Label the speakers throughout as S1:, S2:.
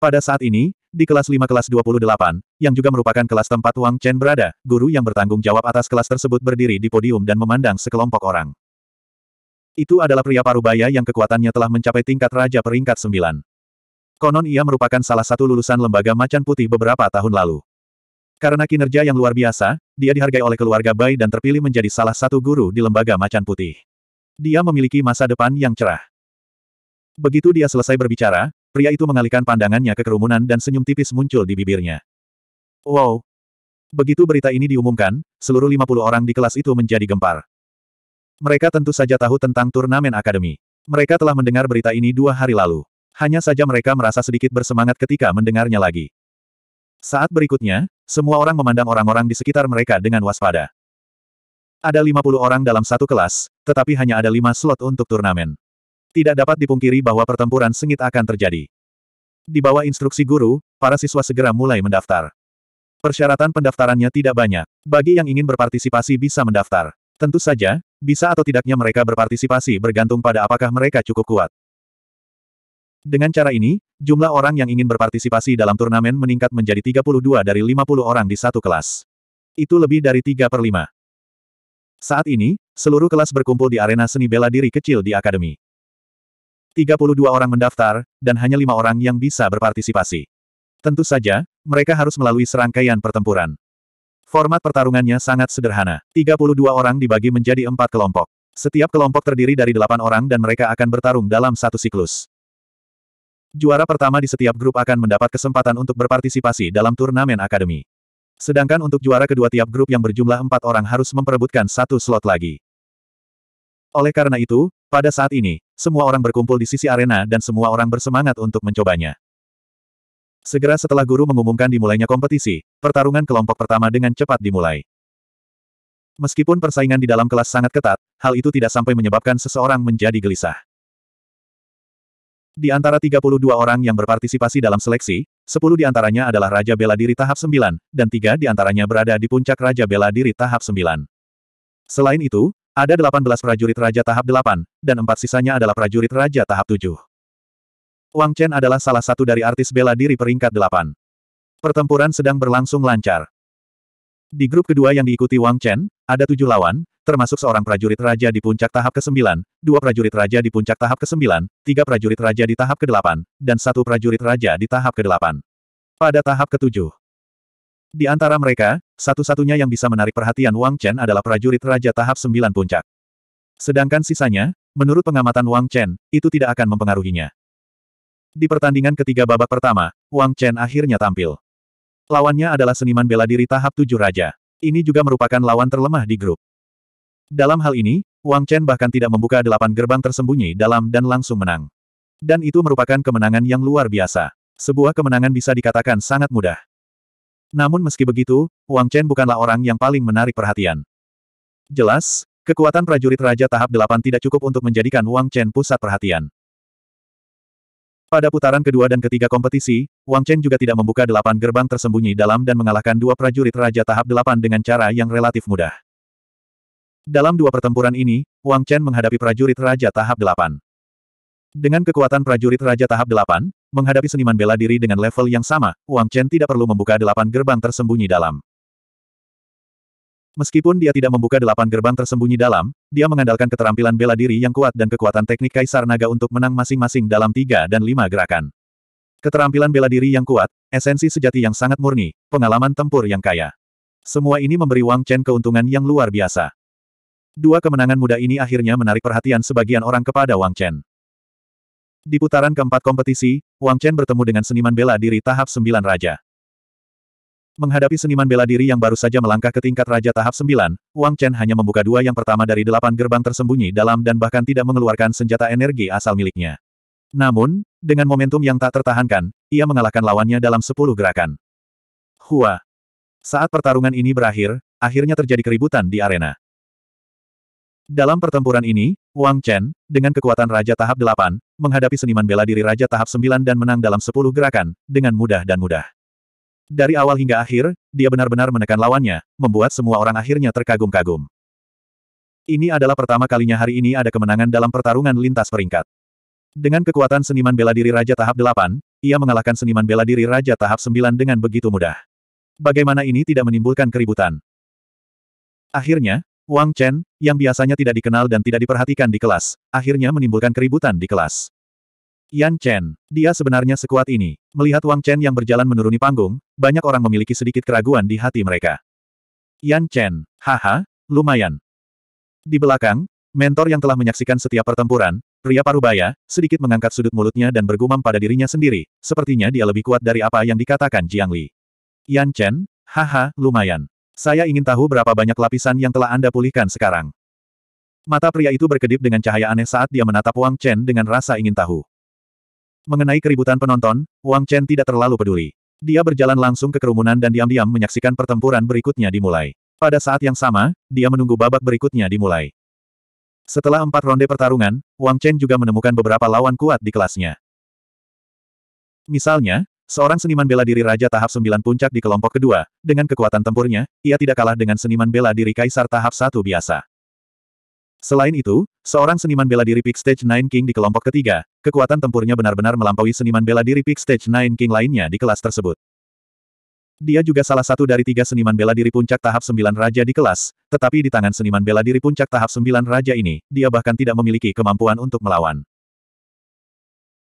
S1: Pada saat ini, di kelas 5 kelas 28, yang juga merupakan kelas tempat Wang Chen berada, guru yang bertanggung jawab atas kelas tersebut berdiri di podium dan memandang sekelompok orang. Itu adalah pria parubaya yang kekuatannya telah mencapai tingkat raja peringkat 9. Konon ia merupakan salah satu lulusan lembaga macan putih beberapa tahun lalu. Karena kinerja yang luar biasa, dia dihargai oleh keluarga Bai dan terpilih menjadi salah satu guru di lembaga macan putih. Dia memiliki masa depan yang cerah. Begitu dia selesai berbicara, Pria itu mengalihkan pandangannya ke kerumunan dan senyum tipis muncul di bibirnya. Wow! Begitu berita ini diumumkan, seluruh 50 orang di kelas itu menjadi gempar. Mereka tentu saja tahu tentang turnamen akademi. Mereka telah mendengar berita ini dua hari lalu. Hanya saja mereka merasa sedikit bersemangat ketika mendengarnya lagi. Saat berikutnya, semua orang memandang orang-orang di sekitar mereka dengan waspada. Ada 50 orang dalam satu kelas, tetapi hanya ada 5 slot untuk turnamen. Tidak dapat dipungkiri bahwa pertempuran sengit akan terjadi. Di bawah instruksi guru, para siswa segera mulai mendaftar. Persyaratan pendaftarannya tidak banyak. Bagi yang ingin berpartisipasi bisa mendaftar. Tentu saja, bisa atau tidaknya mereka berpartisipasi bergantung pada apakah mereka cukup kuat. Dengan cara ini, jumlah orang yang ingin berpartisipasi dalam turnamen meningkat menjadi 32 dari 50 orang di satu kelas. Itu lebih dari 3 per 5. Saat ini, seluruh kelas berkumpul di arena seni bela diri kecil di akademi. 32 orang mendaftar, dan hanya lima orang yang bisa berpartisipasi. Tentu saja, mereka harus melalui serangkaian pertempuran. Format pertarungannya sangat sederhana. 32 orang dibagi menjadi empat kelompok. Setiap kelompok terdiri dari delapan orang dan mereka akan bertarung dalam satu siklus. Juara pertama di setiap grup akan mendapat kesempatan untuk berpartisipasi dalam turnamen akademi. Sedangkan untuk juara kedua tiap grup yang berjumlah empat orang harus memperebutkan satu slot lagi. Oleh karena itu, pada saat ini, semua orang berkumpul di sisi arena dan semua orang bersemangat untuk mencobanya. Segera setelah guru mengumumkan dimulainya kompetisi, pertarungan kelompok pertama dengan cepat dimulai. Meskipun persaingan di dalam kelas sangat ketat, hal itu tidak sampai menyebabkan seseorang menjadi gelisah. Di antara 32 orang yang berpartisipasi dalam seleksi, 10 di antaranya adalah Raja Bela Diri tahap 9, dan 3 di antaranya berada di puncak Raja Bela Diri tahap 9. Selain itu, ada 18 prajurit Raja tahap 8, dan empat sisanya adalah prajurit Raja tahap 7. Wang Chen adalah salah satu dari artis bela diri peringkat 8. Pertempuran sedang berlangsung lancar. Di grup kedua yang diikuti Wang Chen, ada tujuh lawan, termasuk seorang prajurit raja di puncak tahap ke-9, dua prajurit raja di puncak tahap ke-9, tiga prajurit raja di tahap ke-8, dan satu prajurit raja di tahap ke-8. Pada tahap ke-7, di antara mereka, satu-satunya yang bisa menarik perhatian Wang Chen adalah prajurit Raja Tahap Sembilan Puncak. Sedangkan sisanya, menurut pengamatan Wang Chen, itu tidak akan mempengaruhinya. Di pertandingan ketiga babak pertama, Wang Chen akhirnya tampil. Lawannya adalah seniman bela diri tahap tujuh raja. Ini juga merupakan lawan terlemah di grup. Dalam hal ini, Wang Chen bahkan tidak membuka delapan gerbang tersembunyi dalam dan langsung menang. Dan itu merupakan kemenangan yang luar biasa. Sebuah kemenangan bisa dikatakan sangat mudah. Namun meski begitu, Wang Chen bukanlah orang yang paling menarik perhatian. Jelas, kekuatan prajurit Raja tahap 8 tidak cukup untuk menjadikan Wang Chen pusat perhatian. Pada putaran kedua dan ketiga kompetisi, Wang Chen juga tidak membuka delapan gerbang tersembunyi dalam dan mengalahkan dua prajurit Raja tahap 8 dengan cara yang relatif mudah. Dalam dua pertempuran ini, Wang Chen menghadapi prajurit Raja tahap 8. Dengan kekuatan prajurit Raja tahap 8, menghadapi seniman bela diri dengan level yang sama, Wang Chen tidak perlu membuka delapan gerbang tersembunyi dalam. Meskipun dia tidak membuka delapan gerbang tersembunyi dalam, dia mengandalkan keterampilan bela diri yang kuat dan kekuatan teknik Kaisar Naga untuk menang masing-masing dalam tiga dan lima gerakan. Keterampilan bela diri yang kuat, esensi sejati yang sangat murni, pengalaman tempur yang kaya. Semua ini memberi Wang Chen keuntungan yang luar biasa. Dua kemenangan muda ini akhirnya menarik perhatian sebagian orang kepada Wang Chen. Di putaran keempat kompetisi, Wang Chen bertemu dengan seniman bela diri tahap sembilan Raja. Menghadapi seniman bela diri yang baru saja melangkah ke tingkat Raja tahap sembilan, Wang Chen hanya membuka dua yang pertama dari delapan gerbang tersembunyi dalam dan bahkan tidak mengeluarkan senjata energi asal miliknya. Namun, dengan momentum yang tak tertahankan, ia mengalahkan lawannya dalam sepuluh gerakan. Hua! Saat pertarungan ini berakhir, akhirnya terjadi keributan di arena. Dalam pertempuran ini, Wang Chen, dengan kekuatan Raja Tahap 8, menghadapi seniman bela diri Raja Tahap 9 dan menang dalam 10 gerakan, dengan mudah dan mudah. Dari awal hingga akhir, dia benar-benar menekan lawannya, membuat semua orang akhirnya terkagum-kagum. Ini adalah pertama kalinya hari ini ada kemenangan dalam pertarungan lintas peringkat. Dengan kekuatan seniman bela diri Raja Tahap 8, ia mengalahkan seniman bela diri Raja Tahap 9 dengan begitu mudah. Bagaimana ini tidak menimbulkan keributan? Akhirnya, Wang Chen, yang biasanya tidak dikenal dan tidak diperhatikan di kelas, akhirnya menimbulkan keributan di kelas. Yan Chen, dia sebenarnya sekuat ini. Melihat Wang Chen yang berjalan menuruni panggung, banyak orang memiliki sedikit keraguan di hati mereka. Yan Chen, haha, lumayan. Di belakang, mentor yang telah menyaksikan setiap pertempuran, pria parubaya, sedikit mengangkat sudut mulutnya dan bergumam pada dirinya sendiri, sepertinya dia lebih kuat dari apa yang dikatakan Jiang Li. Yan Chen, haha, lumayan. Saya ingin tahu berapa banyak lapisan yang telah Anda pulihkan sekarang. Mata pria itu berkedip dengan cahaya aneh saat dia menatap Wang Chen dengan rasa ingin tahu. Mengenai keributan penonton, Wang Chen tidak terlalu peduli. Dia berjalan langsung ke kerumunan dan diam-diam menyaksikan pertempuran berikutnya dimulai. Pada saat yang sama, dia menunggu babak berikutnya dimulai. Setelah empat ronde pertarungan, Wang Chen juga menemukan beberapa lawan kuat di kelasnya. Misalnya, Seorang seniman bela diri Raja tahap 9 puncak di kelompok kedua, dengan kekuatan tempurnya, ia tidak kalah dengan seniman bela diri Kaisar tahap satu biasa. Selain itu, seorang seniman bela diri Peak Stage 9 King di kelompok ketiga, kekuatan tempurnya benar-benar melampaui seniman bela diri Peak Stage 9 King lainnya di kelas tersebut. Dia juga salah satu dari tiga seniman bela diri puncak tahap 9 Raja di kelas, tetapi di tangan seniman bela diri puncak tahap 9 Raja ini, dia bahkan tidak memiliki kemampuan untuk melawan.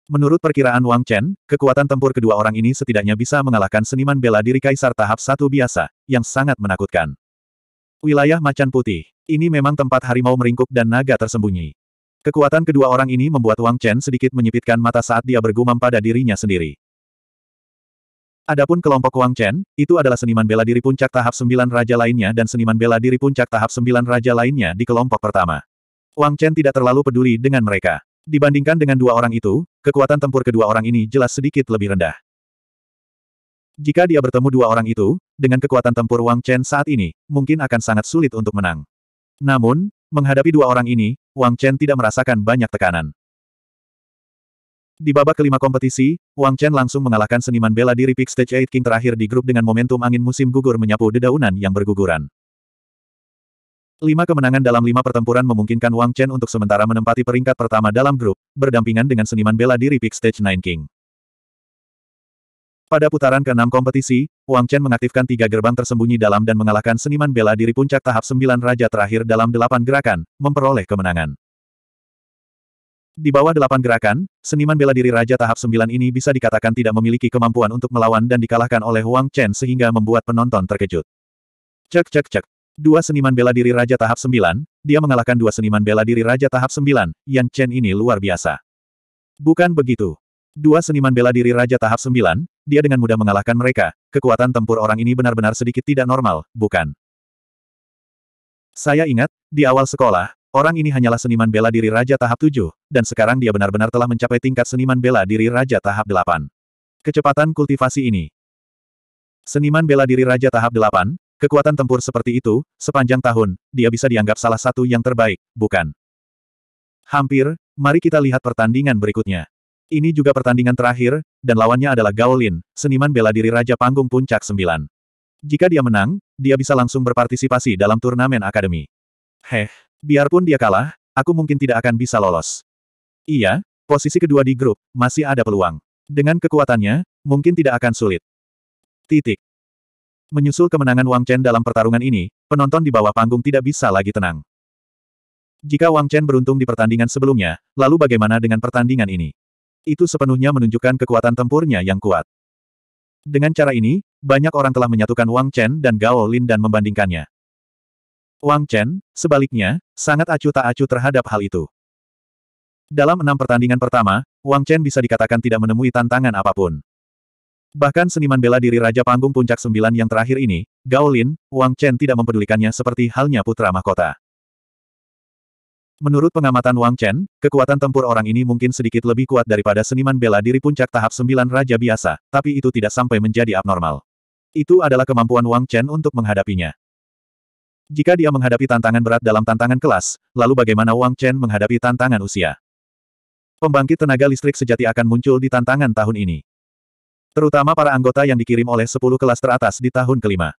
S1: Menurut perkiraan Wang Chen, kekuatan tempur kedua orang ini setidaknya bisa mengalahkan seniman bela diri kaisar tahap satu biasa, yang sangat menakutkan. Wilayah Macan Putih. Ini memang tempat harimau meringkuk dan naga tersembunyi. Kekuatan kedua orang ini membuat Wang Chen sedikit menyipitkan mata saat dia bergumam pada dirinya sendiri. Adapun kelompok Wang Chen, itu adalah seniman bela diri puncak tahap sembilan raja lainnya dan seniman bela diri puncak tahap sembilan raja lainnya di kelompok pertama. Wang Chen tidak terlalu peduli dengan mereka. Dibandingkan dengan dua orang itu, kekuatan tempur kedua orang ini jelas sedikit lebih rendah. Jika dia bertemu dua orang itu, dengan kekuatan tempur Wang Chen saat ini, mungkin akan sangat sulit untuk menang. Namun, menghadapi dua orang ini, Wang Chen tidak merasakan banyak tekanan. Di babak kelima kompetisi, Wang Chen langsung mengalahkan seniman bela diri Peak Stage 8 King terakhir di grup dengan momentum angin musim gugur menyapu dedaunan yang berguguran. Lima kemenangan dalam lima pertempuran memungkinkan Wang Chen untuk sementara menempati peringkat pertama dalam grup, berdampingan dengan seniman bela diri Peak Stage 9 King. Pada putaran ke-6 kompetisi, Wang Chen mengaktifkan tiga gerbang tersembunyi dalam dan mengalahkan seniman bela diri puncak tahap 9 Raja terakhir dalam delapan gerakan, memperoleh kemenangan. Di bawah delapan gerakan, seniman bela diri Raja tahap 9 ini bisa dikatakan tidak memiliki kemampuan untuk melawan dan dikalahkan oleh Wang Chen sehingga membuat penonton terkejut. Cek cek cek, Dua seniman bela diri Raja Tahap 9, dia mengalahkan dua seniman bela diri Raja Tahap 9, Yang Chen ini luar biasa. Bukan begitu. Dua seniman bela diri Raja Tahap 9, dia dengan mudah mengalahkan mereka, kekuatan tempur orang ini benar-benar sedikit tidak normal, bukan? Saya ingat, di awal sekolah, orang ini hanyalah seniman bela diri Raja Tahap 7, dan sekarang dia benar-benar telah mencapai tingkat seniman bela diri Raja Tahap 8. Kecepatan kultivasi ini, Seniman bela diri Raja Tahap 8, Kekuatan tempur seperti itu, sepanjang tahun, dia bisa dianggap salah satu yang terbaik, bukan? Hampir, mari kita lihat pertandingan berikutnya. Ini juga pertandingan terakhir, dan lawannya adalah Gaolin, seniman bela diri Raja Panggung Puncak 9. Jika dia menang, dia bisa langsung berpartisipasi dalam turnamen akademi. Heh, biarpun dia kalah, aku mungkin tidak akan bisa lolos. Iya, posisi kedua di grup, masih ada peluang. Dengan kekuatannya, mungkin tidak akan sulit. Titik. Menyusul kemenangan Wang Chen dalam pertarungan ini, penonton di bawah panggung tidak bisa lagi tenang. Jika Wang Chen beruntung di pertandingan sebelumnya, lalu bagaimana dengan pertandingan ini? Itu sepenuhnya menunjukkan kekuatan tempurnya yang kuat. Dengan cara ini, banyak orang telah menyatukan Wang Chen dan Gao Lin dan membandingkannya. Wang Chen, sebaliknya, sangat acuh tak acuh terhadap hal itu. Dalam enam pertandingan pertama, Wang Chen bisa dikatakan tidak menemui tantangan apapun. Bahkan seniman bela diri Raja Panggung Puncak Sembilan yang terakhir ini, Gao Lin, Wang Chen tidak mempedulikannya seperti halnya putra mahkota. Menurut pengamatan Wang Chen, kekuatan tempur orang ini mungkin sedikit lebih kuat daripada seniman bela diri puncak tahap sembilan Raja biasa, tapi itu tidak sampai menjadi abnormal. Itu adalah kemampuan Wang Chen untuk menghadapinya. Jika dia menghadapi tantangan berat dalam tantangan kelas, lalu bagaimana Wang Chen menghadapi tantangan usia? Pembangkit tenaga listrik sejati akan muncul di tantangan tahun ini. Terutama para anggota yang dikirim oleh 10 kelas teratas di tahun kelima.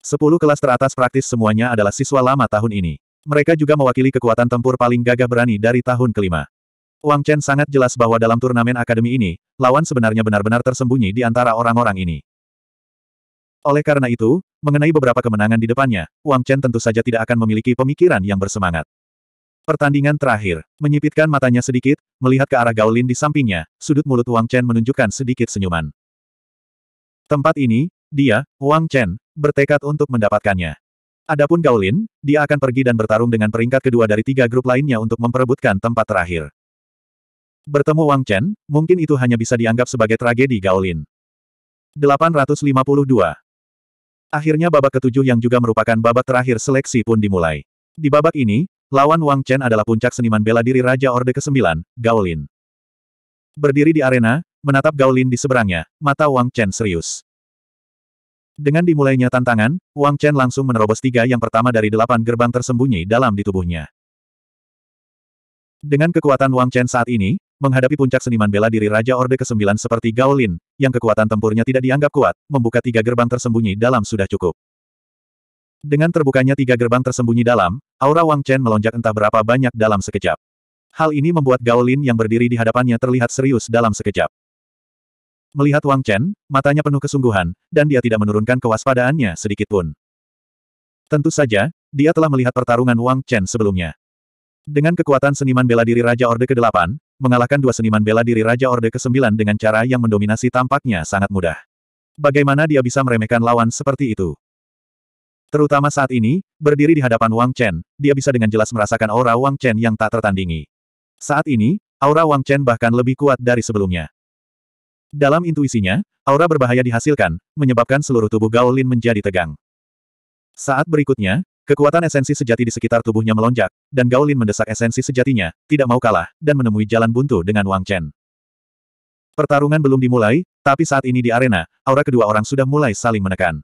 S1: 10 kelas teratas praktis semuanya adalah siswa lama tahun ini. Mereka juga mewakili kekuatan tempur paling gagah berani dari tahun kelima. Wang Chen sangat jelas bahwa dalam turnamen akademi ini, lawan sebenarnya benar-benar tersembunyi di antara orang-orang ini. Oleh karena itu, mengenai beberapa kemenangan di depannya, Wang Chen tentu saja tidak akan memiliki pemikiran yang bersemangat. Pertandingan terakhir, menyipitkan matanya sedikit, melihat ke arah Gaolin di sampingnya, sudut mulut Wang Chen menunjukkan sedikit senyuman. Tempat ini, dia, Wang Chen, bertekad untuk mendapatkannya. Adapun Gaolin, dia akan pergi dan bertarung dengan peringkat kedua dari tiga grup lainnya untuk memperebutkan tempat terakhir. Bertemu Wang Chen, mungkin itu hanya bisa dianggap sebagai tragedi Gaolin. 852. Akhirnya babak ketujuh yang juga merupakan babak terakhir seleksi pun dimulai. Di babak ini, Lawan Wang Chen adalah puncak seniman bela diri Raja Orde ke-9, Gao Berdiri di arena, menatap Gao di seberangnya, mata Wang Chen serius. Dengan dimulainya tantangan, Wang Chen langsung menerobos tiga yang pertama dari delapan gerbang tersembunyi dalam di tubuhnya. Dengan kekuatan Wang Chen saat ini, menghadapi puncak seniman bela diri Raja Orde ke-9 seperti Gao yang kekuatan tempurnya tidak dianggap kuat, membuka tiga gerbang tersembunyi dalam sudah cukup. Dengan terbukanya tiga gerbang tersembunyi dalam, aura Wang Chen melonjak entah berapa banyak dalam sekejap. Hal ini membuat Gao Lin yang berdiri di hadapannya terlihat serius dalam sekejap. Melihat Wang Chen, matanya penuh kesungguhan, dan dia tidak menurunkan kewaspadaannya sedikitpun. Tentu saja, dia telah melihat pertarungan Wang Chen sebelumnya. Dengan kekuatan seniman bela diri Raja Orde ke-8, mengalahkan dua seniman bela diri Raja Orde ke-9 dengan cara yang mendominasi tampaknya sangat mudah. Bagaimana dia bisa meremehkan lawan seperti itu? Terutama saat ini, berdiri di hadapan Wang Chen, dia bisa dengan jelas merasakan aura Wang Chen yang tak tertandingi. Saat ini, aura Wang Chen bahkan lebih kuat dari sebelumnya. Dalam intuisinya, aura berbahaya dihasilkan, menyebabkan seluruh tubuh Gao Lin menjadi tegang. Saat berikutnya, kekuatan esensi sejati di sekitar tubuhnya melonjak, dan Gao Lin mendesak esensi sejatinya, tidak mau kalah, dan menemui jalan buntu dengan Wang Chen. Pertarungan belum dimulai, tapi saat ini di arena, aura kedua orang sudah mulai saling menekan.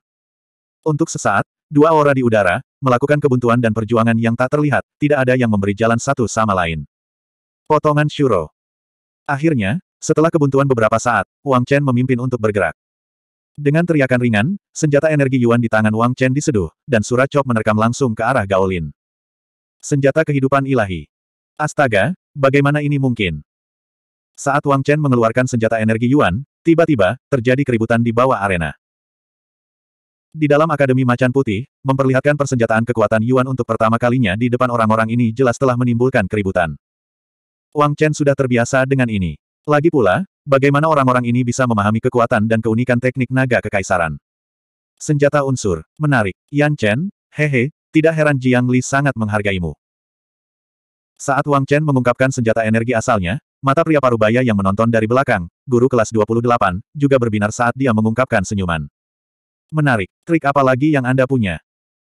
S1: Untuk sesaat, Dua aura di udara, melakukan kebuntuan dan perjuangan yang tak terlihat, tidak ada yang memberi jalan satu sama lain. Potongan Shuro. Akhirnya, setelah kebuntuan beberapa saat, Wang Chen memimpin untuk bergerak. Dengan teriakan ringan, senjata energi Yuan di tangan Wang Chen diseduh, dan surat cop menerkam langsung ke arah Gaolin. Senjata kehidupan ilahi. Astaga, bagaimana ini mungkin? Saat Wang Chen mengeluarkan senjata energi Yuan, tiba-tiba, terjadi keributan di bawah arena. Di dalam Akademi Macan Putih, memperlihatkan persenjataan kekuatan Yuan untuk pertama kalinya di depan orang-orang ini jelas telah menimbulkan keributan. Wang Chen sudah terbiasa dengan ini. Lagi pula, bagaimana orang-orang ini bisa memahami kekuatan dan keunikan teknik naga kekaisaran. Senjata unsur, menarik. Yan Chen, hehe, tidak heran Jiang Li sangat menghargaimu. Saat Wang Chen mengungkapkan senjata energi asalnya, mata pria parubaya yang menonton dari belakang, guru kelas 28, juga berbinar saat dia mengungkapkan senyuman. Menarik. Trik apa lagi yang Anda punya?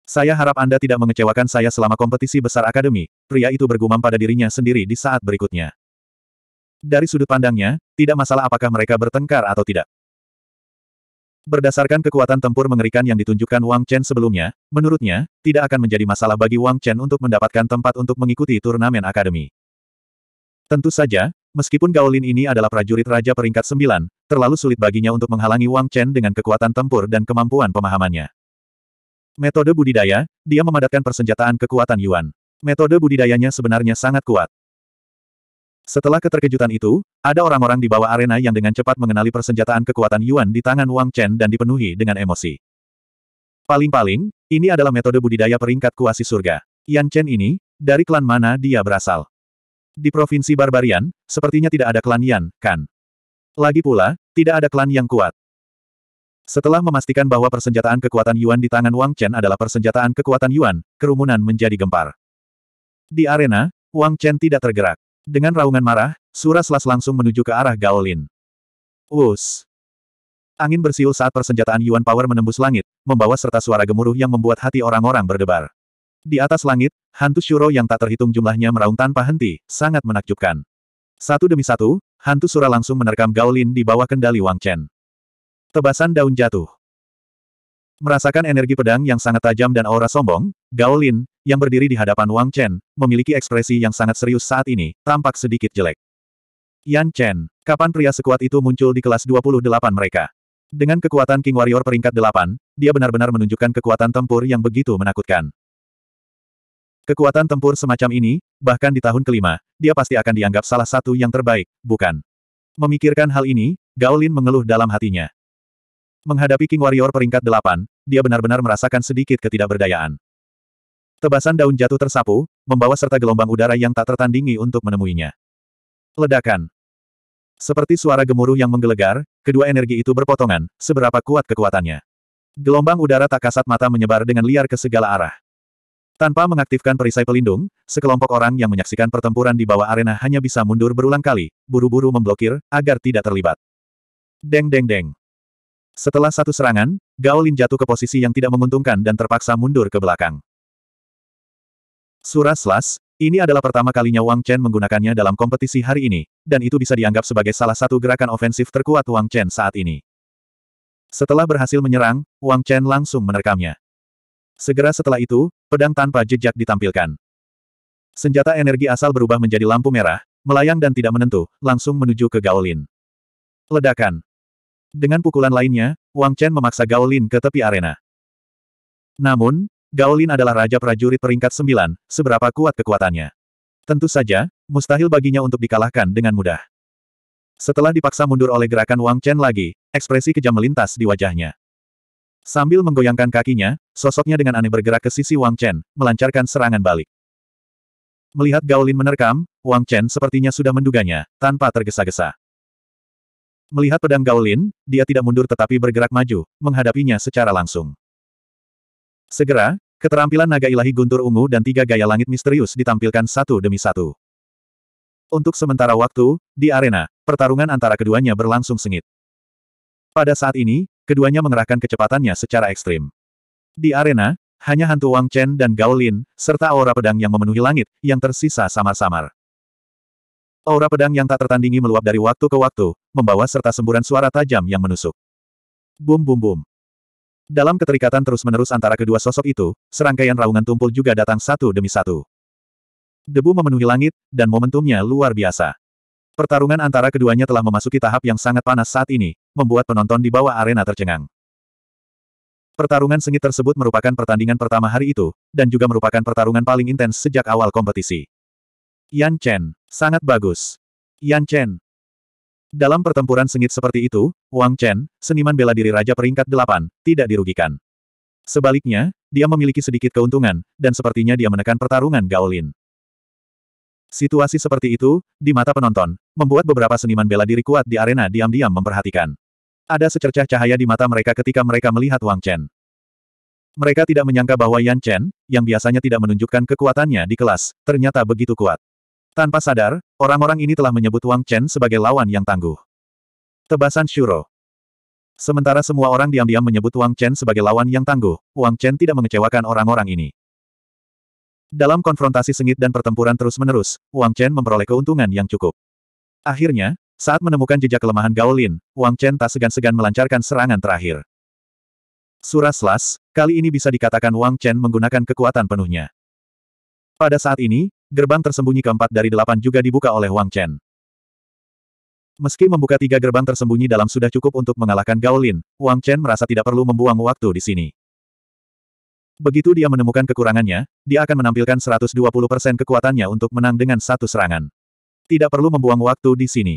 S1: Saya harap Anda tidak mengecewakan saya selama kompetisi besar akademi, pria itu bergumam pada dirinya sendiri di saat berikutnya. Dari sudut pandangnya, tidak masalah apakah mereka bertengkar atau tidak. Berdasarkan kekuatan tempur mengerikan yang ditunjukkan Wang Chen sebelumnya, menurutnya, tidak akan menjadi masalah bagi Wang Chen untuk mendapatkan tempat untuk mengikuti turnamen akademi. Tentu saja, Meskipun Gaolin ini adalah prajurit Raja peringkat sembilan, terlalu sulit baginya untuk menghalangi Wang Chen dengan kekuatan tempur dan kemampuan pemahamannya. Metode budidaya, dia memadatkan persenjataan kekuatan Yuan. Metode budidayanya sebenarnya sangat kuat. Setelah keterkejutan itu, ada orang-orang di bawah arena yang dengan cepat mengenali persenjataan kekuatan Yuan di tangan Wang Chen dan dipenuhi dengan emosi. Paling-paling, ini adalah metode budidaya peringkat kuasi surga. Yan Chen ini, dari klan mana dia berasal? Di provinsi Barbarian, sepertinya tidak ada klan Yan, kan? Lagi pula, tidak ada klan yang kuat. Setelah memastikan bahwa persenjataan kekuatan Yuan di tangan Wang Chen adalah persenjataan kekuatan Yuan, kerumunan menjadi gempar. Di arena, Wang Chen tidak tergerak. Dengan raungan marah, Sura Selas langsung menuju ke arah Gaolin. Wus! Angin bersiul saat persenjataan Yuan Power menembus langit, membawa serta suara gemuruh yang membuat hati orang-orang berdebar. Di atas langit, hantu Shuro yang tak terhitung jumlahnya meraung tanpa henti, sangat menakjubkan. Satu demi satu, hantu Sura langsung menerkam Gaolin di bawah kendali Wang Chen. Tebasan daun jatuh. Merasakan energi pedang yang sangat tajam dan aura sombong, Gaolin, yang berdiri di hadapan Wang Chen, memiliki ekspresi yang sangat serius saat ini, tampak sedikit jelek. Yan Chen, kapan pria sekuat itu muncul di kelas 28 mereka? Dengan kekuatan King Warrior peringkat 8, dia benar-benar menunjukkan kekuatan tempur yang begitu menakutkan. Kekuatan tempur semacam ini, bahkan di tahun kelima, dia pasti akan dianggap salah satu yang terbaik, bukan? Memikirkan hal ini, Gaolin mengeluh dalam hatinya. Menghadapi King Warrior peringkat delapan, dia benar-benar merasakan sedikit ketidakberdayaan. Tebasan daun jatuh tersapu, membawa serta gelombang udara yang tak tertandingi untuk menemuinya. Ledakan. Seperti suara gemuruh yang menggelegar, kedua energi itu berpotongan, seberapa kuat kekuatannya. Gelombang udara tak kasat mata menyebar dengan liar ke segala arah. Tanpa mengaktifkan perisai pelindung, sekelompok orang yang menyaksikan pertempuran di bawah arena hanya bisa mundur berulang kali, buru-buru memblokir, agar tidak terlibat. Deng deng deng. Setelah satu serangan, Gao Lin jatuh ke posisi yang tidak menguntungkan dan terpaksa mundur ke belakang. Surah ini adalah pertama kalinya Wang Chen menggunakannya dalam kompetisi hari ini, dan itu bisa dianggap sebagai salah satu gerakan ofensif terkuat Wang Chen saat ini. Setelah berhasil menyerang, Wang Chen langsung menerkamnya. Segera setelah itu, pedang tanpa jejak ditampilkan. Senjata energi asal berubah menjadi lampu merah, melayang dan tidak menentu, langsung menuju ke Gaolin. Ledakan. Dengan pukulan lainnya, Wang Chen memaksa Gaolin ke tepi arena. Namun, Gaolin adalah raja prajurit peringkat sembilan, seberapa kuat kekuatannya. Tentu saja, mustahil baginya untuk dikalahkan dengan mudah. Setelah dipaksa mundur oleh gerakan Wang Chen lagi, ekspresi kejam melintas di wajahnya. Sambil menggoyangkan kakinya, sosoknya dengan aneh bergerak ke sisi Wang Chen, melancarkan serangan balik. Melihat Gaolin menerkam, Wang Chen sepertinya sudah menduganya, tanpa tergesa-gesa. Melihat pedang Gaolin, dia tidak mundur tetapi bergerak maju, menghadapinya secara langsung. Segera, keterampilan naga ilahi guntur ungu dan tiga gaya langit misterius ditampilkan satu demi satu. Untuk sementara waktu, di arena, pertarungan antara keduanya berlangsung sengit. Pada saat ini, keduanya mengerahkan kecepatannya secara ekstrim. Di arena, hanya hantu Wang Chen dan Gao Lin, serta aura pedang yang memenuhi langit, yang tersisa samar-samar. Aura pedang yang tak tertandingi meluap dari waktu ke waktu, membawa serta semburan suara tajam yang menusuk. Bum bum bum. Dalam keterikatan terus-menerus antara kedua sosok itu, serangkaian raungan tumpul juga datang satu demi satu. Debu memenuhi langit, dan momentumnya luar biasa. Pertarungan antara keduanya telah memasuki tahap yang sangat panas saat ini, membuat penonton di bawah arena tercengang. Pertarungan sengit tersebut merupakan pertandingan pertama hari itu, dan juga merupakan pertarungan paling intens sejak awal kompetisi. Yan Chen, sangat bagus. Yan Chen. Dalam pertempuran sengit seperti itu, Wang Chen, seniman bela diri Raja peringkat 8, tidak dirugikan. Sebaliknya, dia memiliki sedikit keuntungan, dan sepertinya dia menekan pertarungan Gaolin. Situasi seperti itu, di mata penonton, membuat beberapa seniman bela diri kuat di arena diam-diam memperhatikan. Ada secercah cahaya di mata mereka ketika mereka melihat Wang Chen. Mereka tidak menyangka bahwa Yan Chen, yang biasanya tidak menunjukkan kekuatannya di kelas, ternyata begitu kuat. Tanpa sadar, orang-orang ini telah menyebut Wang Chen sebagai lawan yang tangguh. Tebasan Shuro Sementara semua orang diam-diam menyebut Wang Chen sebagai lawan yang tangguh, Wang Chen tidak mengecewakan orang-orang ini. Dalam konfrontasi sengit dan pertempuran terus-menerus, Wang Chen memperoleh keuntungan yang cukup. Akhirnya, saat menemukan jejak kelemahan Gao Lin, Wang Chen tak segan-segan melancarkan serangan terakhir. Suraslas, kali ini bisa dikatakan Wang Chen menggunakan kekuatan penuhnya. Pada saat ini, gerbang tersembunyi keempat dari delapan juga dibuka oleh Wang Chen. Meski membuka tiga gerbang tersembunyi dalam sudah cukup untuk mengalahkan Gao Lin, Wang Chen merasa tidak perlu membuang waktu di sini. Begitu dia menemukan kekurangannya, dia akan menampilkan 120% kekuatannya untuk menang dengan satu serangan. Tidak perlu membuang waktu di sini.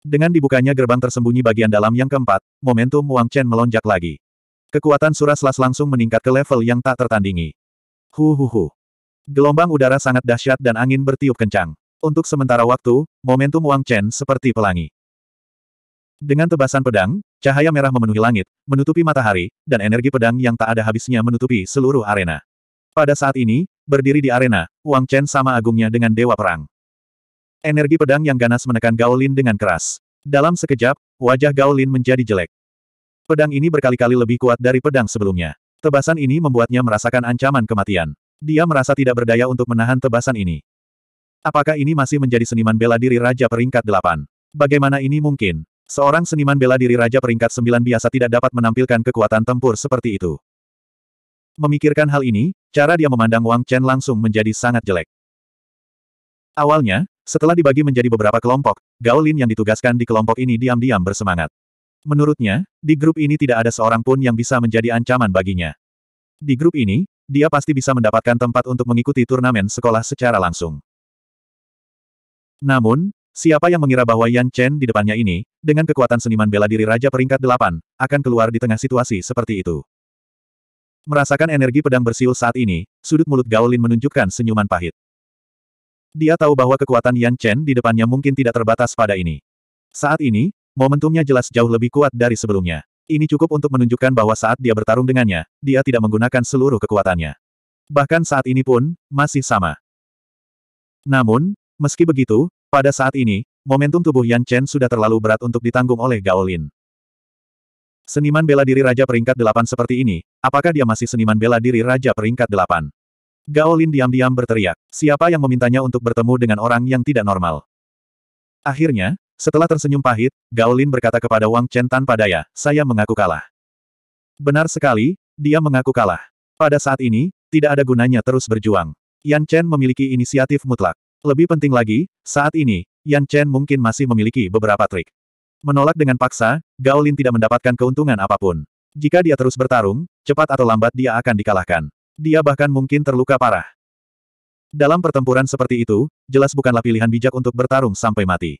S1: Dengan dibukanya gerbang tersembunyi bagian dalam yang keempat, momentum Wang Chen melonjak lagi. Kekuatan Suraslas langsung meningkat ke level yang tak tertandingi. Hu hu hu. Gelombang udara sangat dahsyat dan angin bertiup kencang. Untuk sementara waktu, momentum Wang Chen seperti pelangi. Dengan tebasan pedang, cahaya merah memenuhi langit, menutupi matahari, dan energi pedang yang tak ada habisnya menutupi seluruh arena. Pada saat ini, berdiri di arena, Wang Chen sama agungnya dengan Dewa Perang. Energi pedang yang ganas menekan Gao Lin dengan keras. Dalam sekejap, wajah Gao Lin menjadi jelek. Pedang ini berkali-kali lebih kuat dari pedang sebelumnya. Tebasan ini membuatnya merasakan ancaman kematian. Dia merasa tidak berdaya untuk menahan tebasan ini. Apakah ini masih menjadi seniman bela diri Raja Peringkat Delapan? Bagaimana ini mungkin? Seorang seniman bela diri Raja peringkat sembilan biasa tidak dapat menampilkan kekuatan tempur seperti itu. Memikirkan hal ini, cara dia memandang Wang Chen langsung menjadi sangat jelek. Awalnya, setelah dibagi menjadi beberapa kelompok, Gao Lin yang ditugaskan di kelompok ini diam-diam bersemangat. Menurutnya, di grup ini tidak ada seorang pun yang bisa menjadi ancaman baginya. Di grup ini, dia pasti bisa mendapatkan tempat untuk mengikuti turnamen sekolah secara langsung. Namun, Siapa yang mengira bahwa Yan Chen di depannya ini, dengan kekuatan seniman bela diri Raja peringkat delapan, akan keluar di tengah situasi seperti itu. Merasakan energi pedang bersiul saat ini, sudut mulut Gaolin menunjukkan senyuman pahit. Dia tahu bahwa kekuatan Yan Chen di depannya mungkin tidak terbatas pada ini. Saat ini, momentumnya jelas jauh lebih kuat dari sebelumnya. Ini cukup untuk menunjukkan bahwa saat dia bertarung dengannya, dia tidak menggunakan seluruh kekuatannya. Bahkan saat ini pun, masih sama. Namun, meski begitu, pada saat ini, momentum tubuh Yan Chen sudah terlalu berat untuk ditanggung oleh Gao Lin. Seniman bela diri Raja Peringkat Delapan seperti ini, apakah dia masih seniman bela diri Raja Peringkat Delapan? Gao Lin diam-diam berteriak, siapa yang memintanya untuk bertemu dengan orang yang tidak normal? Akhirnya, setelah tersenyum pahit, Gao Lin berkata kepada Wang Chen tanpa daya, saya mengaku kalah. Benar sekali, dia mengaku kalah. Pada saat ini, tidak ada gunanya terus berjuang. Yan Chen memiliki inisiatif mutlak. Lebih penting lagi, saat ini, Yan Chen mungkin masih memiliki beberapa trik. Menolak dengan paksa, Gao Lin tidak mendapatkan keuntungan apapun. Jika dia terus bertarung, cepat atau lambat dia akan dikalahkan. Dia bahkan mungkin terluka parah. Dalam pertempuran seperti itu, jelas bukanlah pilihan bijak untuk bertarung sampai mati.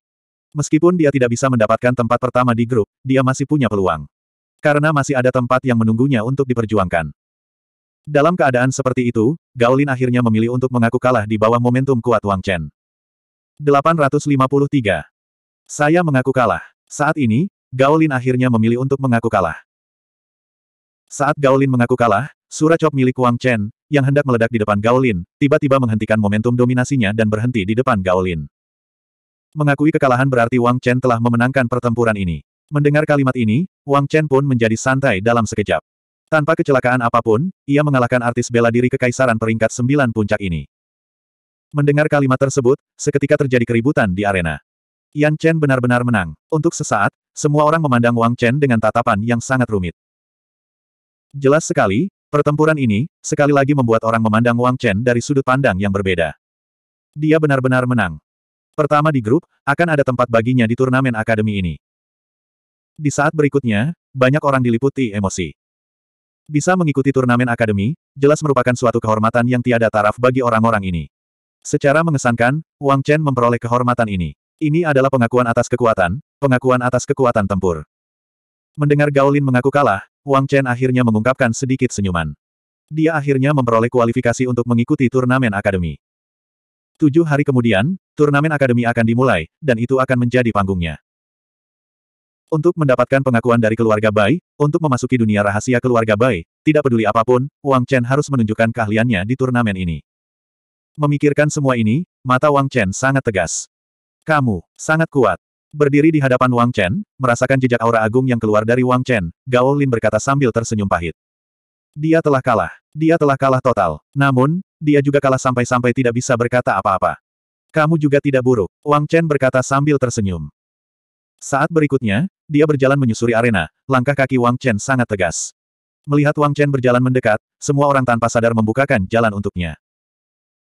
S1: Meskipun dia tidak bisa mendapatkan tempat pertama di grup, dia masih punya peluang. Karena masih ada tempat yang menunggunya untuk diperjuangkan. Dalam keadaan seperti itu, Gao Lin akhirnya memilih untuk mengaku kalah di bawah momentum kuat Wang Chen. 853. Saya mengaku kalah. Saat ini, Gao Lin akhirnya memilih untuk mengaku kalah. Saat Gao Lin mengaku kalah, surat cop milik Wang Chen, yang hendak meledak di depan Gao Lin tiba-tiba menghentikan momentum dominasinya dan berhenti di depan Gao Lin. Mengakui kekalahan berarti Wang Chen telah memenangkan pertempuran ini. Mendengar kalimat ini, Wang Chen pun menjadi santai dalam sekejap. Tanpa kecelakaan apapun, ia mengalahkan artis bela diri kekaisaran peringkat sembilan puncak ini. Mendengar kalimat tersebut, seketika terjadi keributan di arena. Yan Chen benar-benar menang. Untuk sesaat, semua orang memandang Wang Chen dengan tatapan yang sangat rumit. Jelas sekali, pertempuran ini, sekali lagi membuat orang memandang Wang Chen dari sudut pandang yang berbeda. Dia benar-benar menang. Pertama di grup, akan ada tempat baginya di turnamen akademi ini. Di saat berikutnya, banyak orang diliputi emosi. Bisa mengikuti turnamen akademi, jelas merupakan suatu kehormatan yang tiada taraf bagi orang-orang ini. Secara mengesankan, Wang Chen memperoleh kehormatan ini. Ini adalah pengakuan atas kekuatan, pengakuan atas kekuatan tempur. Mendengar Gaolin mengaku kalah, Wang Chen akhirnya mengungkapkan sedikit senyuman. Dia akhirnya memperoleh kualifikasi untuk mengikuti turnamen akademi. Tujuh hari kemudian, turnamen akademi akan dimulai, dan itu akan menjadi panggungnya. Untuk mendapatkan pengakuan dari keluarga Bai, untuk memasuki dunia rahasia keluarga Bai, tidak peduli apapun, Wang Chen harus menunjukkan keahliannya di turnamen ini. Memikirkan semua ini, mata Wang Chen sangat tegas. Kamu, sangat kuat. Berdiri di hadapan Wang Chen, merasakan jejak aura agung yang keluar dari Wang Chen, Gao Lin berkata sambil tersenyum pahit. Dia telah kalah. Dia telah kalah total. Namun, dia juga kalah sampai-sampai tidak bisa berkata apa-apa. Kamu juga tidak buruk, Wang Chen berkata sambil tersenyum. Saat berikutnya, dia berjalan menyusuri arena, langkah kaki Wang Chen sangat tegas. Melihat Wang Chen berjalan mendekat, semua orang tanpa sadar membukakan jalan untuknya.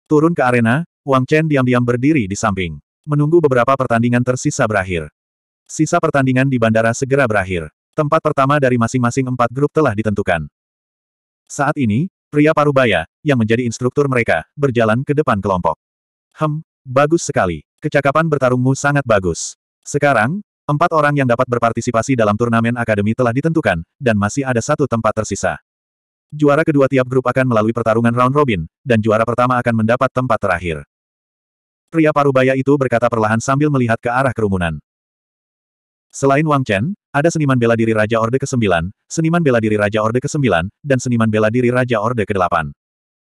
S1: Turun ke arena, Wang Chen diam-diam berdiri di samping. Menunggu beberapa pertandingan tersisa berakhir. Sisa pertandingan di bandara segera berakhir. Tempat pertama dari masing-masing empat grup telah ditentukan. Saat ini, pria parubaya, yang menjadi instruktur mereka, berjalan ke depan kelompok. Hem, bagus sekali. Kecakapan bertarungmu sangat bagus. Sekarang, Empat orang yang dapat berpartisipasi dalam turnamen akademi telah ditentukan, dan masih ada satu tempat tersisa. Juara kedua tiap grup akan melalui pertarungan round robin, dan juara pertama akan mendapat tempat terakhir. Pria parubaya itu berkata perlahan sambil melihat ke arah kerumunan. Selain Wang Chen, ada seniman bela diri Raja Orde ke-9, seniman bela diri Raja Orde ke-9, dan seniman bela diri Raja Orde ke-8.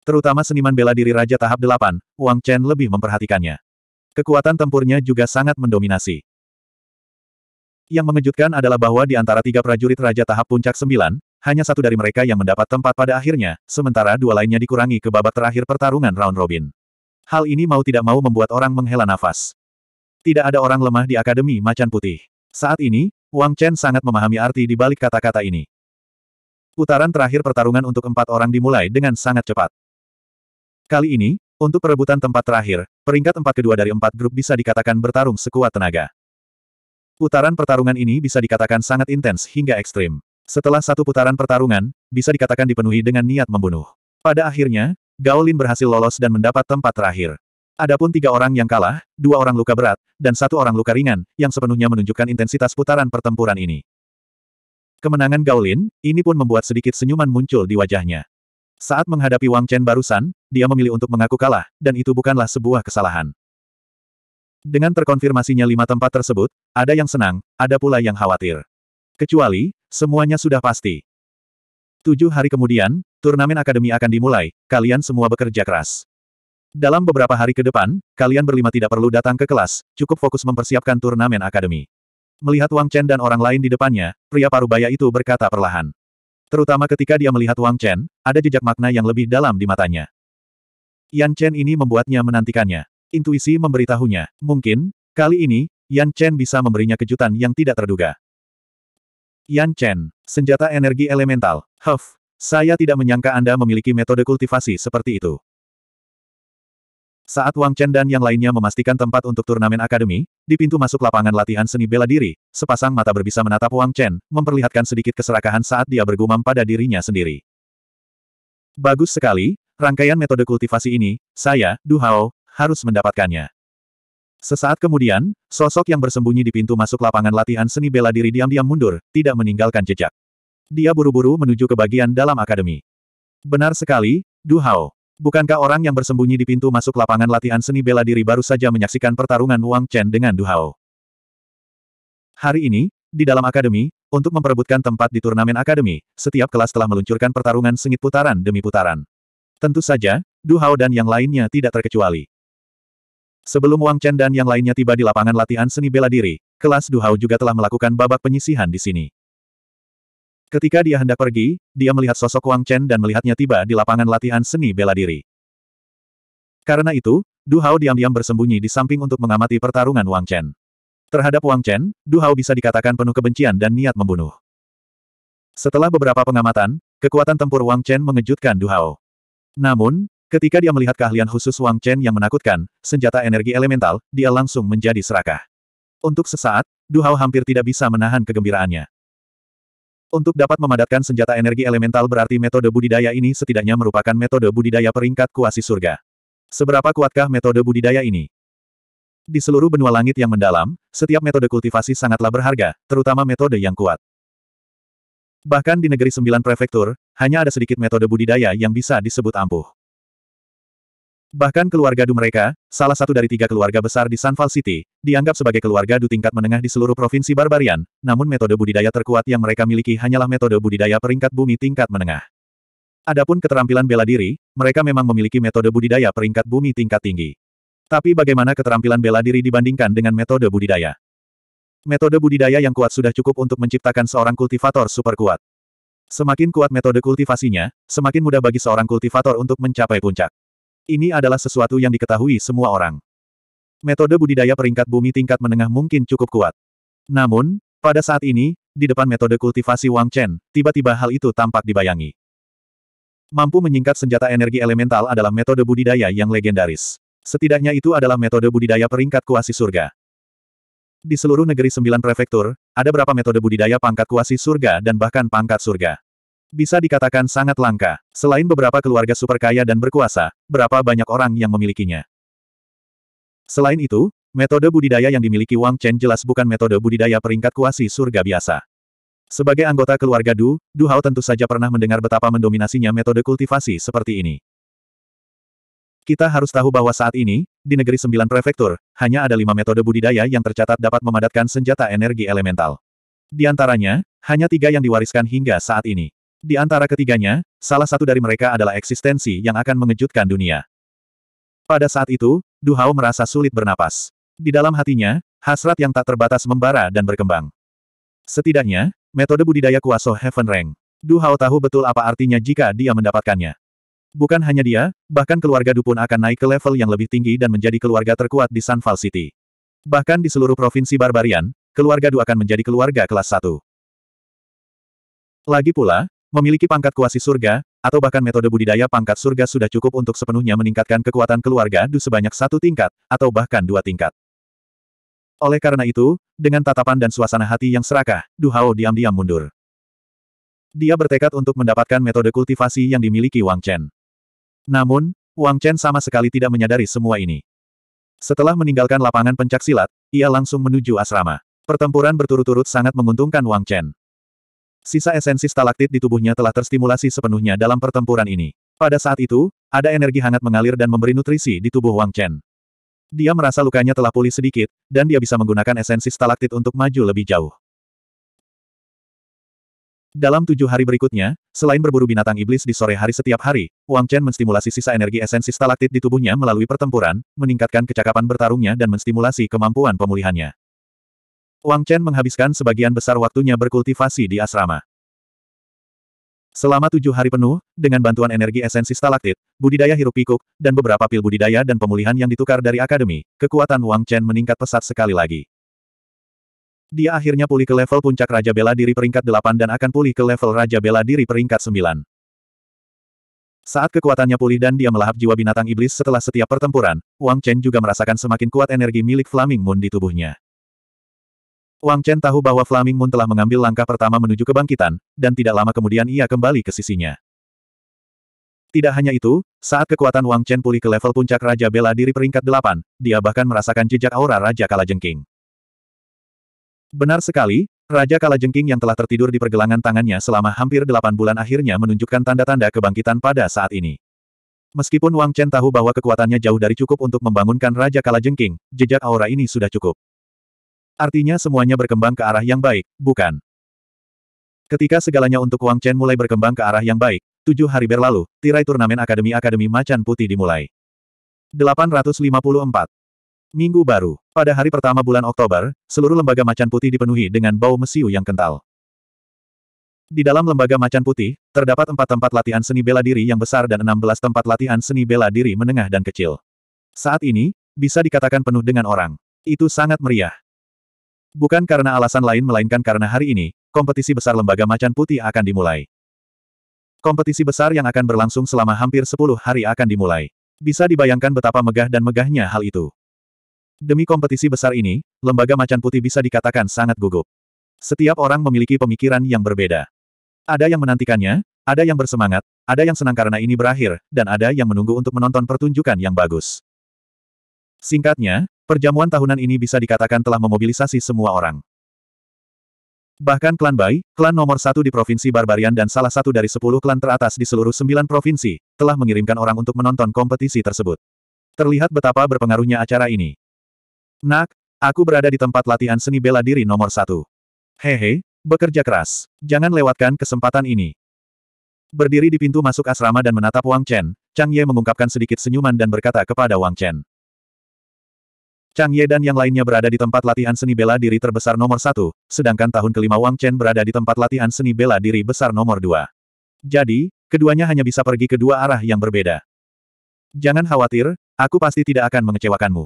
S1: Terutama seniman bela diri Raja tahap 8, Wang Chen lebih memperhatikannya. Kekuatan tempurnya juga sangat mendominasi. Yang mengejutkan adalah bahwa di antara tiga prajurit Raja Tahap Puncak Sembilan, hanya satu dari mereka yang mendapat tempat pada akhirnya, sementara dua lainnya dikurangi ke babak terakhir pertarungan round robin. Hal ini mau tidak mau membuat orang menghela nafas. Tidak ada orang lemah di Akademi Macan Putih. Saat ini, Wang Chen sangat memahami arti di balik kata-kata ini. Putaran terakhir pertarungan untuk empat orang dimulai dengan sangat cepat. Kali ini, untuk perebutan tempat terakhir, peringkat empat kedua dari empat grup bisa dikatakan bertarung sekuat tenaga. Putaran pertarungan ini bisa dikatakan sangat intens hingga ekstrim. Setelah satu putaran pertarungan, bisa dikatakan dipenuhi dengan niat membunuh. Pada akhirnya, Gaolin berhasil lolos dan mendapat tempat terakhir. Adapun tiga orang yang kalah, dua orang luka berat, dan satu orang luka ringan, yang sepenuhnya menunjukkan intensitas putaran pertempuran ini. Kemenangan Gaolin, ini pun membuat sedikit senyuman muncul di wajahnya. Saat menghadapi Wang Chen barusan, dia memilih untuk mengaku kalah, dan itu bukanlah sebuah kesalahan. Dengan terkonfirmasinya lima tempat tersebut, ada yang senang, ada pula yang khawatir. Kecuali, semuanya sudah pasti. Tujuh hari kemudian, turnamen akademi akan dimulai, kalian semua bekerja keras. Dalam beberapa hari ke depan, kalian berlima tidak perlu datang ke kelas, cukup fokus mempersiapkan turnamen akademi. Melihat Wang Chen dan orang lain di depannya, pria parubaya itu berkata perlahan. Terutama ketika dia melihat Wang Chen, ada jejak makna yang lebih dalam di matanya. Yan Chen ini membuatnya menantikannya. Intuisi memberitahunya, mungkin, kali ini, Yan Chen bisa memberinya kejutan yang tidak terduga. Yan Chen, senjata energi elemental, Huff, saya tidak menyangka Anda memiliki metode kultivasi seperti itu. Saat Wang Chen dan yang lainnya memastikan tempat untuk turnamen akademi, di pintu masuk lapangan latihan seni bela diri, sepasang mata berbisa menatap Wang Chen, memperlihatkan sedikit keserakahan saat dia bergumam pada dirinya sendiri. Bagus sekali, rangkaian metode kultivasi ini, saya, Du Hao, harus mendapatkannya. Sesaat kemudian, sosok yang bersembunyi di pintu masuk lapangan latihan seni bela diri diam-diam mundur, tidak meninggalkan jejak. Dia buru-buru menuju ke bagian dalam akademi. Benar sekali, Duhao. Bukankah orang yang bersembunyi di pintu masuk lapangan latihan seni bela diri baru saja menyaksikan pertarungan Wang Chen dengan Duhao? Hari ini, di dalam akademi, untuk memperebutkan tempat di turnamen akademi, setiap kelas telah meluncurkan pertarungan sengit putaran demi putaran. Tentu saja, Duhao dan yang lainnya tidak terkecuali. Sebelum Wang Chen dan yang lainnya tiba di lapangan latihan seni bela diri, kelas Du Hao juga telah melakukan babak penyisihan di sini. Ketika dia hendak pergi, dia melihat sosok Wang Chen dan melihatnya tiba di lapangan latihan seni bela diri. Karena itu, Du Hao diam-diam bersembunyi di samping untuk mengamati pertarungan Wang Chen. Terhadap Wang Chen, Du Hao bisa dikatakan penuh kebencian dan niat membunuh. Setelah beberapa pengamatan, kekuatan tempur Wang Chen mengejutkan Du Hao. Namun, Ketika dia melihat keahlian khusus Wang Chen yang menakutkan, senjata energi elemental, dia langsung menjadi serakah. Untuk sesaat, Du Hao hampir tidak bisa menahan kegembiraannya. Untuk dapat memadatkan senjata energi elemental berarti metode budidaya ini setidaknya merupakan metode budidaya peringkat kuasi surga. Seberapa kuatkah metode budidaya ini? Di seluruh benua langit yang mendalam, setiap metode kultivasi sangatlah berharga, terutama metode yang kuat. Bahkan di negeri sembilan prefektur, hanya ada sedikit metode budidaya yang bisa disebut ampuh. Bahkan keluarga Du mereka, salah satu dari tiga keluarga besar di Sanval City, dianggap sebagai keluarga Du tingkat menengah di seluruh provinsi Barbarian, namun metode budidaya terkuat yang mereka miliki hanyalah metode budidaya peringkat bumi tingkat menengah. Adapun keterampilan bela diri, mereka memang memiliki metode budidaya peringkat bumi tingkat tinggi. Tapi bagaimana keterampilan bela diri dibandingkan dengan metode budidaya? Metode budidaya yang kuat sudah cukup untuk menciptakan seorang kultivator super kuat. Semakin kuat metode kultivasinya, semakin mudah bagi seorang kultivator untuk mencapai puncak. Ini adalah sesuatu yang diketahui semua orang. Metode budidaya peringkat bumi tingkat menengah mungkin cukup kuat. Namun, pada saat ini, di depan metode kultivasi Wang Chen, tiba-tiba hal itu tampak dibayangi. Mampu menyingkat senjata energi elemental adalah metode budidaya yang legendaris. Setidaknya itu adalah metode budidaya peringkat kuasi surga. Di seluruh negeri sembilan prefektur, ada berapa metode budidaya pangkat kuasi surga dan bahkan pangkat surga. Bisa dikatakan sangat langka. Selain beberapa keluarga super kaya dan berkuasa, berapa banyak orang yang memilikinya. Selain itu, metode budidaya yang dimiliki Wang Chen jelas bukan metode budidaya peringkat kuasi surga biasa. Sebagai anggota keluarga Du, Du Hao tentu saja pernah mendengar betapa mendominasinya metode kultivasi seperti ini. Kita harus tahu bahwa saat ini, di negeri sembilan prefektur, hanya ada lima metode budidaya yang tercatat dapat memadatkan senjata energi elemental. Di antaranya, hanya tiga yang diwariskan hingga saat ini. Di antara ketiganya, salah satu dari mereka adalah eksistensi yang akan mengejutkan dunia. Pada saat itu, Du Hao merasa sulit bernapas. Di dalam hatinya, hasrat yang tak terbatas membara dan berkembang. Setidaknya, metode budidaya kuaso Heaven Rank. Hao tahu betul apa artinya jika dia mendapatkannya. Bukan hanya dia, bahkan keluarga Du pun akan naik ke level yang lebih tinggi dan menjadi keluarga terkuat di Sunfall City. Bahkan di seluruh provinsi Barbarian, keluarga Du akan menjadi keluarga kelas 1. Lagi pula, Memiliki pangkat kuasi surga, atau bahkan metode budidaya pangkat surga sudah cukup untuk sepenuhnya meningkatkan kekuatan keluarga Du sebanyak satu tingkat, atau bahkan dua tingkat. Oleh karena itu, dengan tatapan dan suasana hati yang serakah, Du Hao diam-diam mundur. Dia bertekad untuk mendapatkan metode kultivasi yang dimiliki Wang Chen. Namun, Wang Chen sama sekali tidak menyadari semua ini. Setelah meninggalkan lapangan pencaksilat, ia langsung menuju asrama. Pertempuran berturut-turut sangat menguntungkan Wang Chen. Sisa esensi stalaktit di tubuhnya telah terstimulasi sepenuhnya dalam pertempuran ini. Pada saat itu, ada energi hangat mengalir dan memberi nutrisi di tubuh Wang Chen. Dia merasa lukanya telah pulih sedikit, dan dia bisa menggunakan esensi stalaktit untuk maju lebih jauh. Dalam tujuh hari berikutnya, selain berburu binatang iblis di sore hari setiap hari, Wang Chen menstimulasi sisa energi esensi stalaktit di tubuhnya melalui pertempuran, meningkatkan kecakapan bertarungnya dan menstimulasi kemampuan pemulihannya. Wang Chen menghabiskan sebagian besar waktunya berkultivasi di asrama. Selama tujuh hari penuh, dengan bantuan energi esensi stalaktit, budidaya hirup pikuk, dan beberapa pil budidaya dan pemulihan yang ditukar dari akademi, kekuatan Wang Chen meningkat pesat sekali lagi. Dia akhirnya pulih ke level puncak Raja Bela Diri peringkat 8 dan akan pulih ke level Raja Bela Diri peringkat 9. Saat kekuatannya pulih dan dia melahap jiwa binatang iblis setelah setiap pertempuran, Wang Chen juga merasakan semakin kuat energi milik Flaming Moon di tubuhnya. Wang Chen tahu bahwa Flaming Moon telah mengambil langkah pertama menuju kebangkitan, dan tidak lama kemudian ia kembali ke sisinya. Tidak hanya itu, saat kekuatan Wang Chen pulih ke level puncak Raja Bela Diri peringkat 8, dia bahkan merasakan jejak aura Raja Kalajengking. Benar sekali, Raja Kalajengking yang telah tertidur di pergelangan tangannya selama hampir delapan bulan akhirnya menunjukkan tanda-tanda kebangkitan pada saat ini. Meskipun Wang Chen tahu bahwa kekuatannya jauh dari cukup untuk membangunkan Raja Kalajengking, jejak aura ini sudah cukup. Artinya semuanya berkembang ke arah yang baik, bukan? Ketika segalanya untuk Wang Chen mulai berkembang ke arah yang baik, tujuh hari berlalu, tirai turnamen Akademi-Akademi Macan Putih dimulai. 854. Minggu baru. Pada hari pertama bulan Oktober, seluruh lembaga Macan Putih dipenuhi dengan bau mesiu yang kental. Di dalam lembaga Macan Putih, terdapat empat tempat latihan seni bela diri yang besar dan 16 tempat latihan seni bela diri menengah dan kecil. Saat ini, bisa dikatakan penuh dengan orang. Itu sangat meriah. Bukan karena alasan lain melainkan karena hari ini, kompetisi besar lembaga macan putih akan dimulai. Kompetisi besar yang akan berlangsung selama hampir 10 hari akan dimulai. Bisa dibayangkan betapa megah dan megahnya hal itu. Demi kompetisi besar ini, lembaga macan putih bisa dikatakan sangat gugup. Setiap orang memiliki pemikiran yang berbeda. Ada yang menantikannya, ada yang bersemangat, ada yang senang karena ini berakhir, dan ada yang menunggu untuk menonton pertunjukan yang bagus. Singkatnya, Perjamuan tahunan ini bisa dikatakan telah memobilisasi semua orang. Bahkan klan Bai, klan nomor satu di Provinsi Barbarian dan salah satu dari sepuluh klan teratas di seluruh sembilan provinsi, telah mengirimkan orang untuk menonton kompetisi tersebut. Terlihat betapa berpengaruhnya acara ini. Nak, aku berada di tempat latihan seni bela diri nomor satu. Hehe, bekerja keras. Jangan lewatkan kesempatan ini. Berdiri di pintu masuk asrama dan menatap Wang Chen, Chang Ye mengungkapkan sedikit senyuman dan berkata kepada Wang Chen. Chang Ye dan yang lainnya berada di tempat latihan seni bela diri terbesar nomor satu, sedangkan tahun kelima Wang Chen berada di tempat latihan seni bela diri besar nomor dua. Jadi, keduanya hanya bisa pergi ke dua arah yang berbeda. Jangan khawatir, aku pasti tidak akan mengecewakanmu.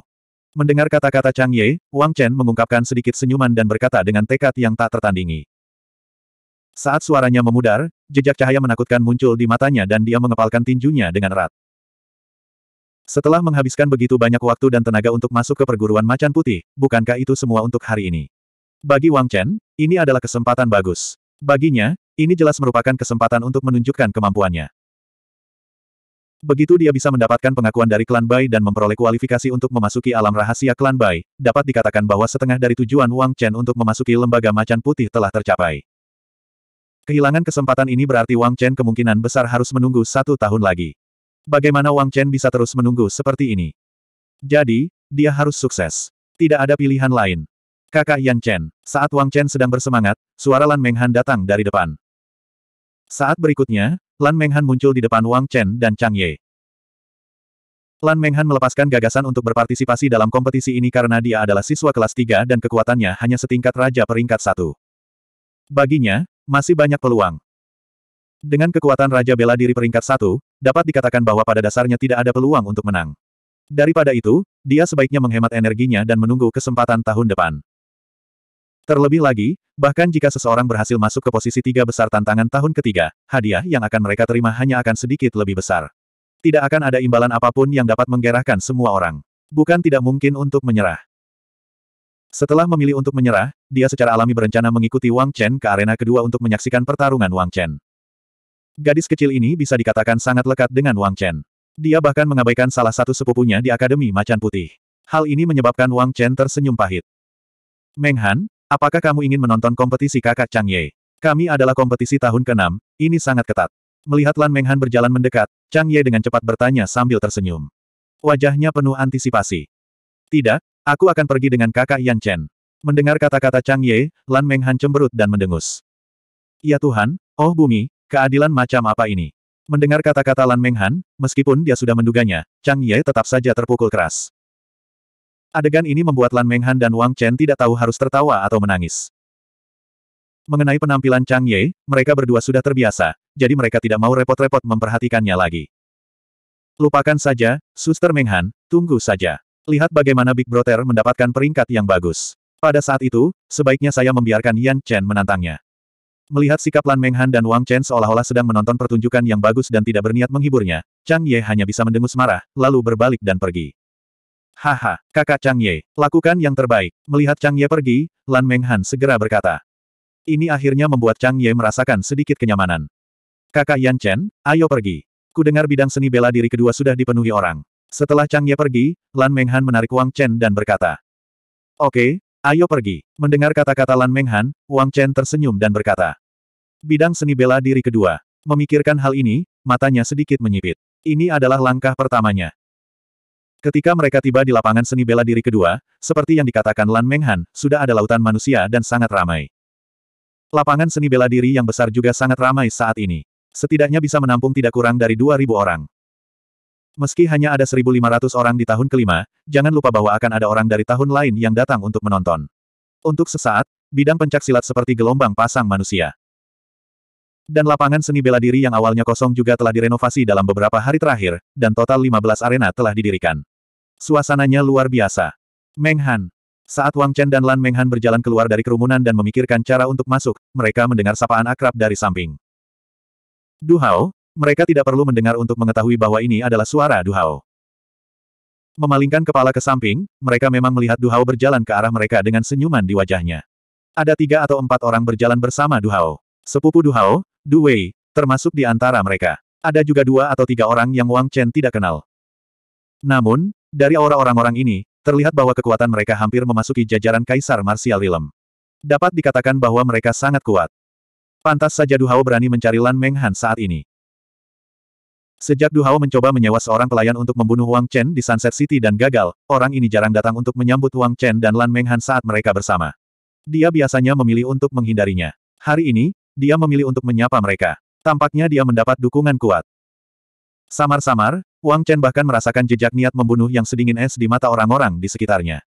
S1: Mendengar kata-kata Chang Ye, Wang Chen mengungkapkan sedikit senyuman dan berkata dengan tekad yang tak tertandingi. Saat suaranya memudar, jejak cahaya menakutkan muncul di matanya dan dia mengepalkan tinjunya dengan erat. Setelah menghabiskan begitu banyak waktu dan tenaga untuk masuk ke perguruan macan putih, bukankah itu semua untuk hari ini? Bagi Wang Chen, ini adalah kesempatan bagus. Baginya, ini jelas merupakan kesempatan untuk menunjukkan kemampuannya. Begitu dia bisa mendapatkan pengakuan dari klan Bai dan memperoleh kualifikasi untuk memasuki alam rahasia klan Bai, dapat dikatakan bahwa setengah dari tujuan Wang Chen untuk memasuki lembaga macan putih telah tercapai. Kehilangan kesempatan ini berarti Wang Chen kemungkinan besar harus menunggu satu tahun lagi. Bagaimana Wang Chen bisa terus menunggu seperti ini? Jadi, dia harus sukses. Tidak ada pilihan lain. Kakak Yan Chen, saat Wang Chen sedang bersemangat, suara Lan Menghan datang dari depan. Saat berikutnya, Lan Menghan muncul di depan Wang Chen dan Chang Ye. Lan Menghan melepaskan gagasan untuk berpartisipasi dalam kompetisi ini karena dia adalah siswa kelas 3 dan kekuatannya hanya setingkat raja peringkat satu. Baginya, masih banyak peluang. Dengan kekuatan Raja Bela Diri peringkat satu, dapat dikatakan bahwa pada dasarnya tidak ada peluang untuk menang. Daripada itu, dia sebaiknya menghemat energinya dan menunggu kesempatan tahun depan. Terlebih lagi, bahkan jika seseorang berhasil masuk ke posisi tiga besar tantangan tahun ketiga, hadiah yang akan mereka terima hanya akan sedikit lebih besar. Tidak akan ada imbalan apapun yang dapat menggerahkan semua orang. Bukan tidak mungkin untuk menyerah. Setelah memilih untuk menyerah, dia secara alami berencana mengikuti Wang Chen ke arena kedua untuk menyaksikan pertarungan Wang Chen. Gadis kecil ini bisa dikatakan sangat lekat dengan Wang Chen. Dia bahkan mengabaikan salah satu sepupunya di Akademi Macan Putih. Hal ini menyebabkan Wang Chen tersenyum pahit. Meng Han, apakah kamu ingin menonton kompetisi kakak Chang Ye? Kami adalah kompetisi tahun ke-6, ini sangat ketat. Melihat Lan Meng Han berjalan mendekat, Chang Ye dengan cepat bertanya sambil tersenyum. Wajahnya penuh antisipasi. Tidak, aku akan pergi dengan kakak Yan Chen. Mendengar kata-kata Chang Ye, Lan Meng Han cemberut dan mendengus. Ya Tuhan, oh bumi, Keadilan macam apa ini? Mendengar kata-kata Lan Menghan, meskipun dia sudah menduganya, Chang Ye tetap saja terpukul keras. Adegan ini membuat Lan Menghan dan Wang Chen tidak tahu harus tertawa atau menangis. Mengenai penampilan Chang Ye, mereka berdua sudah terbiasa, jadi mereka tidak mau repot-repot memperhatikannya lagi. Lupakan saja, Suster Menghan, tunggu saja. Lihat bagaimana Big Brother mendapatkan peringkat yang bagus. Pada saat itu, sebaiknya saya membiarkan Yan Chen menantangnya. Melihat sikap Lan Menghan dan Wang Chen seolah-olah sedang menonton pertunjukan yang bagus dan tidak berniat menghiburnya, Chang Ye hanya bisa mendengus marah, lalu berbalik dan pergi. Haha, kakak Chang Ye, lakukan yang terbaik. Melihat Chang Ye pergi, Lan Menghan segera berkata. Ini akhirnya membuat Chang Ye merasakan sedikit kenyamanan. Kakak Yan Chen, ayo pergi. Kudengar bidang seni bela diri kedua sudah dipenuhi orang. Setelah Chang Ye pergi, Lan Menghan menarik Wang Chen dan berkata. Oke, Ayo pergi. Mendengar kata-kata Lan Menghan, Wang Chen tersenyum dan berkata. Bidang seni bela diri kedua. Memikirkan hal ini, matanya sedikit menyipit. Ini adalah langkah pertamanya. Ketika mereka tiba di lapangan seni bela diri kedua, seperti yang dikatakan Lan Menghan, sudah ada lautan manusia dan sangat ramai. Lapangan seni bela diri yang besar juga sangat ramai saat ini. Setidaknya bisa menampung tidak kurang dari 2.000 orang. Meski hanya ada 1.500 orang di tahun kelima, jangan lupa bahwa akan ada orang dari tahun lain yang datang untuk menonton. Untuk sesaat, bidang pencak silat seperti gelombang pasang manusia. Dan lapangan seni bela diri yang awalnya kosong juga telah direnovasi dalam beberapa hari terakhir, dan total 15 arena telah didirikan. Suasananya luar biasa. Menghan, Saat Wang Chen dan Lan Menghan berjalan keluar dari kerumunan dan memikirkan cara untuk masuk, mereka mendengar sapaan akrab dari samping. Du Hao. Mereka tidak perlu mendengar untuk mengetahui bahwa ini adalah suara Duhao. Memalingkan kepala ke samping, mereka memang melihat Duhao berjalan ke arah mereka dengan senyuman di wajahnya. Ada tiga atau empat orang berjalan bersama Duhao. Sepupu Duhao, Du Wei, termasuk di antara mereka. Ada juga dua atau tiga orang yang Wang Chen tidak kenal. Namun, dari aura orang-orang ini, terlihat bahwa kekuatan mereka hampir memasuki jajaran Kaisar Martial Realm. Dapat dikatakan bahwa mereka sangat kuat. Pantas saja Duhao berani mencari Lan Menghan saat ini. Sejak Du Hao mencoba menyewa seorang pelayan untuk membunuh Wang Chen di Sunset City dan gagal, orang ini jarang datang untuk menyambut Wang Chen dan Lan Menghan saat mereka bersama. Dia biasanya memilih untuk menghindarinya. Hari ini, dia memilih untuk menyapa mereka. Tampaknya dia mendapat dukungan kuat. Samar-samar, Wang Chen bahkan merasakan jejak niat membunuh yang sedingin es di mata orang-orang di sekitarnya.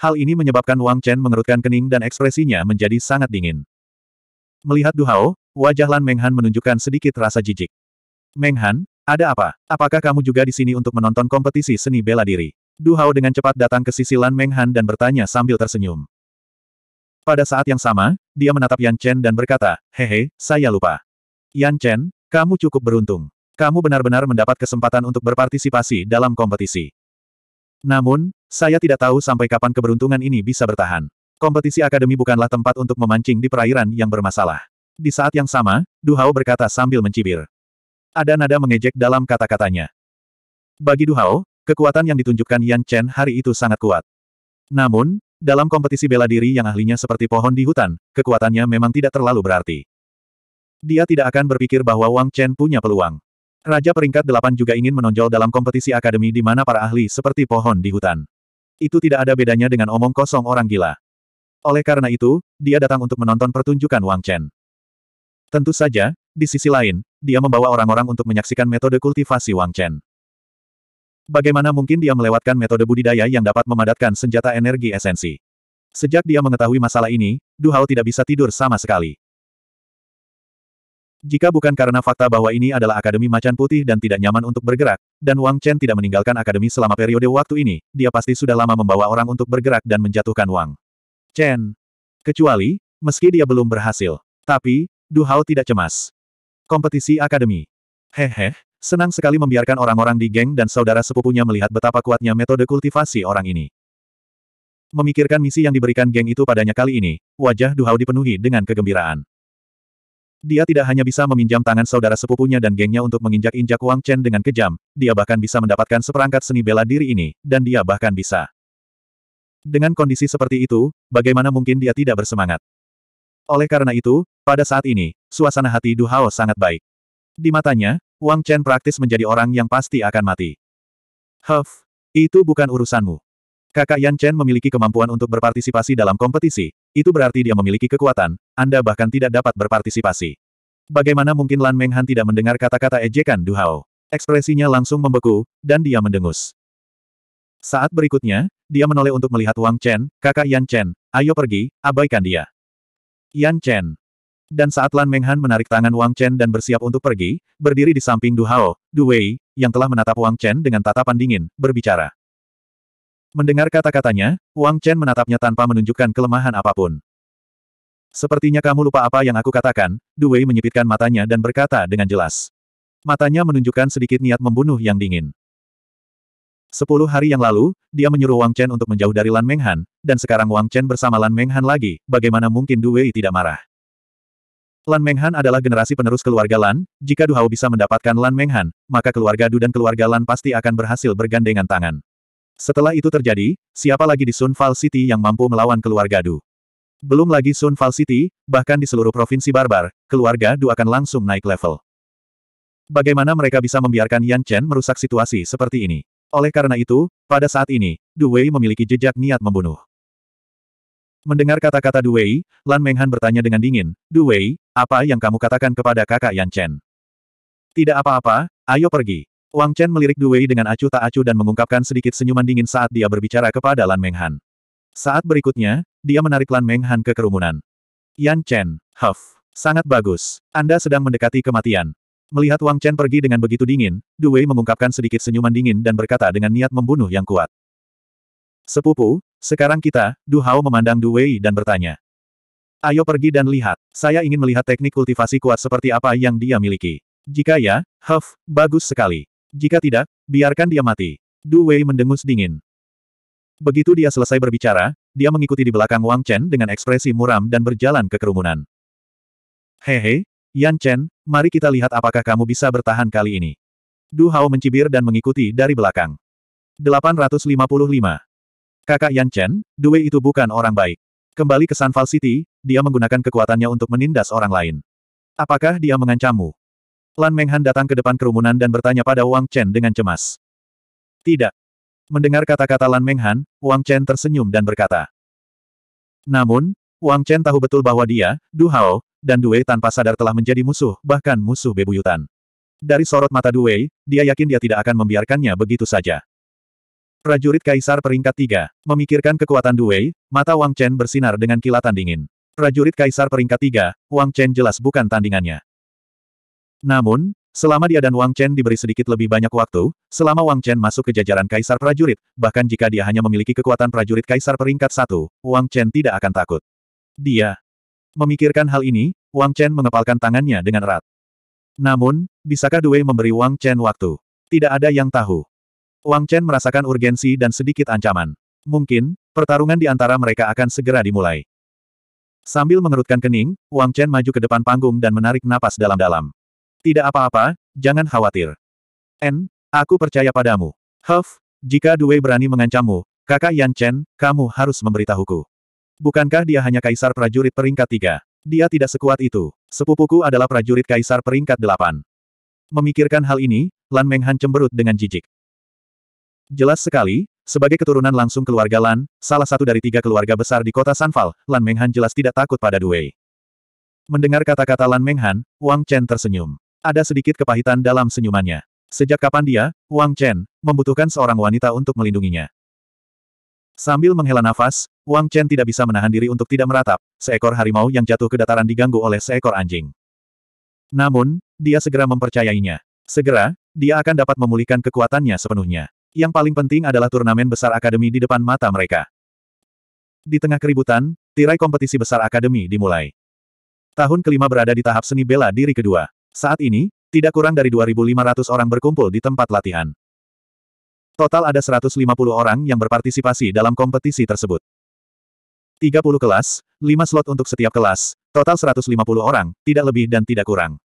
S1: Hal ini menyebabkan Wang Chen mengerutkan kening dan ekspresinya menjadi sangat dingin. Melihat Du Hao, wajah Lan Menghan menunjukkan sedikit rasa jijik. Menghan, ada apa? Apakah kamu juga di sini untuk menonton kompetisi seni bela diri? Du Hao dengan cepat datang ke sisi Lan Meng Han dan bertanya sambil tersenyum. Pada saat yang sama, dia menatap Yan Chen dan berkata, Hehe, saya lupa. Yan Chen, kamu cukup beruntung. Kamu benar-benar mendapat kesempatan untuk berpartisipasi dalam kompetisi. Namun, saya tidak tahu sampai kapan keberuntungan ini bisa bertahan. Kompetisi akademi bukanlah tempat untuk memancing di perairan yang bermasalah. Di saat yang sama, Du Hao berkata sambil mencibir. Ada nada mengejek dalam kata-katanya. Bagi Du Hao, kekuatan yang ditunjukkan Yan Chen hari itu sangat kuat. Namun, dalam kompetisi bela diri yang ahlinya seperti pohon di hutan, kekuatannya memang tidak terlalu berarti. Dia tidak akan berpikir bahwa Wang Chen punya peluang. Raja peringkat delapan juga ingin menonjol dalam kompetisi akademi di mana para ahli seperti pohon di hutan. Itu tidak ada bedanya dengan omong kosong orang gila. Oleh karena itu, dia datang untuk menonton pertunjukan Wang Chen. Tentu saja, di sisi lain, dia membawa orang-orang untuk menyaksikan metode kultivasi Wang Chen. Bagaimana mungkin dia melewatkan metode budidaya yang dapat memadatkan senjata energi esensi? Sejak dia mengetahui masalah ini, Du Hao tidak bisa tidur sama sekali. Jika bukan karena fakta bahwa ini adalah Akademi Macan Putih dan tidak nyaman untuk bergerak, dan Wang Chen tidak meninggalkan Akademi selama periode waktu ini, dia pasti sudah lama membawa orang untuk bergerak dan menjatuhkan Wang Chen. Kecuali, meski dia belum berhasil. Tapi, Du Hao tidak cemas. Kompetisi Akademi. Hehe, senang sekali membiarkan orang-orang di geng dan saudara sepupunya melihat betapa kuatnya metode kultivasi orang ini. Memikirkan misi yang diberikan geng itu padanya kali ini, wajah Duhau dipenuhi dengan kegembiraan. Dia tidak hanya bisa meminjam tangan saudara sepupunya dan gengnya untuk menginjak-injak Wang Chen dengan kejam, dia bahkan bisa mendapatkan seperangkat seni bela diri ini, dan dia bahkan bisa. Dengan kondisi seperti itu, bagaimana mungkin dia tidak bersemangat? Oleh karena itu, pada saat ini, suasana hati Du Hao sangat baik. Di matanya, Wang Chen praktis menjadi orang yang pasti akan mati. Huff, itu bukan urusanmu. Kakak Yan Chen memiliki kemampuan untuk berpartisipasi dalam kompetisi, itu berarti dia memiliki kekuatan, Anda bahkan tidak dapat berpartisipasi. Bagaimana mungkin Lan Menghan tidak mendengar kata-kata ejekan Du Hao? Ekspresinya langsung membeku, dan dia mendengus. Saat berikutnya, dia menoleh untuk melihat Wang Chen, kakak Yan Chen, ayo pergi, abaikan dia. Yan Chen. Dan saat Lan Menghan menarik tangan Wang Chen dan bersiap untuk pergi, berdiri di samping Du Hao, Du Wei, yang telah menatap Wang Chen dengan tatapan dingin, berbicara. Mendengar kata-katanya, Wang Chen menatapnya tanpa menunjukkan kelemahan apapun. Sepertinya kamu lupa apa yang aku katakan, Du Wei menyipitkan matanya dan berkata dengan jelas. Matanya menunjukkan sedikit niat membunuh yang dingin. Sepuluh hari yang lalu, dia menyuruh Wang Chen untuk menjauh dari Lan Menghan, dan sekarang Wang Chen bersama Lan Menghan lagi, bagaimana mungkin Du Wei tidak marah? Lan Menghan adalah generasi penerus keluarga Lan, jika Du Hao bisa mendapatkan Lan Menghan, maka keluarga Du dan keluarga Lan pasti akan berhasil bergandengan tangan. Setelah itu terjadi, siapa lagi di Sun City yang mampu melawan keluarga Du? Belum lagi Sun City, bahkan di seluruh provinsi barbar, keluarga Du akan langsung naik level. Bagaimana mereka bisa membiarkan Yan Chen merusak situasi seperti ini? Oleh karena itu, pada saat ini, Du Wei memiliki jejak niat membunuh. Mendengar kata-kata Du Wei, Lan Menghan bertanya dengan dingin, Du Wei, apa yang kamu katakan kepada kakak Yan Chen? Tidak apa-apa, ayo pergi. Wang Chen melirik Du Wei dengan acuh tak acuh dan mengungkapkan sedikit senyuman dingin saat dia berbicara kepada Lan Menghan. Saat berikutnya, dia menarik Lan Menghan ke kerumunan. Yan Chen, Huff, sangat bagus. Anda sedang mendekati kematian. Melihat Wang Chen pergi dengan begitu dingin, Du Wei mengungkapkan sedikit senyuman dingin dan berkata dengan niat membunuh yang kuat. Sepupu, sekarang kita, Du Hao memandang Du Wei dan bertanya. Ayo pergi dan lihat. Saya ingin melihat teknik kultivasi kuat seperti apa yang dia miliki. Jika ya, Huff, bagus sekali. Jika tidak, biarkan dia mati. Du Wei mendengus dingin. Begitu dia selesai berbicara, dia mengikuti di belakang Wang Chen dengan ekspresi muram dan berjalan ke kerumunan. Hehe, Yan Chen, mari kita lihat apakah kamu bisa bertahan kali ini. Du Hao mencibir dan mengikuti dari belakang. 855. Kakak Yan Chen, Due itu bukan orang baik. Kembali ke Sanval City, dia menggunakan kekuatannya untuk menindas orang lain. Apakah dia mengancammu? Lan Menghan datang ke depan kerumunan dan bertanya pada Wang Chen dengan cemas. Tidak. Mendengar kata-kata Lan Menghan, Wang Chen tersenyum dan berkata. Namun, Wang Chen tahu betul bahwa dia, Du Hao, dan Due tanpa sadar telah menjadi musuh, bahkan musuh bebuyutan. Dari sorot mata Due, dia yakin dia tidak akan membiarkannya begitu saja. Prajurit Kaisar peringkat 3, memikirkan kekuatan Due, mata Wang Chen bersinar dengan kilatan dingin. Prajurit Kaisar peringkat 3, Wang Chen jelas bukan tandingannya. Namun, selama dia dan Wang Chen diberi sedikit lebih banyak waktu, selama Wang Chen masuk ke jajaran Kaisar prajurit, bahkan jika dia hanya memiliki kekuatan prajurit Kaisar peringkat 1, Wang Chen tidak akan takut. Dia Memikirkan hal ini, Wang Chen mengepalkan tangannya dengan erat. Namun, bisakah Due memberi Wang Chen waktu? Tidak ada yang tahu. Wang Chen merasakan urgensi dan sedikit ancaman. Mungkin, pertarungan di antara mereka akan segera dimulai. Sambil mengerutkan kening, Wang Chen maju ke depan panggung dan menarik napas dalam-dalam. Tidak apa-apa, jangan khawatir. N, aku percaya padamu. Huff, jika Due berani mengancammu, kakak Yan Chen, kamu harus memberitahuku. Bukankah dia hanya kaisar prajurit peringkat tiga? Dia tidak sekuat itu. Sepupuku adalah prajurit kaisar peringkat delapan. Memikirkan hal ini, Lan Menghan cemberut dengan jijik. Jelas sekali, sebagai keturunan langsung keluarga Lan, salah satu dari tiga keluarga besar di kota Sanval, Lan Menghan jelas tidak takut pada Duwei. Mendengar kata-kata Lan Menghan, Wang Chen tersenyum. Ada sedikit kepahitan dalam senyumannya. Sejak kapan dia, Wang Chen, membutuhkan seorang wanita untuk melindunginya? Sambil menghela nafas, Wang Chen tidak bisa menahan diri untuk tidak meratap, seekor harimau yang jatuh ke dataran diganggu oleh seekor anjing. Namun, dia segera mempercayainya. Segera, dia akan dapat memulihkan kekuatannya sepenuhnya. Yang paling penting adalah turnamen besar akademi di depan mata mereka. Di tengah keributan, tirai kompetisi besar akademi dimulai. Tahun kelima berada di tahap seni bela diri kedua. Saat ini, tidak kurang dari 2.500 orang berkumpul di tempat latihan. Total ada 150 orang yang berpartisipasi dalam kompetisi tersebut. 30 kelas, 5 slot untuk setiap kelas, total 150 orang, tidak lebih dan tidak kurang.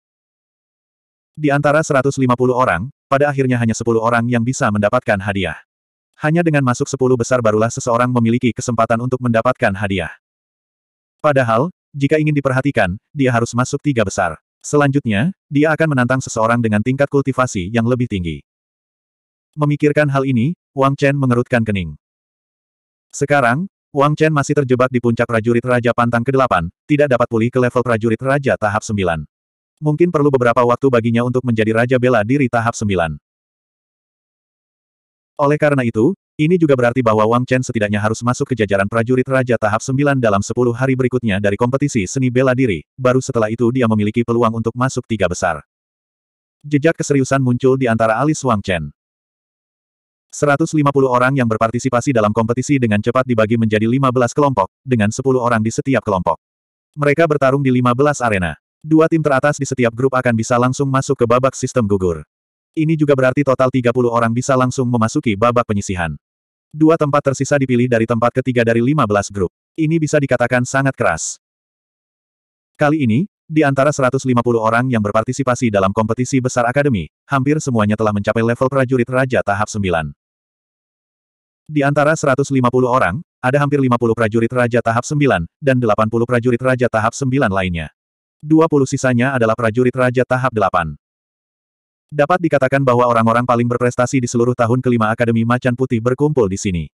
S1: Di antara 150 orang, pada akhirnya hanya 10 orang yang bisa mendapatkan hadiah. Hanya dengan masuk 10 besar barulah seseorang memiliki kesempatan untuk mendapatkan hadiah. Padahal, jika ingin diperhatikan, dia harus masuk tiga besar. Selanjutnya, dia akan menantang seseorang dengan tingkat kultivasi yang lebih tinggi. Memikirkan hal ini, Wang Chen mengerutkan kening. Sekarang, Wang Chen masih terjebak di puncak prajurit Raja Pantang ke-8, tidak dapat pulih ke level prajurit Raja tahap 9. Mungkin perlu beberapa waktu baginya untuk menjadi Raja Bela Diri tahap 9. Oleh karena itu, ini juga berarti bahwa Wang Chen setidaknya harus masuk ke jajaran prajurit Raja tahap 9 dalam 10 hari berikutnya dari kompetisi seni bela diri, baru setelah itu dia memiliki peluang untuk masuk tiga besar. Jejak keseriusan muncul di antara alis Wang Chen. 150 orang yang berpartisipasi dalam kompetisi dengan cepat dibagi menjadi 15 kelompok, dengan 10 orang di setiap kelompok. Mereka bertarung di 15 arena. Dua tim teratas di setiap grup akan bisa langsung masuk ke babak sistem gugur. Ini juga berarti total 30 orang bisa langsung memasuki babak penyisihan. Dua tempat tersisa dipilih dari tempat ketiga dari 15 grup. Ini bisa dikatakan sangat keras. Kali ini, di antara 150 orang yang berpartisipasi dalam kompetisi besar akademi, hampir semuanya telah mencapai level prajurit raja tahap 9. Di antara 150 orang, ada hampir 50 prajurit Raja Tahap 9, dan 80 prajurit Raja Tahap 9 lainnya. 20 sisanya adalah prajurit Raja Tahap 8. Dapat dikatakan bahwa orang-orang paling berprestasi di seluruh tahun kelima Akademi Macan Putih berkumpul di sini.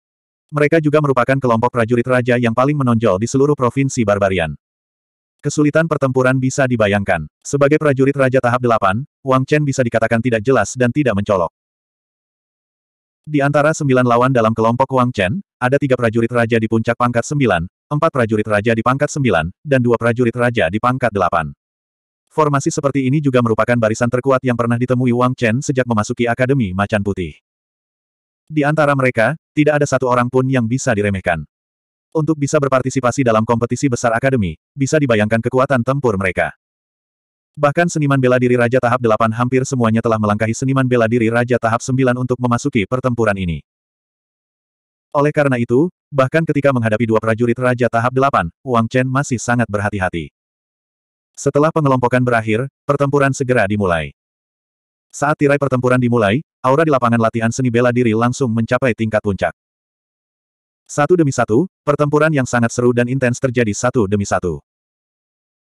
S1: Mereka juga merupakan kelompok prajurit raja yang paling menonjol di seluruh provinsi Barbarian. Kesulitan pertempuran bisa dibayangkan. Sebagai prajurit Raja Tahap 8, Wang Chen bisa dikatakan tidak jelas dan tidak mencolok. Di antara sembilan lawan dalam kelompok Wang Chen, ada tiga prajurit raja di puncak pangkat sembilan, empat prajurit raja di pangkat sembilan, dan dua prajurit raja di pangkat delapan. Formasi seperti ini juga merupakan barisan terkuat yang pernah ditemui Wang Chen sejak memasuki Akademi Macan Putih. Di antara mereka, tidak ada satu orang pun yang bisa diremehkan. Untuk bisa berpartisipasi dalam kompetisi besar akademi, bisa dibayangkan kekuatan tempur mereka. Bahkan seniman bela diri Raja Tahap 8 hampir semuanya telah melangkahi seniman bela diri Raja Tahap 9 untuk memasuki pertempuran ini. Oleh karena itu, bahkan ketika menghadapi dua prajurit Raja Tahap 8, Wang Chen masih sangat berhati-hati. Setelah pengelompokan berakhir, pertempuran segera dimulai. Saat tirai pertempuran dimulai, aura di lapangan latihan seni bela diri langsung mencapai tingkat puncak. Satu demi satu, pertempuran yang sangat seru dan intens terjadi satu demi satu.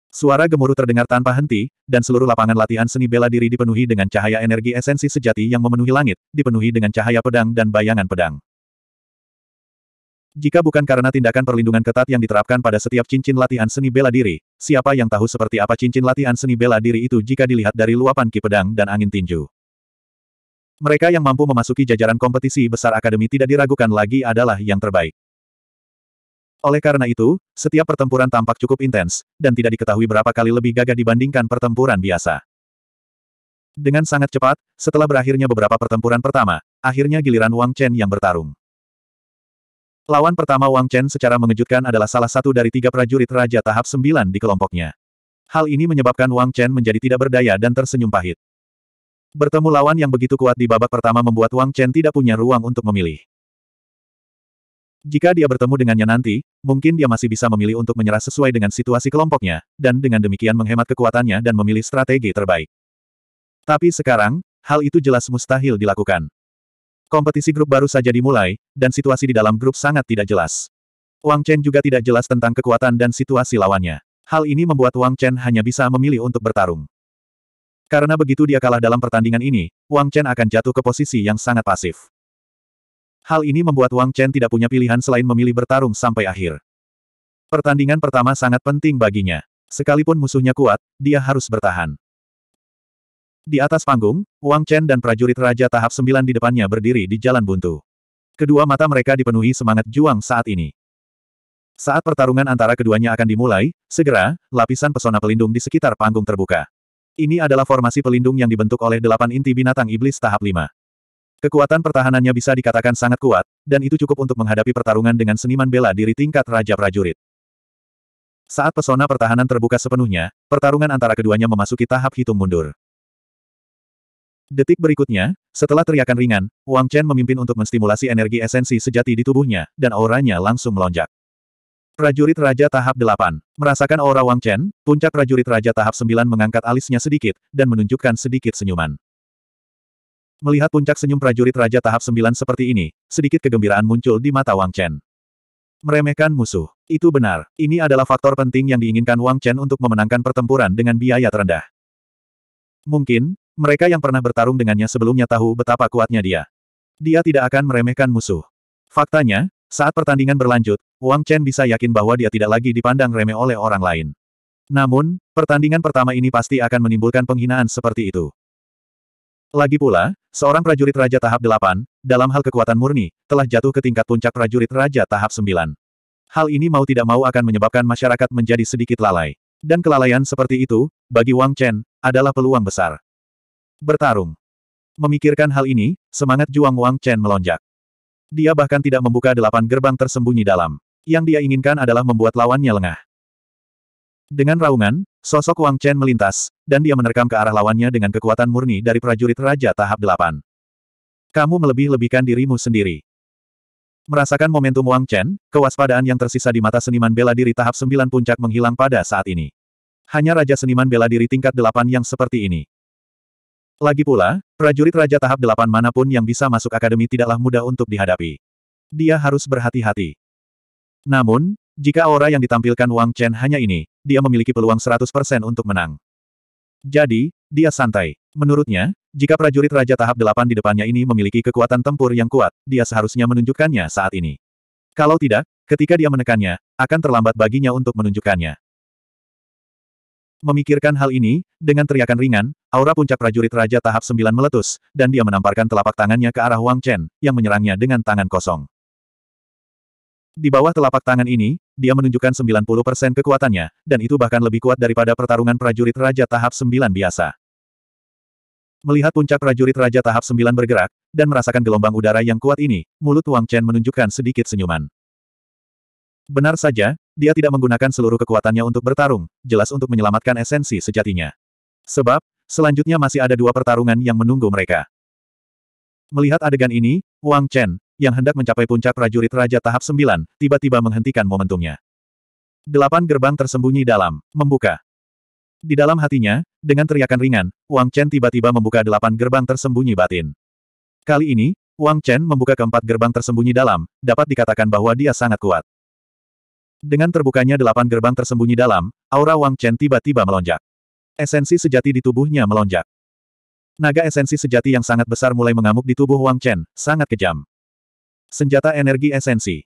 S1: Suara gemuruh terdengar tanpa henti, dan seluruh lapangan latihan seni bela diri dipenuhi dengan cahaya energi esensi sejati yang memenuhi langit, dipenuhi dengan cahaya pedang dan bayangan pedang. Jika bukan karena tindakan perlindungan ketat yang diterapkan pada setiap cincin latihan seni bela diri, siapa yang tahu seperti apa cincin latihan seni bela diri itu jika dilihat dari luapan ki pedang dan angin tinju. Mereka yang mampu memasuki jajaran kompetisi besar akademi tidak diragukan lagi adalah yang terbaik. Oleh karena itu, setiap pertempuran tampak cukup intens, dan tidak diketahui berapa kali lebih gagah dibandingkan pertempuran biasa. Dengan sangat cepat, setelah berakhirnya beberapa pertempuran pertama, akhirnya giliran Wang Chen yang bertarung. Lawan pertama Wang Chen secara mengejutkan adalah salah satu dari tiga prajurit Raja Tahap Sembilan di kelompoknya. Hal ini menyebabkan Wang Chen menjadi tidak berdaya dan tersenyum pahit. Bertemu lawan yang begitu kuat di babak pertama membuat Wang Chen tidak punya ruang untuk memilih. Jika dia bertemu dengannya nanti, mungkin dia masih bisa memilih untuk menyerah sesuai dengan situasi kelompoknya, dan dengan demikian menghemat kekuatannya dan memilih strategi terbaik. Tapi sekarang, hal itu jelas mustahil dilakukan. Kompetisi grup baru saja dimulai, dan situasi di dalam grup sangat tidak jelas. Wang Chen juga tidak jelas tentang kekuatan dan situasi lawannya. Hal ini membuat Wang Chen hanya bisa memilih untuk bertarung. Karena begitu dia kalah dalam pertandingan ini, Wang Chen akan jatuh ke posisi yang sangat pasif. Hal ini membuat Wang Chen tidak punya pilihan selain memilih bertarung sampai akhir. Pertandingan pertama sangat penting baginya. Sekalipun musuhnya kuat, dia harus bertahan. Di atas panggung, Wang Chen dan prajurit Raja Tahap 9 di depannya berdiri di jalan buntu. Kedua mata mereka dipenuhi semangat juang saat ini. Saat pertarungan antara keduanya akan dimulai, segera, lapisan pesona pelindung di sekitar panggung terbuka. Ini adalah formasi pelindung yang dibentuk oleh delapan inti binatang iblis tahap 5. Kekuatan pertahanannya bisa dikatakan sangat kuat, dan itu cukup untuk menghadapi pertarungan dengan seniman bela diri tingkat Raja Prajurit. Saat pesona pertahanan terbuka sepenuhnya, pertarungan antara keduanya memasuki tahap hitung mundur. Detik berikutnya, setelah teriakan ringan, Wang Chen memimpin untuk menstimulasi energi esensi sejati di tubuhnya, dan auranya langsung melonjak. Prajurit Raja Tahap 8 Merasakan aura Wang Chen, puncak prajurit Raja Tahap 9 mengangkat alisnya sedikit, dan menunjukkan sedikit senyuman. Melihat puncak senyum prajurit Raja tahap 9 seperti ini, sedikit kegembiraan muncul di mata Wang Chen. Meremehkan musuh. Itu benar, ini adalah faktor penting yang diinginkan Wang Chen untuk memenangkan pertempuran dengan biaya terendah. Mungkin, mereka yang pernah bertarung dengannya sebelumnya tahu betapa kuatnya dia. Dia tidak akan meremehkan musuh. Faktanya, saat pertandingan berlanjut, Wang Chen bisa yakin bahwa dia tidak lagi dipandang remeh oleh orang lain. Namun, pertandingan pertama ini pasti akan menimbulkan penghinaan seperti itu. Lagi pula, Seorang prajurit Raja tahap 8, dalam hal kekuatan murni, telah jatuh ke tingkat puncak prajurit Raja tahap 9. Hal ini mau tidak mau akan menyebabkan masyarakat menjadi sedikit lalai. Dan kelalaian seperti itu, bagi Wang Chen, adalah peluang besar. Bertarung. Memikirkan hal ini, semangat juang Wang Chen melonjak. Dia bahkan tidak membuka delapan gerbang tersembunyi dalam. Yang dia inginkan adalah membuat lawannya lengah. Dengan raungan, Sosok Wang Chen melintas, dan dia menerkam ke arah lawannya dengan kekuatan murni dari prajurit Raja Tahap 8. Kamu melebih-lebihkan dirimu sendiri. Merasakan momentum Wang Chen, kewaspadaan yang tersisa di mata seniman bela diri tahap 9 puncak menghilang pada saat ini. Hanya Raja Seniman Bela Diri tingkat 8 yang seperti ini. Lagi pula, prajurit Raja Tahap 8 manapun yang bisa masuk akademi tidaklah mudah untuk dihadapi. Dia harus berhati-hati. Namun, jika aura yang ditampilkan Wang Chen hanya ini, dia memiliki peluang 100% untuk menang. Jadi, dia santai. Menurutnya, jika prajurit Raja Tahap 8 di depannya ini memiliki kekuatan tempur yang kuat, dia seharusnya menunjukkannya saat ini. Kalau tidak, ketika dia menekannya, akan terlambat baginya untuk menunjukkannya. Memikirkan hal ini, dengan teriakan ringan, aura puncak prajurit Raja Tahap 9 meletus, dan dia menamparkan telapak tangannya ke arah Wang Chen, yang menyerangnya dengan tangan kosong. Di bawah telapak tangan ini, dia menunjukkan 90% kekuatannya, dan itu bahkan lebih kuat daripada pertarungan prajurit Raja Tahap sembilan biasa. Melihat puncak prajurit Raja Tahap sembilan bergerak, dan merasakan gelombang udara yang kuat ini, mulut Wang Chen menunjukkan sedikit senyuman. Benar saja, dia tidak menggunakan seluruh kekuatannya untuk bertarung, jelas untuk menyelamatkan esensi sejatinya. Sebab, selanjutnya masih ada dua pertarungan yang menunggu mereka. Melihat adegan ini, Wang Chen, yang hendak mencapai puncak prajurit Raja tahap 9, tiba-tiba menghentikan momentumnya. Delapan gerbang tersembunyi dalam, membuka. Di dalam hatinya, dengan teriakan ringan, Wang Chen tiba-tiba membuka delapan gerbang tersembunyi batin. Kali ini, Wang Chen membuka keempat gerbang tersembunyi dalam, dapat dikatakan bahwa dia sangat kuat. Dengan terbukanya delapan gerbang tersembunyi dalam, aura Wang Chen tiba-tiba melonjak. Esensi sejati di tubuhnya melonjak. Naga esensi sejati yang sangat besar mulai mengamuk di tubuh Wang Chen, sangat kejam. Senjata energi esensi.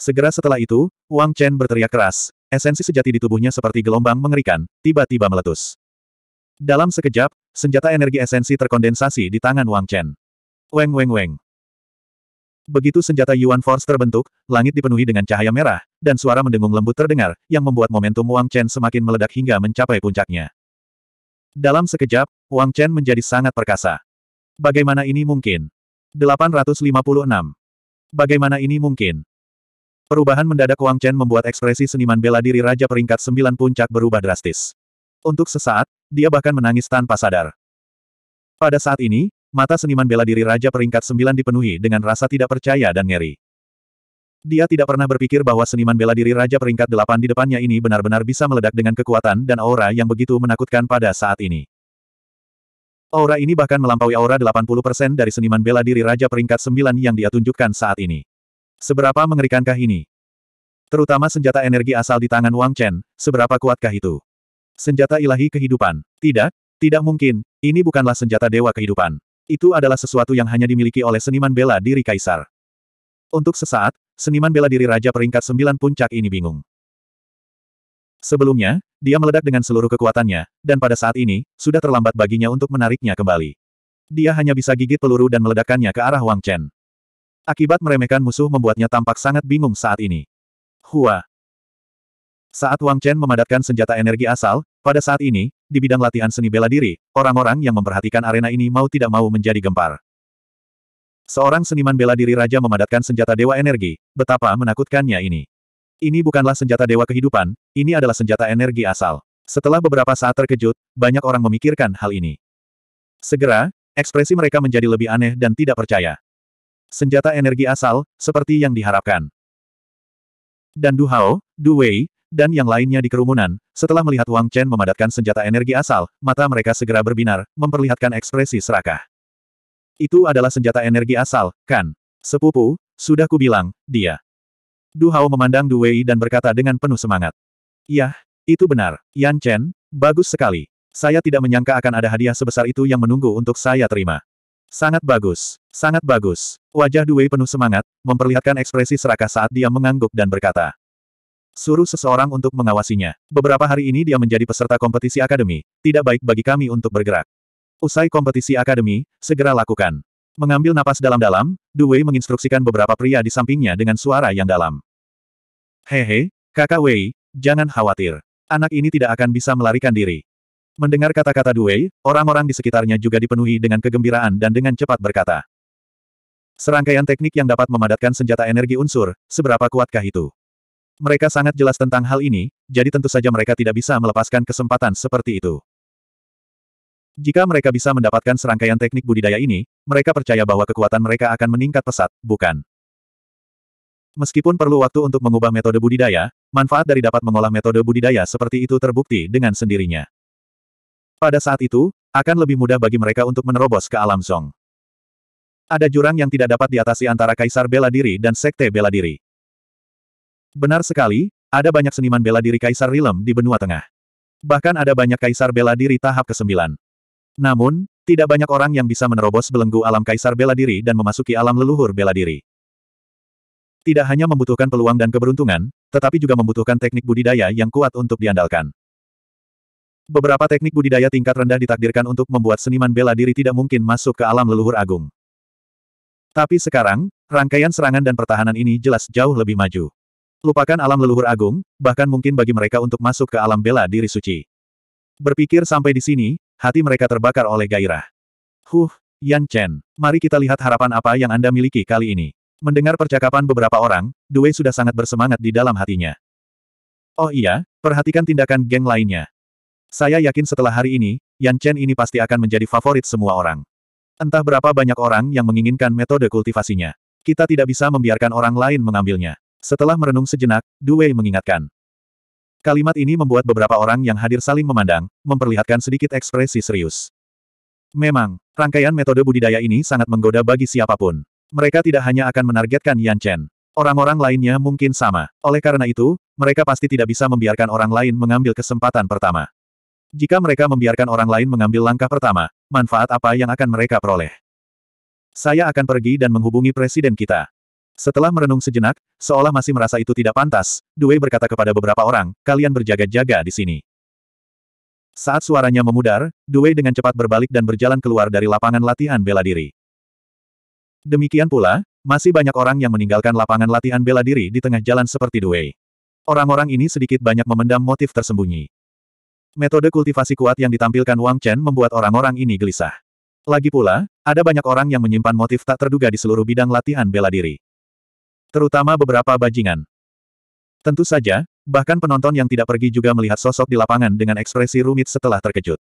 S1: Segera setelah itu, Wang Chen berteriak keras. Esensi sejati di tubuhnya seperti gelombang mengerikan, tiba-tiba meletus. Dalam sekejap, senjata energi esensi terkondensasi di tangan Wang Chen. Weng weng weng. Begitu senjata Yuan Force terbentuk, langit dipenuhi dengan cahaya merah, dan suara mendengung lembut terdengar, yang membuat momentum Wang Chen semakin meledak hingga mencapai puncaknya. Dalam sekejap, Wang Chen menjadi sangat perkasa. Bagaimana ini mungkin? 856. Bagaimana ini mungkin? Perubahan mendadak Wang Chen membuat ekspresi seniman bela diri Raja peringkat sembilan puncak berubah drastis. Untuk sesaat, dia bahkan menangis tanpa sadar. Pada saat ini, mata seniman bela diri Raja peringkat sembilan dipenuhi dengan rasa tidak percaya dan ngeri. Dia tidak pernah berpikir bahwa seniman bela diri Raja peringkat delapan di depannya ini benar-benar bisa meledak dengan kekuatan dan aura yang begitu menakutkan pada saat ini. Aura ini bahkan melampaui aura 80% dari seniman bela diri Raja peringkat 9 yang dia tunjukkan saat ini. Seberapa mengerikankah ini? Terutama senjata energi asal di tangan Wang Chen, seberapa kuatkah itu? Senjata ilahi kehidupan. Tidak, tidak mungkin, ini bukanlah senjata dewa kehidupan. Itu adalah sesuatu yang hanya dimiliki oleh seniman bela diri Kaisar. Untuk sesaat, seniman bela diri Raja peringkat 9 puncak ini bingung. Sebelumnya, dia meledak dengan seluruh kekuatannya, dan pada saat ini, sudah terlambat baginya untuk menariknya kembali. Dia hanya bisa gigit peluru dan meledakkannya ke arah Wang Chen. Akibat meremehkan musuh membuatnya tampak sangat bingung saat ini. Hua! Saat Wang Chen memadatkan senjata energi asal, pada saat ini, di bidang latihan seni bela diri, orang-orang yang memperhatikan arena ini mau tidak mau menjadi gempar. Seorang seniman bela diri raja memadatkan senjata dewa energi, betapa menakutkannya ini. Ini bukanlah senjata dewa kehidupan, ini adalah senjata energi asal. Setelah beberapa saat terkejut, banyak orang memikirkan hal ini. Segera, ekspresi mereka menjadi lebih aneh dan tidak percaya. Senjata energi asal, seperti yang diharapkan. Dan Du Hao, Du Wei, dan yang lainnya di kerumunan, setelah melihat Wang Chen memadatkan senjata energi asal, mata mereka segera berbinar, memperlihatkan ekspresi serakah. Itu adalah senjata energi asal, kan? Sepupu, sudah kubilang, dia. Du Hao memandang Du Wei dan berkata dengan penuh semangat. Yah, itu benar, Yan Chen, bagus sekali. Saya tidak menyangka akan ada hadiah sebesar itu yang menunggu untuk saya terima. Sangat bagus, sangat bagus. Wajah Du Wei penuh semangat, memperlihatkan ekspresi serakah saat dia mengangguk dan berkata. Suruh seseorang untuk mengawasinya. Beberapa hari ini dia menjadi peserta kompetisi akademi. Tidak baik bagi kami untuk bergerak. Usai kompetisi akademi, segera lakukan. Mengambil napas dalam-dalam, Duwei menginstruksikan beberapa pria di sampingnya dengan suara yang dalam. Hehe, kakak Wei, jangan khawatir. Anak ini tidak akan bisa melarikan diri. Mendengar kata-kata Duwei, orang-orang di sekitarnya juga dipenuhi dengan kegembiraan dan dengan cepat berkata. Serangkaian teknik yang dapat memadatkan senjata energi unsur, seberapa kuatkah itu? Mereka sangat jelas tentang hal ini, jadi tentu saja mereka tidak bisa melepaskan kesempatan seperti itu. Jika mereka bisa mendapatkan serangkaian teknik budidaya ini, mereka percaya bahwa kekuatan mereka akan meningkat pesat, bukan? Meskipun perlu waktu untuk mengubah metode budidaya, manfaat dari dapat mengolah metode budidaya seperti itu terbukti dengan sendirinya. Pada saat itu, akan lebih mudah bagi mereka untuk menerobos ke alam zong. Ada jurang yang tidak dapat diatasi antara kaisar bela diri dan sekte bela diri. Benar sekali, ada banyak seniman bela diri kaisar Rilem di benua tengah. Bahkan ada banyak kaisar bela diri tahap ke-9. Namun, tidak banyak orang yang bisa menerobos belenggu alam kaisar bela diri dan memasuki alam leluhur bela diri. Tidak hanya membutuhkan peluang dan keberuntungan, tetapi juga membutuhkan teknik budidaya yang kuat untuk diandalkan. Beberapa teknik budidaya tingkat rendah ditakdirkan untuk membuat seniman bela diri tidak mungkin masuk ke alam leluhur agung. Tapi sekarang, rangkaian serangan dan pertahanan ini jelas jauh lebih maju. Lupakan alam leluhur agung, bahkan mungkin bagi mereka untuk masuk ke alam bela diri suci. Berpikir sampai di sini, hati mereka terbakar oleh gairah. Huh, Yan Chen, mari kita lihat harapan apa yang Anda miliki kali ini. Mendengar percakapan beberapa orang, Due sudah sangat bersemangat di dalam hatinya. Oh iya, perhatikan tindakan geng lainnya. Saya yakin setelah hari ini, Yan Chen ini pasti akan menjadi favorit semua orang. Entah berapa banyak orang yang menginginkan metode kultivasinya. Kita tidak bisa membiarkan orang lain mengambilnya. Setelah merenung sejenak, Wei mengingatkan. Kalimat ini membuat beberapa orang yang hadir saling memandang, memperlihatkan sedikit ekspresi serius. Memang, rangkaian metode budidaya ini sangat menggoda bagi siapapun. Mereka tidak hanya akan menargetkan Yan Chen. Orang-orang lainnya mungkin sama. Oleh karena itu, mereka pasti tidak bisa membiarkan orang lain mengambil kesempatan pertama. Jika mereka membiarkan orang lain mengambil langkah pertama, manfaat apa yang akan mereka peroleh? Saya akan pergi dan menghubungi presiden kita. Setelah merenung sejenak, seolah masih merasa itu tidak pantas, Dwe berkata kepada beberapa orang, kalian berjaga-jaga di sini. Saat suaranya memudar, Dwe dengan cepat berbalik dan berjalan keluar dari lapangan latihan bela diri. Demikian pula, masih banyak orang yang meninggalkan lapangan latihan bela diri di tengah jalan seperti Dwe. Orang-orang ini sedikit banyak memendam motif tersembunyi. Metode kultivasi kuat yang ditampilkan Wang Chen membuat orang-orang ini gelisah. Lagi pula, ada banyak orang yang menyimpan motif tak terduga di seluruh bidang latihan bela diri. Terutama beberapa bajingan. Tentu saja, bahkan penonton yang tidak pergi juga melihat sosok di lapangan dengan ekspresi rumit setelah terkejut.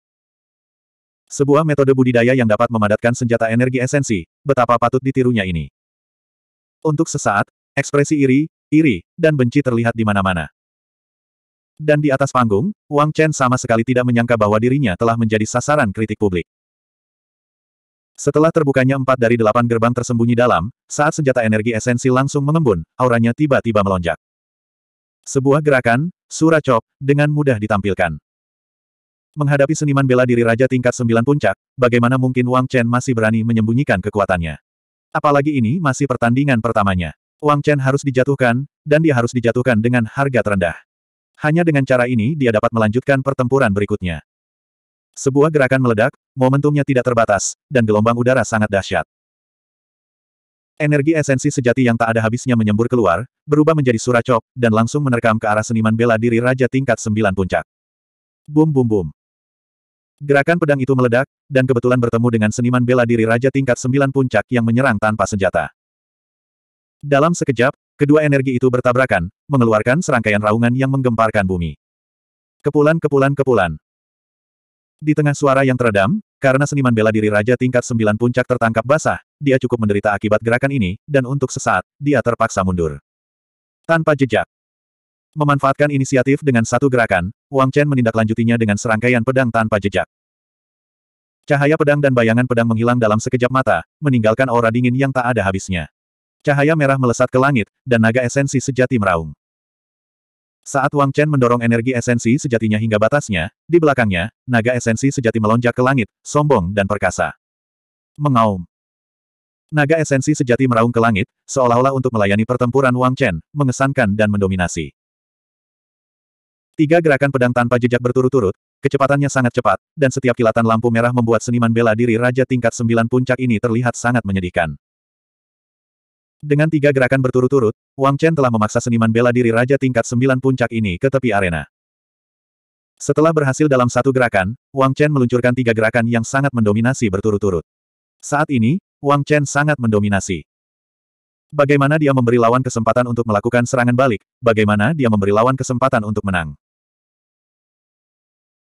S1: Sebuah metode budidaya yang dapat memadatkan senjata energi esensi, betapa patut ditirunya ini. Untuk sesaat, ekspresi iri, iri, dan benci terlihat di mana-mana. Dan di atas panggung, Wang Chen sama sekali tidak menyangka bahwa dirinya telah menjadi sasaran kritik publik. Setelah terbukanya empat dari delapan gerbang tersembunyi dalam, saat senjata energi esensi langsung mengembun, auranya tiba-tiba melonjak. Sebuah gerakan, Suracok, dengan mudah ditampilkan. Menghadapi seniman bela diri Raja tingkat sembilan puncak, bagaimana mungkin Wang Chen masih berani menyembunyikan kekuatannya. Apalagi ini masih pertandingan pertamanya. Wang Chen harus dijatuhkan, dan dia harus dijatuhkan dengan harga terendah. Hanya dengan cara ini dia dapat melanjutkan pertempuran berikutnya. Sebuah gerakan meledak, momentumnya tidak terbatas, dan gelombang udara sangat dahsyat. Energi esensi sejati yang tak ada habisnya menyembur keluar, berubah menjadi suracop, dan langsung menerkam ke arah seniman bela diri Raja tingkat sembilan puncak. Bum bum bum. Gerakan pedang itu meledak, dan kebetulan bertemu dengan seniman bela diri Raja tingkat sembilan puncak yang menyerang tanpa senjata. Dalam sekejap, kedua energi itu bertabrakan, mengeluarkan serangkaian raungan yang menggemparkan bumi. Kepulan kepulan kepulan. Di tengah suara yang teredam, karena seniman bela diri Raja tingkat sembilan puncak tertangkap basah, dia cukup menderita akibat gerakan ini, dan untuk sesaat, dia terpaksa mundur. Tanpa jejak. Memanfaatkan inisiatif dengan satu gerakan, Wang Chen menindaklanjutinya dengan serangkaian pedang tanpa jejak. Cahaya pedang dan bayangan pedang menghilang dalam sekejap mata, meninggalkan aura dingin yang tak ada habisnya. Cahaya merah melesat ke langit, dan naga esensi sejati meraung. Saat Wang Chen mendorong energi esensi sejatinya hingga batasnya, di belakangnya, naga esensi sejati melonjak ke langit, sombong dan perkasa. Mengaum. Naga esensi sejati meraung ke langit, seolah-olah untuk melayani pertempuran Wang Chen, mengesankan dan mendominasi. Tiga gerakan pedang tanpa jejak berturut-turut, kecepatannya sangat cepat, dan setiap kilatan lampu merah membuat seniman bela diri Raja tingkat sembilan puncak ini terlihat sangat menyedihkan. Dengan tiga gerakan berturut-turut, Wang Chen telah memaksa seniman bela diri Raja tingkat sembilan puncak ini ke tepi arena. Setelah berhasil dalam satu gerakan, Wang Chen meluncurkan tiga gerakan yang sangat mendominasi berturut-turut. Saat ini, Wang Chen sangat mendominasi. Bagaimana dia memberi lawan kesempatan untuk melakukan serangan balik, bagaimana dia memberi lawan kesempatan untuk menang.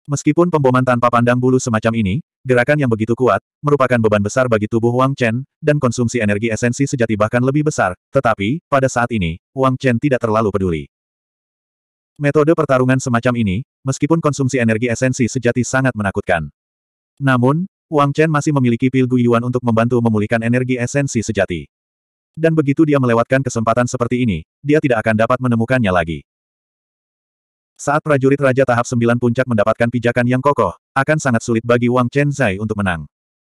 S1: Meskipun pemboman tanpa pandang bulu semacam ini, gerakan yang begitu kuat, merupakan beban besar bagi tubuh Wang Chen, dan konsumsi energi esensi sejati bahkan lebih besar, tetapi, pada saat ini, Wang Chen tidak terlalu peduli. Metode pertarungan semacam ini, meskipun konsumsi energi esensi sejati sangat menakutkan. Namun, Wang Chen masih memiliki pil Guyuan untuk membantu memulihkan energi esensi sejati. Dan begitu dia melewatkan kesempatan seperti ini, dia tidak akan dapat menemukannya lagi. Saat prajurit Raja tahap 9 puncak mendapatkan pijakan yang kokoh, akan sangat sulit bagi Wang Chen Zai untuk menang.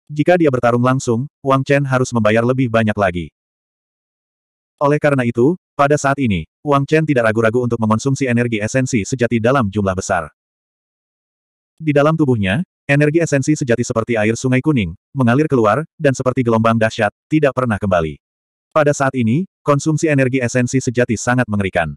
S1: Jika dia bertarung langsung, Wang Chen harus membayar lebih banyak lagi. Oleh karena itu, pada saat ini, Wang Chen tidak ragu-ragu untuk mengonsumsi energi esensi sejati dalam jumlah besar. Di dalam tubuhnya, energi esensi sejati seperti air sungai kuning, mengalir keluar, dan seperti gelombang dahsyat, tidak pernah kembali. Pada saat ini, konsumsi energi esensi sejati sangat mengerikan.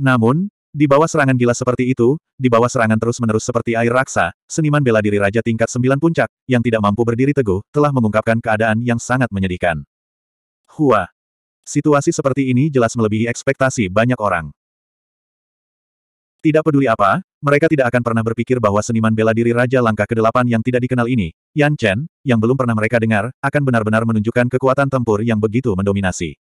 S1: Namun, di bawah serangan gila seperti itu, di bawah serangan terus-menerus seperti air raksa, seniman bela diri Raja tingkat sembilan puncak, yang tidak mampu berdiri teguh, telah mengungkapkan keadaan yang sangat menyedihkan. Hua. Situasi seperti ini jelas melebihi ekspektasi banyak orang. Tidak peduli apa, mereka tidak akan pernah berpikir bahwa seniman bela diri Raja Langkah ke-8 yang tidak dikenal ini, Yan Chen, yang belum pernah mereka dengar, akan benar-benar menunjukkan kekuatan tempur yang begitu mendominasi.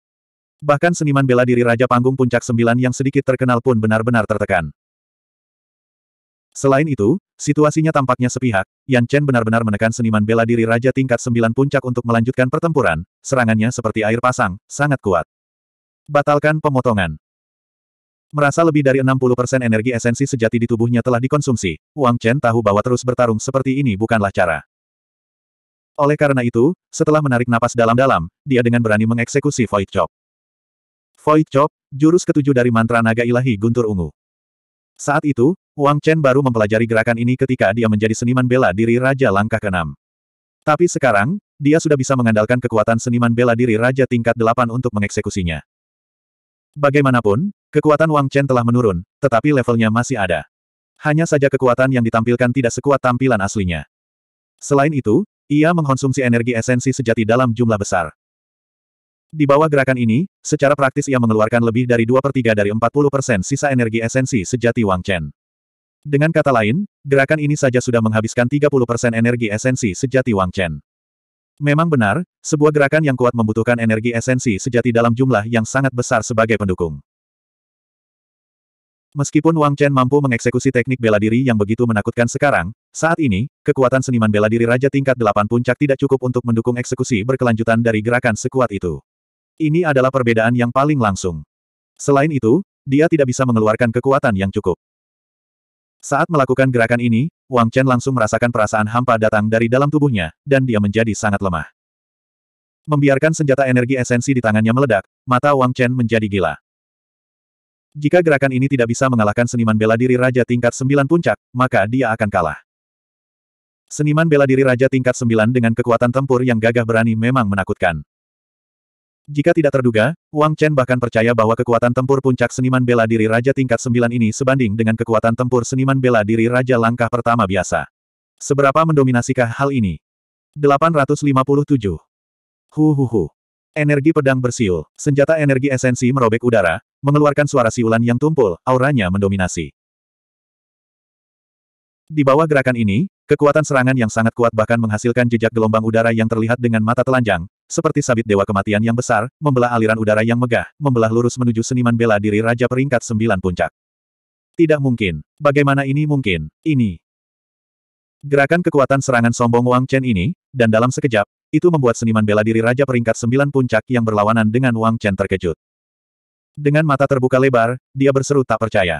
S1: Bahkan seniman bela diri Raja Panggung Puncak Sembilan yang sedikit terkenal pun benar-benar tertekan. Selain itu, situasinya tampaknya sepihak, Yan Chen benar-benar menekan seniman bela diri Raja tingkat Sembilan Puncak untuk melanjutkan pertempuran, serangannya seperti air pasang, sangat kuat. Batalkan pemotongan. Merasa lebih dari 60% energi esensi sejati di tubuhnya telah dikonsumsi, Wang Chen tahu bahwa terus bertarung seperti ini bukanlah cara. Oleh karena itu, setelah menarik napas dalam-dalam, dia dengan berani mengeksekusi Void Chop. Void Chop, jurus ketujuh dari mantra naga ilahi Guntur Ungu. Saat itu, Wang Chen baru mempelajari gerakan ini ketika dia menjadi seniman bela diri Raja Langkah Kenam. Tapi sekarang, dia sudah bisa mengandalkan kekuatan seniman bela diri Raja tingkat delapan untuk mengeksekusinya. Bagaimanapun, kekuatan Wang Chen telah menurun, tetapi levelnya masih ada. Hanya saja kekuatan yang ditampilkan tidak sekuat tampilan aslinya. Selain itu, ia mengkonsumsi energi esensi sejati dalam jumlah besar. Di bawah gerakan ini, secara praktis ia mengeluarkan lebih dari 2 per 3 dari 40% sisa energi esensi sejati Wang Chen. Dengan kata lain, gerakan ini saja sudah menghabiskan 30% energi esensi sejati Wang Chen. Memang benar, sebuah gerakan yang kuat membutuhkan energi esensi sejati dalam jumlah yang sangat besar sebagai pendukung. Meskipun Wang Chen mampu mengeksekusi teknik bela diri yang begitu menakutkan sekarang, saat ini, kekuatan seniman bela diri Raja tingkat 8 puncak tidak cukup untuk mendukung eksekusi berkelanjutan dari gerakan sekuat itu. Ini adalah perbedaan yang paling langsung. Selain itu, dia tidak bisa mengeluarkan kekuatan yang cukup. Saat melakukan gerakan ini, Wang Chen langsung merasakan perasaan hampa datang dari dalam tubuhnya, dan dia menjadi sangat lemah. Membiarkan senjata energi esensi di tangannya meledak, mata Wang Chen menjadi gila. Jika gerakan ini tidak bisa mengalahkan seniman bela diri Raja tingkat sembilan puncak, maka dia akan kalah. Seniman bela diri Raja tingkat sembilan dengan kekuatan tempur yang gagah berani memang menakutkan. Jika tidak terduga, Wang Chen bahkan percaya bahwa kekuatan tempur puncak seniman bela diri Raja tingkat 9 ini sebanding dengan kekuatan tempur seniman bela diri Raja langkah pertama biasa. Seberapa mendominasikah hal ini? 857. Hu hu hu. Energi pedang bersiul, senjata energi esensi merobek udara, mengeluarkan suara siulan yang tumpul, auranya mendominasi. Di bawah gerakan ini, kekuatan serangan yang sangat kuat bahkan menghasilkan jejak gelombang udara yang terlihat dengan mata telanjang, seperti sabit dewa kematian yang besar, membelah aliran udara yang megah, membelah lurus menuju seniman bela diri Raja Peringkat Sembilan Puncak. Tidak mungkin. Bagaimana ini mungkin? Ini. Gerakan kekuatan serangan sombong Wang Chen ini, dan dalam sekejap, itu membuat seniman bela diri Raja Peringkat Sembilan Puncak yang berlawanan dengan Wang Chen terkejut. Dengan mata terbuka lebar, dia berseru tak percaya.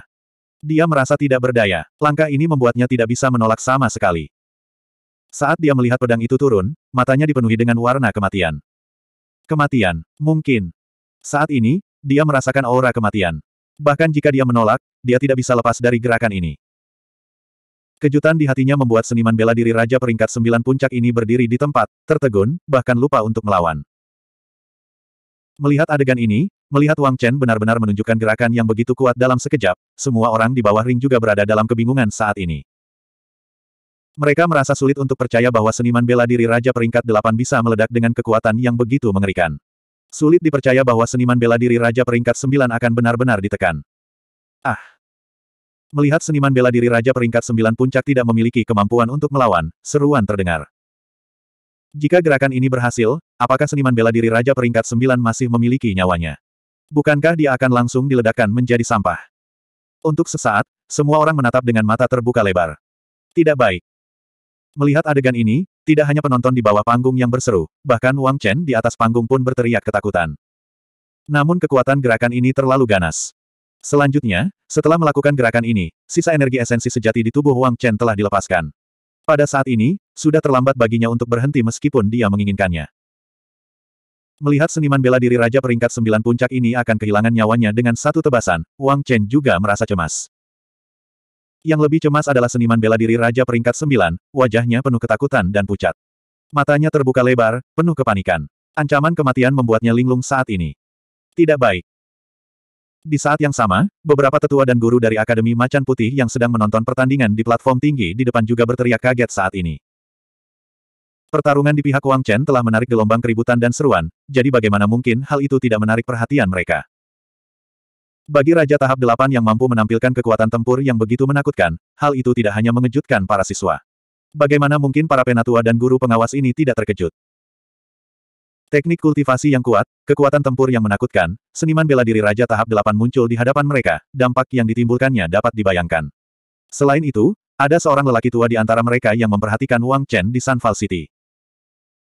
S1: Dia merasa tidak berdaya. Langkah ini membuatnya tidak bisa menolak sama sekali. Saat dia melihat pedang itu turun, matanya dipenuhi dengan warna kematian. Kematian, mungkin. Saat ini, dia merasakan aura kematian. Bahkan jika dia menolak, dia tidak bisa lepas dari gerakan ini. Kejutan di hatinya membuat seniman bela diri Raja peringkat sembilan puncak ini berdiri di tempat, tertegun, bahkan lupa untuk melawan. Melihat adegan ini, melihat Wang Chen benar-benar menunjukkan gerakan yang begitu kuat dalam sekejap, semua orang di bawah ring juga berada dalam kebingungan saat ini. Mereka merasa sulit untuk percaya bahwa seniman bela diri Raja Peringkat Delapan bisa meledak dengan kekuatan yang begitu mengerikan. Sulit dipercaya bahwa seniman bela diri Raja Peringkat Sembilan akan benar-benar ditekan. Ah! Melihat seniman bela diri Raja Peringkat Sembilan puncak tidak memiliki kemampuan untuk melawan, seruan terdengar. Jika gerakan ini berhasil, apakah seniman bela diri Raja Peringkat Sembilan masih memiliki nyawanya? Bukankah dia akan langsung diledakkan menjadi sampah? Untuk sesaat, semua orang menatap dengan mata terbuka lebar. Tidak baik. Melihat adegan ini, tidak hanya penonton di bawah panggung yang berseru, bahkan Wang Chen di atas panggung pun berteriak ketakutan. Namun kekuatan gerakan ini terlalu ganas. Selanjutnya, setelah melakukan gerakan ini, sisa energi esensi sejati di tubuh Wang Chen telah dilepaskan. Pada saat ini, sudah terlambat baginya untuk berhenti meskipun dia menginginkannya. Melihat seniman bela diri Raja peringkat sembilan puncak ini akan kehilangan nyawanya dengan satu tebasan, Wang Chen juga merasa cemas. Yang lebih cemas adalah seniman bela diri Raja peringkat sembilan, wajahnya penuh ketakutan dan pucat. Matanya terbuka lebar, penuh kepanikan. Ancaman kematian membuatnya linglung saat ini. Tidak baik. Di saat yang sama, beberapa tetua dan guru dari Akademi Macan Putih yang sedang menonton pertandingan di platform tinggi di depan juga berteriak kaget saat ini. Pertarungan di pihak Wang Chen telah menarik gelombang keributan dan seruan, jadi bagaimana mungkin hal itu tidak menarik perhatian mereka. Bagi Raja tahap 8 yang mampu menampilkan kekuatan tempur yang begitu menakutkan, hal itu tidak hanya mengejutkan para siswa. Bagaimana mungkin para penatua dan guru pengawas ini tidak terkejut? Teknik kultivasi yang kuat, kekuatan tempur yang menakutkan, seniman bela diri Raja tahap 8 muncul di hadapan mereka, dampak yang ditimbulkannya dapat dibayangkan. Selain itu, ada seorang lelaki tua di antara mereka yang memperhatikan Wang Chen di Sunval City.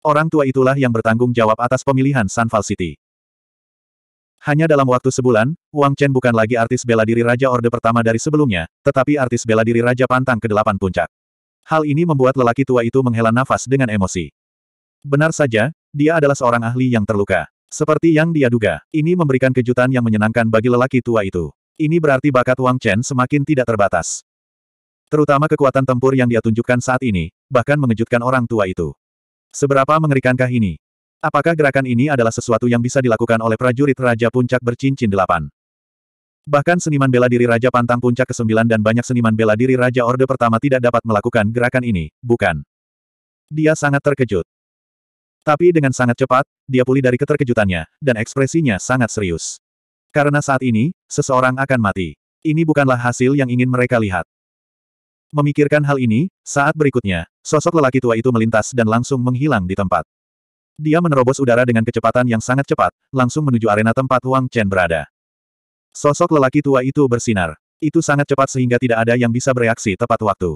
S1: Orang tua itulah yang bertanggung jawab atas pemilihan Sunval City. Hanya dalam waktu sebulan, Wang Chen bukan lagi artis bela diri Raja Orde pertama dari sebelumnya, tetapi artis bela diri Raja Pantang ke-8 Puncak. Hal ini membuat lelaki tua itu menghela nafas dengan emosi. Benar saja, dia adalah seorang ahli yang terluka. Seperti yang dia duga, ini memberikan kejutan yang menyenangkan bagi lelaki tua itu. Ini berarti bakat Wang Chen semakin tidak terbatas. Terutama kekuatan tempur yang dia tunjukkan saat ini, bahkan mengejutkan orang tua itu. Seberapa mengerikankah ini? Apakah gerakan ini adalah sesuatu yang bisa dilakukan oleh prajurit Raja Puncak bercincin delapan? Bahkan seniman bela diri Raja Pantang Puncak ke-9 dan banyak seniman bela diri Raja Orde Pertama tidak dapat melakukan gerakan ini, bukan? Dia sangat terkejut. Tapi dengan sangat cepat, dia pulih dari keterkejutannya, dan ekspresinya sangat serius. Karena saat ini, seseorang akan mati. Ini bukanlah hasil yang ingin mereka lihat. Memikirkan hal ini, saat berikutnya, sosok lelaki tua itu melintas dan langsung menghilang di tempat. Dia menerobos udara dengan kecepatan yang sangat cepat, langsung menuju arena tempat Wang Chen berada. Sosok lelaki tua itu bersinar. Itu sangat cepat sehingga tidak ada yang bisa bereaksi tepat waktu.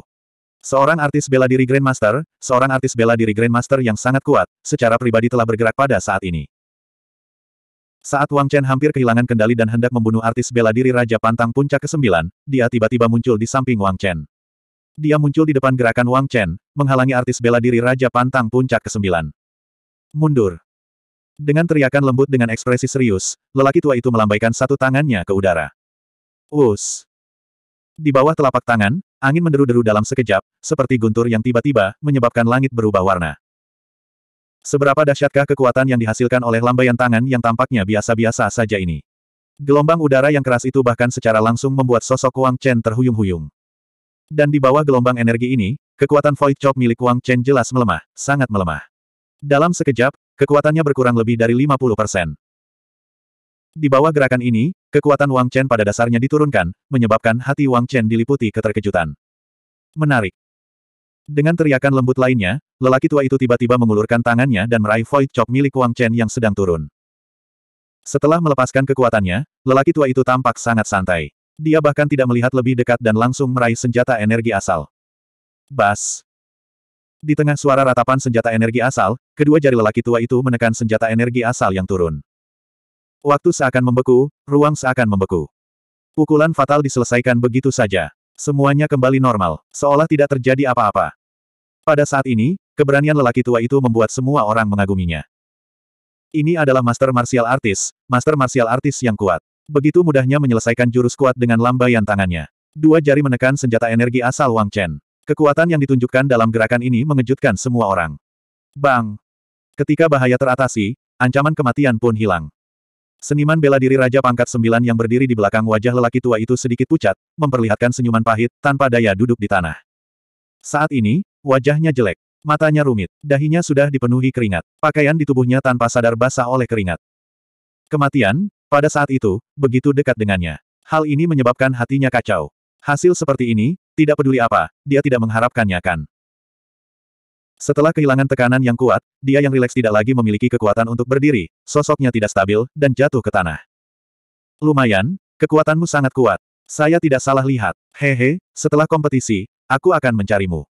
S1: Seorang artis bela diri Grandmaster, seorang artis bela diri Grandmaster yang sangat kuat, secara pribadi telah bergerak pada saat ini. Saat Wang Chen hampir kehilangan kendali dan hendak membunuh artis bela diri Raja Pantang Puncak ke-9, dia tiba-tiba muncul di samping Wang Chen. Dia muncul di depan gerakan Wang Chen, menghalangi artis bela diri Raja Pantang Puncak ke-9. Mundur. Dengan teriakan lembut dengan ekspresi serius, lelaki tua itu melambaikan satu tangannya ke udara. Us. Di bawah telapak tangan, angin menderu-deru dalam sekejap, seperti guntur yang tiba-tiba menyebabkan langit berubah warna. Seberapa dahsyatkah kekuatan yang dihasilkan oleh lambaian tangan yang tampaknya biasa-biasa saja ini? Gelombang udara yang keras itu bahkan secara langsung membuat sosok Wang Chen terhuyung-huyung. Dan di bawah gelombang energi ini, kekuatan Void Chop milik Wang Chen jelas melemah, sangat melemah. Dalam sekejap, kekuatannya berkurang lebih dari 50 persen. Di bawah gerakan ini, kekuatan Wang Chen pada dasarnya diturunkan, menyebabkan hati Wang Chen diliputi keterkejutan. Menarik. Dengan teriakan lembut lainnya, lelaki tua itu tiba-tiba mengulurkan tangannya dan meraih void chop milik Wang Chen yang sedang turun. Setelah melepaskan kekuatannya, lelaki tua itu tampak sangat santai. Dia bahkan tidak melihat lebih dekat dan langsung meraih senjata energi asal. Bas! Di tengah suara ratapan senjata energi asal, kedua jari lelaki tua itu menekan senjata energi asal yang turun. Waktu seakan membeku, ruang seakan membeku. Pukulan fatal diselesaikan begitu saja. Semuanya kembali normal, seolah tidak terjadi apa-apa. Pada saat ini, keberanian lelaki tua itu membuat semua orang mengaguminya. Ini adalah master martial artist, master martial artis yang kuat. Begitu mudahnya menyelesaikan jurus kuat dengan lambaian tangannya. Dua jari menekan senjata energi asal Wang Chen. Kekuatan yang ditunjukkan dalam gerakan ini mengejutkan semua orang. Bang! Ketika bahaya teratasi, ancaman kematian pun hilang. Seniman bela diri Raja Pangkat Sembilan yang berdiri di belakang wajah lelaki tua itu sedikit pucat, memperlihatkan senyuman pahit, tanpa daya duduk di tanah. Saat ini, wajahnya jelek. Matanya rumit, dahinya sudah dipenuhi keringat, pakaian di tubuhnya tanpa sadar basah oleh keringat. Kematian, pada saat itu, begitu dekat dengannya. Hal ini menyebabkan hatinya kacau. Hasil seperti ini, tidak peduli apa, dia tidak mengharapkannya kan. Setelah kehilangan tekanan yang kuat, dia yang rileks tidak lagi memiliki kekuatan untuk berdiri, sosoknya tidak stabil, dan jatuh ke tanah. Lumayan, kekuatanmu sangat kuat. Saya tidak salah lihat. Hehe, setelah kompetisi, aku akan mencarimu.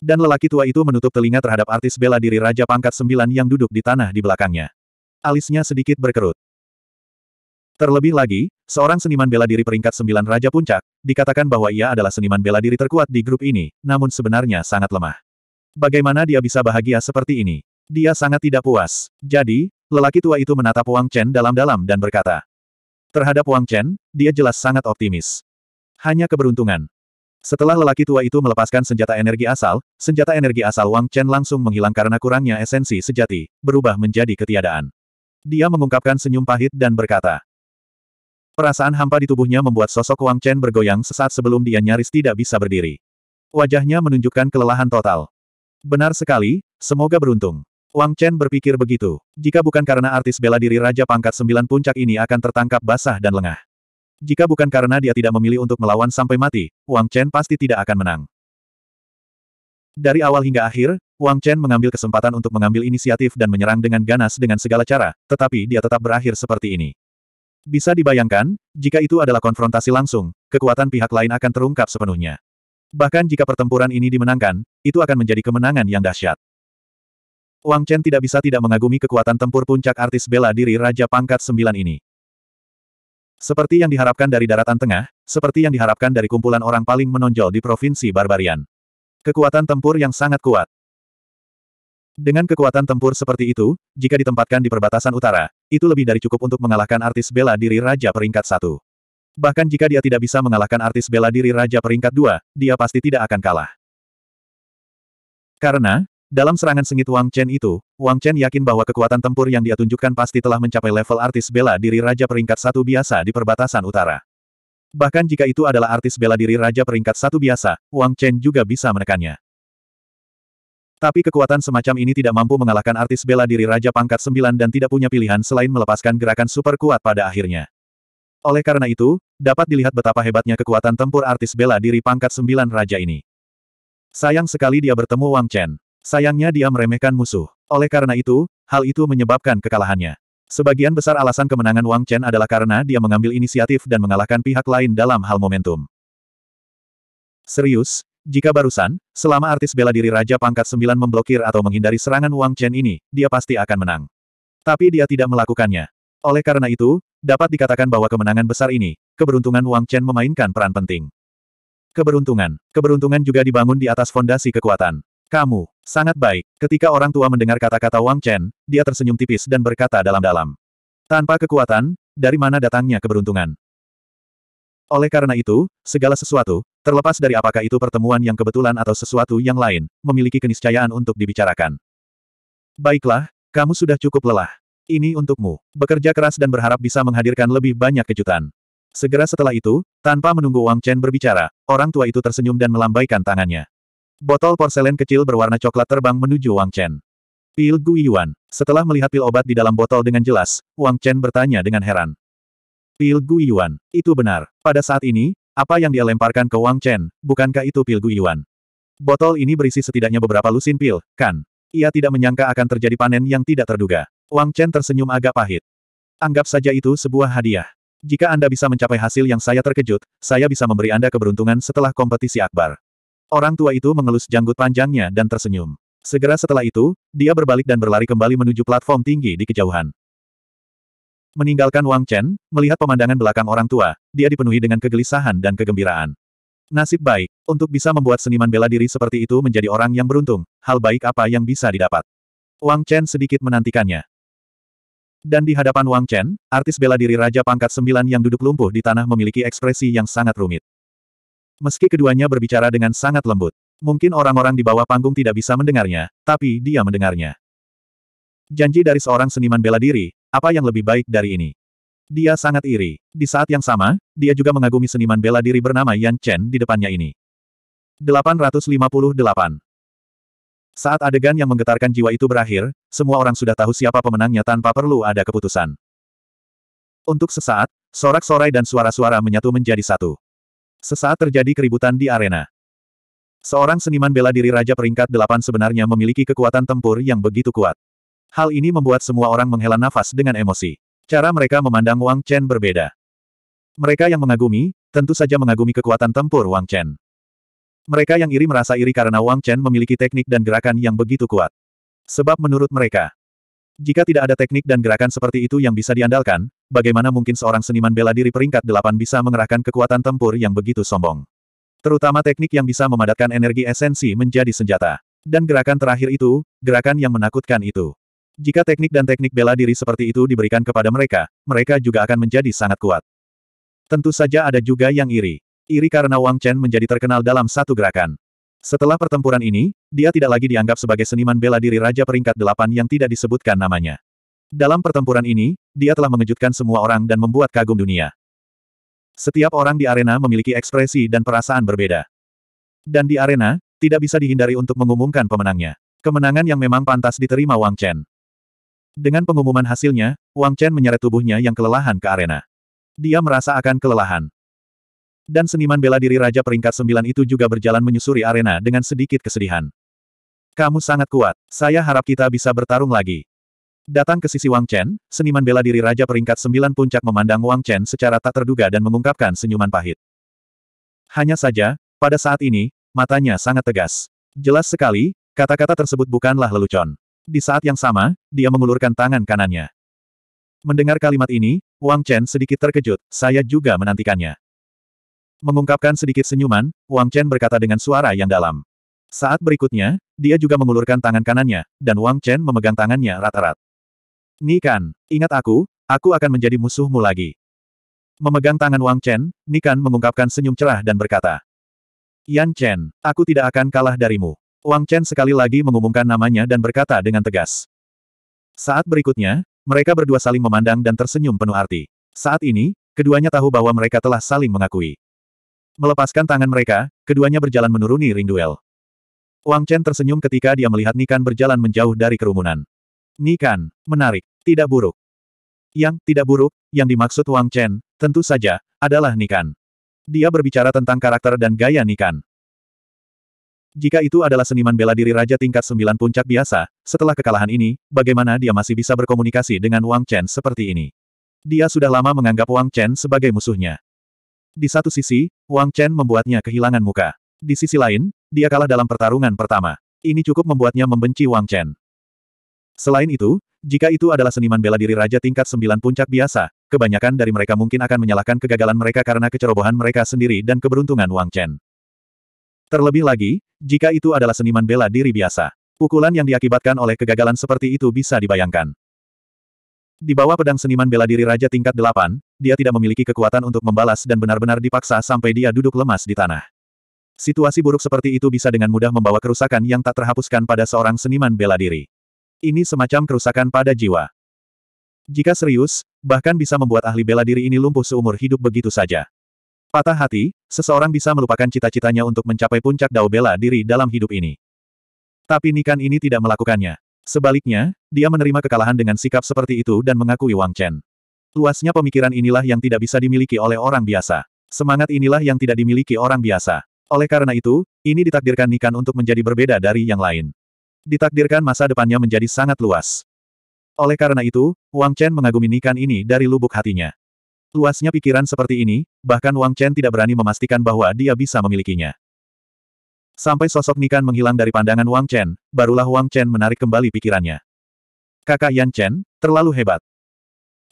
S1: Dan lelaki tua itu menutup telinga terhadap artis bela diri Raja Pangkat Sembilan yang duduk di tanah di belakangnya. Alisnya sedikit berkerut. Terlebih lagi, seorang seniman bela diri peringkat sembilan Raja Puncak, dikatakan bahwa ia adalah seniman bela diri terkuat di grup ini, namun sebenarnya sangat lemah. Bagaimana dia bisa bahagia seperti ini? Dia sangat tidak puas. Jadi, lelaki tua itu menatap Wang Chen dalam-dalam dan berkata. Terhadap Wang Chen, dia jelas sangat optimis. Hanya keberuntungan. Setelah lelaki tua itu melepaskan senjata energi asal, senjata energi asal Wang Chen langsung menghilang karena kurangnya esensi sejati, berubah menjadi ketiadaan. Dia mengungkapkan senyum pahit dan berkata, Perasaan hampa di tubuhnya membuat sosok Wang Chen bergoyang sesaat sebelum dia nyaris tidak bisa berdiri. Wajahnya menunjukkan kelelahan total. Benar sekali, semoga beruntung. Wang Chen berpikir begitu. Jika bukan karena artis bela diri Raja Pangkat Sembilan Puncak ini akan tertangkap basah dan lengah. Jika bukan karena dia tidak memilih untuk melawan sampai mati, Wang Chen pasti tidak akan menang. Dari awal hingga akhir, Wang Chen mengambil kesempatan untuk mengambil inisiatif dan menyerang dengan ganas dengan segala cara, tetapi dia tetap berakhir seperti ini. Bisa dibayangkan, jika itu adalah konfrontasi langsung, kekuatan pihak lain akan terungkap sepenuhnya. Bahkan jika pertempuran ini dimenangkan, itu akan menjadi kemenangan yang dahsyat. Wang Chen tidak bisa tidak mengagumi kekuatan tempur puncak artis bela diri Raja Pangkat sembilan ini. Seperti yang diharapkan dari daratan tengah, seperti yang diharapkan dari kumpulan orang paling menonjol di Provinsi Barbarian. Kekuatan tempur yang sangat kuat. Dengan kekuatan tempur seperti itu, jika ditempatkan di perbatasan utara, itu lebih dari cukup untuk mengalahkan artis bela diri Raja peringkat satu. Bahkan jika dia tidak bisa mengalahkan artis bela diri Raja peringkat dua, dia pasti tidak akan kalah. Karena, dalam serangan sengit Wang Chen itu, Wang Chen yakin bahwa kekuatan tempur yang dia tunjukkan pasti telah mencapai level artis bela diri Raja peringkat satu biasa di perbatasan utara. Bahkan jika itu adalah artis bela diri Raja peringkat satu biasa, Wang Chen juga bisa menekannya. Tapi kekuatan semacam ini tidak mampu mengalahkan artis bela diri Raja Pangkat sembilan dan tidak punya pilihan selain melepaskan gerakan super kuat pada akhirnya. Oleh karena itu, dapat dilihat betapa hebatnya kekuatan tempur artis bela diri Pangkat sembilan Raja ini. Sayang sekali dia bertemu Wang Chen. Sayangnya dia meremehkan musuh. Oleh karena itu, hal itu menyebabkan kekalahannya. Sebagian besar alasan kemenangan Wang Chen adalah karena dia mengambil inisiatif dan mengalahkan pihak lain dalam hal momentum. Serius, jika barusan, selama artis bela diri Raja Pangkat 9 memblokir atau menghindari serangan Wang Chen ini, dia pasti akan menang. Tapi dia tidak melakukannya. Oleh karena itu, dapat dikatakan bahwa kemenangan besar ini, keberuntungan Wang Chen memainkan peran penting. Keberuntungan. Keberuntungan juga dibangun di atas fondasi kekuatan. Kamu, sangat baik. Ketika orang tua mendengar kata-kata Wang Chen, dia tersenyum tipis dan berkata dalam-dalam. Tanpa kekuatan, dari mana datangnya keberuntungan? Oleh karena itu, segala sesuatu, terlepas dari apakah itu pertemuan yang kebetulan atau sesuatu yang lain, memiliki keniscayaan untuk dibicarakan. Baiklah, kamu sudah cukup lelah. Ini untukmu. Bekerja keras dan berharap bisa menghadirkan lebih banyak kejutan. Segera setelah itu, tanpa menunggu Wang Chen berbicara, orang tua itu tersenyum dan melambaikan tangannya. Botol porselen kecil berwarna coklat terbang menuju Wang Chen. Pil Yuan. Setelah melihat pil obat di dalam botol dengan jelas, Wang Chen bertanya dengan heran. Pil Guiyuan. Itu benar. Pada saat ini, apa yang dia lemparkan ke Wang Chen, bukankah itu pil Guiyuan? Botol ini berisi setidaknya beberapa lusin pil, kan? Ia tidak menyangka akan terjadi panen yang tidak terduga. Wang Chen tersenyum agak pahit. Anggap saja itu sebuah hadiah. Jika Anda bisa mencapai hasil yang saya terkejut, saya bisa memberi Anda keberuntungan setelah kompetisi akbar. Orang tua itu mengelus janggut panjangnya dan tersenyum. Segera setelah itu, dia berbalik dan berlari kembali menuju platform tinggi di kejauhan. Meninggalkan Wang Chen, melihat pemandangan belakang orang tua, dia dipenuhi dengan kegelisahan dan kegembiraan. Nasib baik, untuk bisa membuat seniman bela diri seperti itu menjadi orang yang beruntung, hal baik apa yang bisa didapat. Wang Chen sedikit menantikannya. Dan di hadapan Wang Chen, artis bela diri Raja Pangkat Sembilan yang duduk lumpuh di tanah memiliki ekspresi yang sangat rumit. Meski keduanya berbicara dengan sangat lembut, mungkin orang-orang di bawah panggung tidak bisa mendengarnya, tapi dia mendengarnya. Janji dari seorang seniman bela diri, apa yang lebih baik dari ini? Dia sangat iri. Di saat yang sama, dia juga mengagumi seniman bela diri bernama Yan Chen di depannya ini. 858 Saat adegan yang menggetarkan jiwa itu berakhir, semua orang sudah tahu siapa pemenangnya tanpa perlu ada keputusan. Untuk sesaat, sorak-sorai dan suara-suara menyatu menjadi satu. Sesaat terjadi keributan di arena. Seorang seniman bela diri Raja Peringkat Delapan sebenarnya memiliki kekuatan tempur yang begitu kuat. Hal ini membuat semua orang menghela nafas dengan emosi. Cara mereka memandang Wang Chen berbeda. Mereka yang mengagumi, tentu saja mengagumi kekuatan tempur Wang Chen. Mereka yang iri merasa iri karena Wang Chen memiliki teknik dan gerakan yang begitu kuat. Sebab menurut mereka, jika tidak ada teknik dan gerakan seperti itu yang bisa diandalkan, bagaimana mungkin seorang seniman bela diri peringkat delapan bisa mengerahkan kekuatan tempur yang begitu sombong? Terutama teknik yang bisa memadatkan energi esensi menjadi senjata. Dan gerakan terakhir itu, gerakan yang menakutkan itu. Jika teknik dan teknik bela diri seperti itu diberikan kepada mereka, mereka juga akan menjadi sangat kuat. Tentu saja ada juga yang iri. Iri karena Wang Chen menjadi terkenal dalam satu gerakan. Setelah pertempuran ini, dia tidak lagi dianggap sebagai seniman bela diri Raja Peringkat Delapan yang tidak disebutkan namanya. Dalam pertempuran ini, dia telah mengejutkan semua orang dan membuat kagum dunia. Setiap orang di arena memiliki ekspresi dan perasaan berbeda. Dan di arena, tidak bisa dihindari untuk mengumumkan pemenangnya. Kemenangan yang memang pantas diterima Wang Chen. Dengan pengumuman hasilnya, Wang Chen menyeret tubuhnya yang kelelahan ke arena. Dia merasa akan kelelahan. Dan seniman bela diri Raja peringkat sembilan itu juga berjalan menyusuri arena dengan sedikit kesedihan. Kamu sangat kuat, saya harap kita bisa bertarung lagi. Datang ke sisi Wang Chen, seniman bela diri Raja peringkat sembilan puncak memandang Wang Chen secara tak terduga dan mengungkapkan senyuman pahit. Hanya saja, pada saat ini, matanya sangat tegas. Jelas sekali, kata-kata tersebut bukanlah lelucon. Di saat yang sama, dia mengulurkan tangan kanannya. Mendengar kalimat ini, Wang Chen sedikit terkejut, saya juga menantikannya. Mengungkapkan sedikit senyuman, Wang Chen berkata dengan suara yang dalam. Saat berikutnya, dia juga mengulurkan tangan kanannya, dan Wang Chen memegang tangannya rata rat Nikan, ingat aku, aku akan menjadi musuhmu lagi. Memegang tangan Wang Chen, Nikan mengungkapkan senyum cerah dan berkata, Yan Chen, aku tidak akan kalah darimu. Wang Chen sekali lagi mengumumkan namanya dan berkata dengan tegas. Saat berikutnya, mereka berdua saling memandang dan tersenyum penuh arti. Saat ini, keduanya tahu bahwa mereka telah saling mengakui. Melepaskan tangan mereka, keduanya berjalan menuruni ring duel. Wang Chen tersenyum ketika dia melihat Nikan berjalan menjauh dari kerumunan. Nikan, menarik, tidak buruk. Yang tidak buruk, yang dimaksud Wang Chen, tentu saja, adalah Nikan. Dia berbicara tentang karakter dan gaya Nikan. Jika itu adalah seniman bela diri Raja tingkat sembilan puncak biasa, setelah kekalahan ini, bagaimana dia masih bisa berkomunikasi dengan Wang Chen seperti ini? Dia sudah lama menganggap Wang Chen sebagai musuhnya. Di satu sisi, Wang Chen membuatnya kehilangan muka. Di sisi lain, dia kalah dalam pertarungan pertama. Ini cukup membuatnya membenci Wang Chen. Selain itu, jika itu adalah seniman bela diri Raja tingkat sembilan puncak biasa, kebanyakan dari mereka mungkin akan menyalahkan kegagalan mereka karena kecerobohan mereka sendiri dan keberuntungan Wang Chen. Terlebih lagi, jika itu adalah seniman bela diri biasa, pukulan yang diakibatkan oleh kegagalan seperti itu bisa dibayangkan. Di bawah pedang seniman bela diri Raja tingkat delapan, dia tidak memiliki kekuatan untuk membalas dan benar-benar dipaksa sampai dia duduk lemas di tanah. Situasi buruk seperti itu bisa dengan mudah membawa kerusakan yang tak terhapuskan pada seorang seniman bela diri. Ini semacam kerusakan pada jiwa. Jika serius, bahkan bisa membuat ahli bela diri ini lumpuh seumur hidup begitu saja. Patah hati, seseorang bisa melupakan cita-citanya untuk mencapai puncak dao bela diri dalam hidup ini. Tapi Nikan ini tidak melakukannya. Sebaliknya, dia menerima kekalahan dengan sikap seperti itu dan mengakui Wang Chen. Luasnya pemikiran inilah yang tidak bisa dimiliki oleh orang biasa. Semangat inilah yang tidak dimiliki orang biasa. Oleh karena itu, ini ditakdirkan Nikan untuk menjadi berbeda dari yang lain. Ditakdirkan masa depannya menjadi sangat luas. Oleh karena itu, Wang Chen mengagumi Nikan ini dari lubuk hatinya. Luasnya pikiran seperti ini, bahkan Wang Chen tidak berani memastikan bahwa dia bisa memilikinya. Sampai sosok Nikan menghilang dari pandangan Wang Chen, barulah Wang Chen menarik kembali pikirannya. Kakak Yan Chen, terlalu hebat.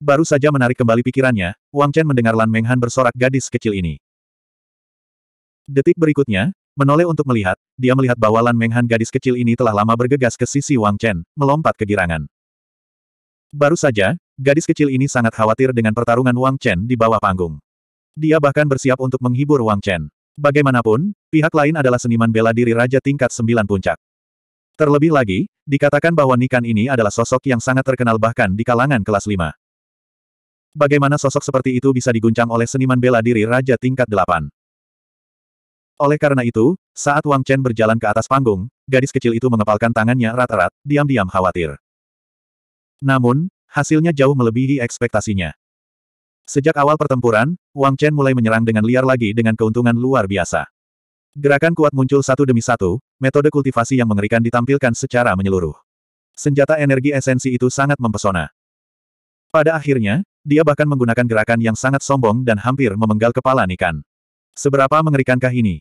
S1: Baru saja menarik kembali pikirannya, Wang Chen mendengar Lan Menghan bersorak gadis kecil ini. Detik berikutnya, Menoleh untuk melihat, dia melihat bahwa Lan Menghan gadis kecil ini telah lama bergegas ke sisi Wang Chen, melompat ke girangan. Baru saja, Gadis kecil ini sangat khawatir dengan pertarungan Wang Chen di bawah panggung. Dia bahkan bersiap untuk menghibur Wang Chen. Bagaimanapun, pihak lain adalah seniman bela diri Raja tingkat sembilan puncak. Terlebih lagi, dikatakan bahwa Nikan ini adalah sosok yang sangat terkenal bahkan di kalangan kelas 5. Bagaimana sosok seperti itu bisa diguncang oleh seniman bela diri Raja tingkat delapan? Oleh karena itu, saat Wang Chen berjalan ke atas panggung, gadis kecil itu mengepalkan tangannya rata rat diam-diam khawatir. Namun, hasilnya jauh melebihi ekspektasinya. Sejak awal pertempuran, Wang Chen mulai menyerang dengan liar lagi dengan keuntungan luar biasa. Gerakan kuat muncul satu demi satu, metode kultivasi yang mengerikan ditampilkan secara menyeluruh. Senjata energi esensi itu sangat mempesona. Pada akhirnya, dia bahkan menggunakan gerakan yang sangat sombong dan hampir memenggal kepala Nikan. Seberapa mengerikankah ini?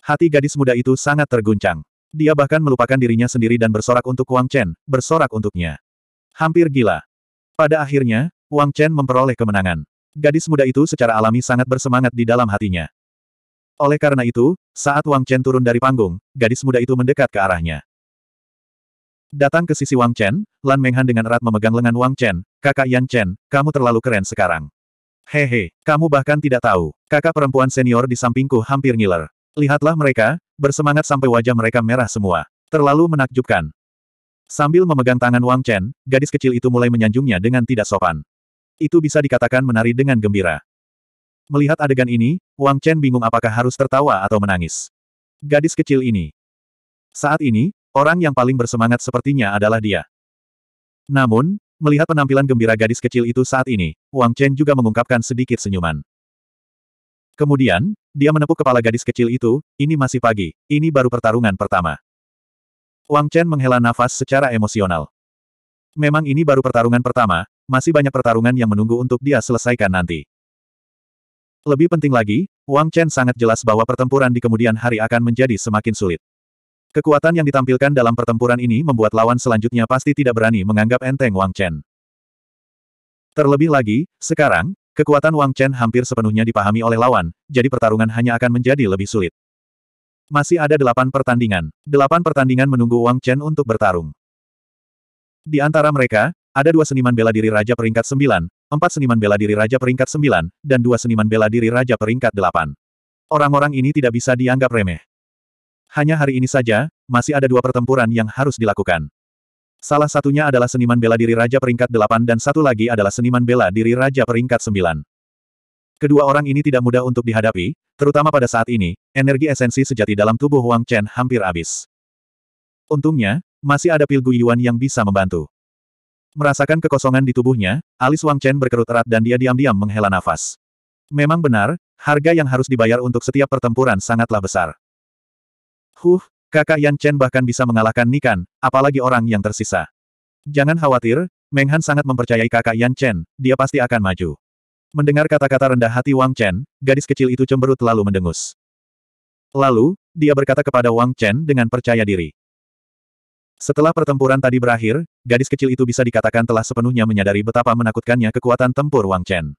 S1: Hati gadis muda itu sangat terguncang. Dia bahkan melupakan dirinya sendiri dan bersorak untuk Wang Chen, bersorak untuknya. Hampir gila. Pada akhirnya, Wang Chen memperoleh kemenangan. Gadis muda itu secara alami sangat bersemangat di dalam hatinya. Oleh karena itu, saat Wang Chen turun dari panggung, gadis muda itu mendekat ke arahnya. Datang ke sisi Wang Chen, Lan Menghan dengan erat memegang lengan Wang Chen, kakak Yan Chen, kamu terlalu keren sekarang. Hehe, kamu bahkan tidak tahu, kakak perempuan senior di sampingku hampir ngiler. Lihatlah mereka, bersemangat sampai wajah mereka merah semua. Terlalu menakjubkan. Sambil memegang tangan Wang Chen, gadis kecil itu mulai menyanjungnya dengan tidak sopan. Itu bisa dikatakan menari dengan gembira. Melihat adegan ini, Wang Chen bingung apakah harus tertawa atau menangis. Gadis kecil ini. Saat ini, orang yang paling bersemangat sepertinya adalah dia. Namun, melihat penampilan gembira gadis kecil itu saat ini, Wang Chen juga mengungkapkan sedikit senyuman. Kemudian, dia menepuk kepala gadis kecil itu, ini masih pagi, ini baru pertarungan pertama. Wang Chen menghela nafas secara emosional. Memang ini baru pertarungan pertama, masih banyak pertarungan yang menunggu untuk dia selesaikan nanti. Lebih penting lagi, Wang Chen sangat jelas bahwa pertempuran di kemudian hari akan menjadi semakin sulit. Kekuatan yang ditampilkan dalam pertempuran ini membuat lawan selanjutnya pasti tidak berani menganggap enteng Wang Chen. Terlebih lagi, sekarang, kekuatan Wang Chen hampir sepenuhnya dipahami oleh lawan, jadi pertarungan hanya akan menjadi lebih sulit. Masih ada delapan pertandingan. Delapan pertandingan menunggu Wang Chen untuk bertarung. Di antara mereka, ada dua seniman bela diri Raja Peringkat sembilan, empat seniman bela diri Raja Peringkat sembilan, dan dua seniman bela diri Raja Peringkat delapan. Orang-orang ini tidak bisa dianggap remeh. Hanya hari ini saja, masih ada dua pertempuran yang harus dilakukan. Salah satunya adalah seniman bela diri Raja Peringkat delapan dan satu lagi adalah seniman bela diri Raja Peringkat sembilan. Kedua orang ini tidak mudah untuk dihadapi, terutama pada saat ini, energi esensi sejati dalam tubuh Wang Chen hampir habis. Untungnya, masih ada pil Guyuan yang bisa membantu. Merasakan kekosongan di tubuhnya, alis Wang Chen berkerut erat dan dia diam-diam menghela nafas. Memang benar, harga yang harus dibayar untuk setiap pertempuran sangatlah besar. Huh, kakak Yan Chen bahkan bisa mengalahkan Nikan, apalagi orang yang tersisa. Jangan khawatir, Meng Han sangat mempercayai kakak Yan Chen, dia pasti akan maju. Mendengar kata-kata rendah hati Wang Chen, gadis kecil itu cemberut lalu mendengus. Lalu, dia berkata kepada Wang Chen dengan percaya diri. Setelah pertempuran tadi berakhir, gadis kecil itu bisa dikatakan telah sepenuhnya menyadari betapa menakutkannya kekuatan tempur Wang Chen.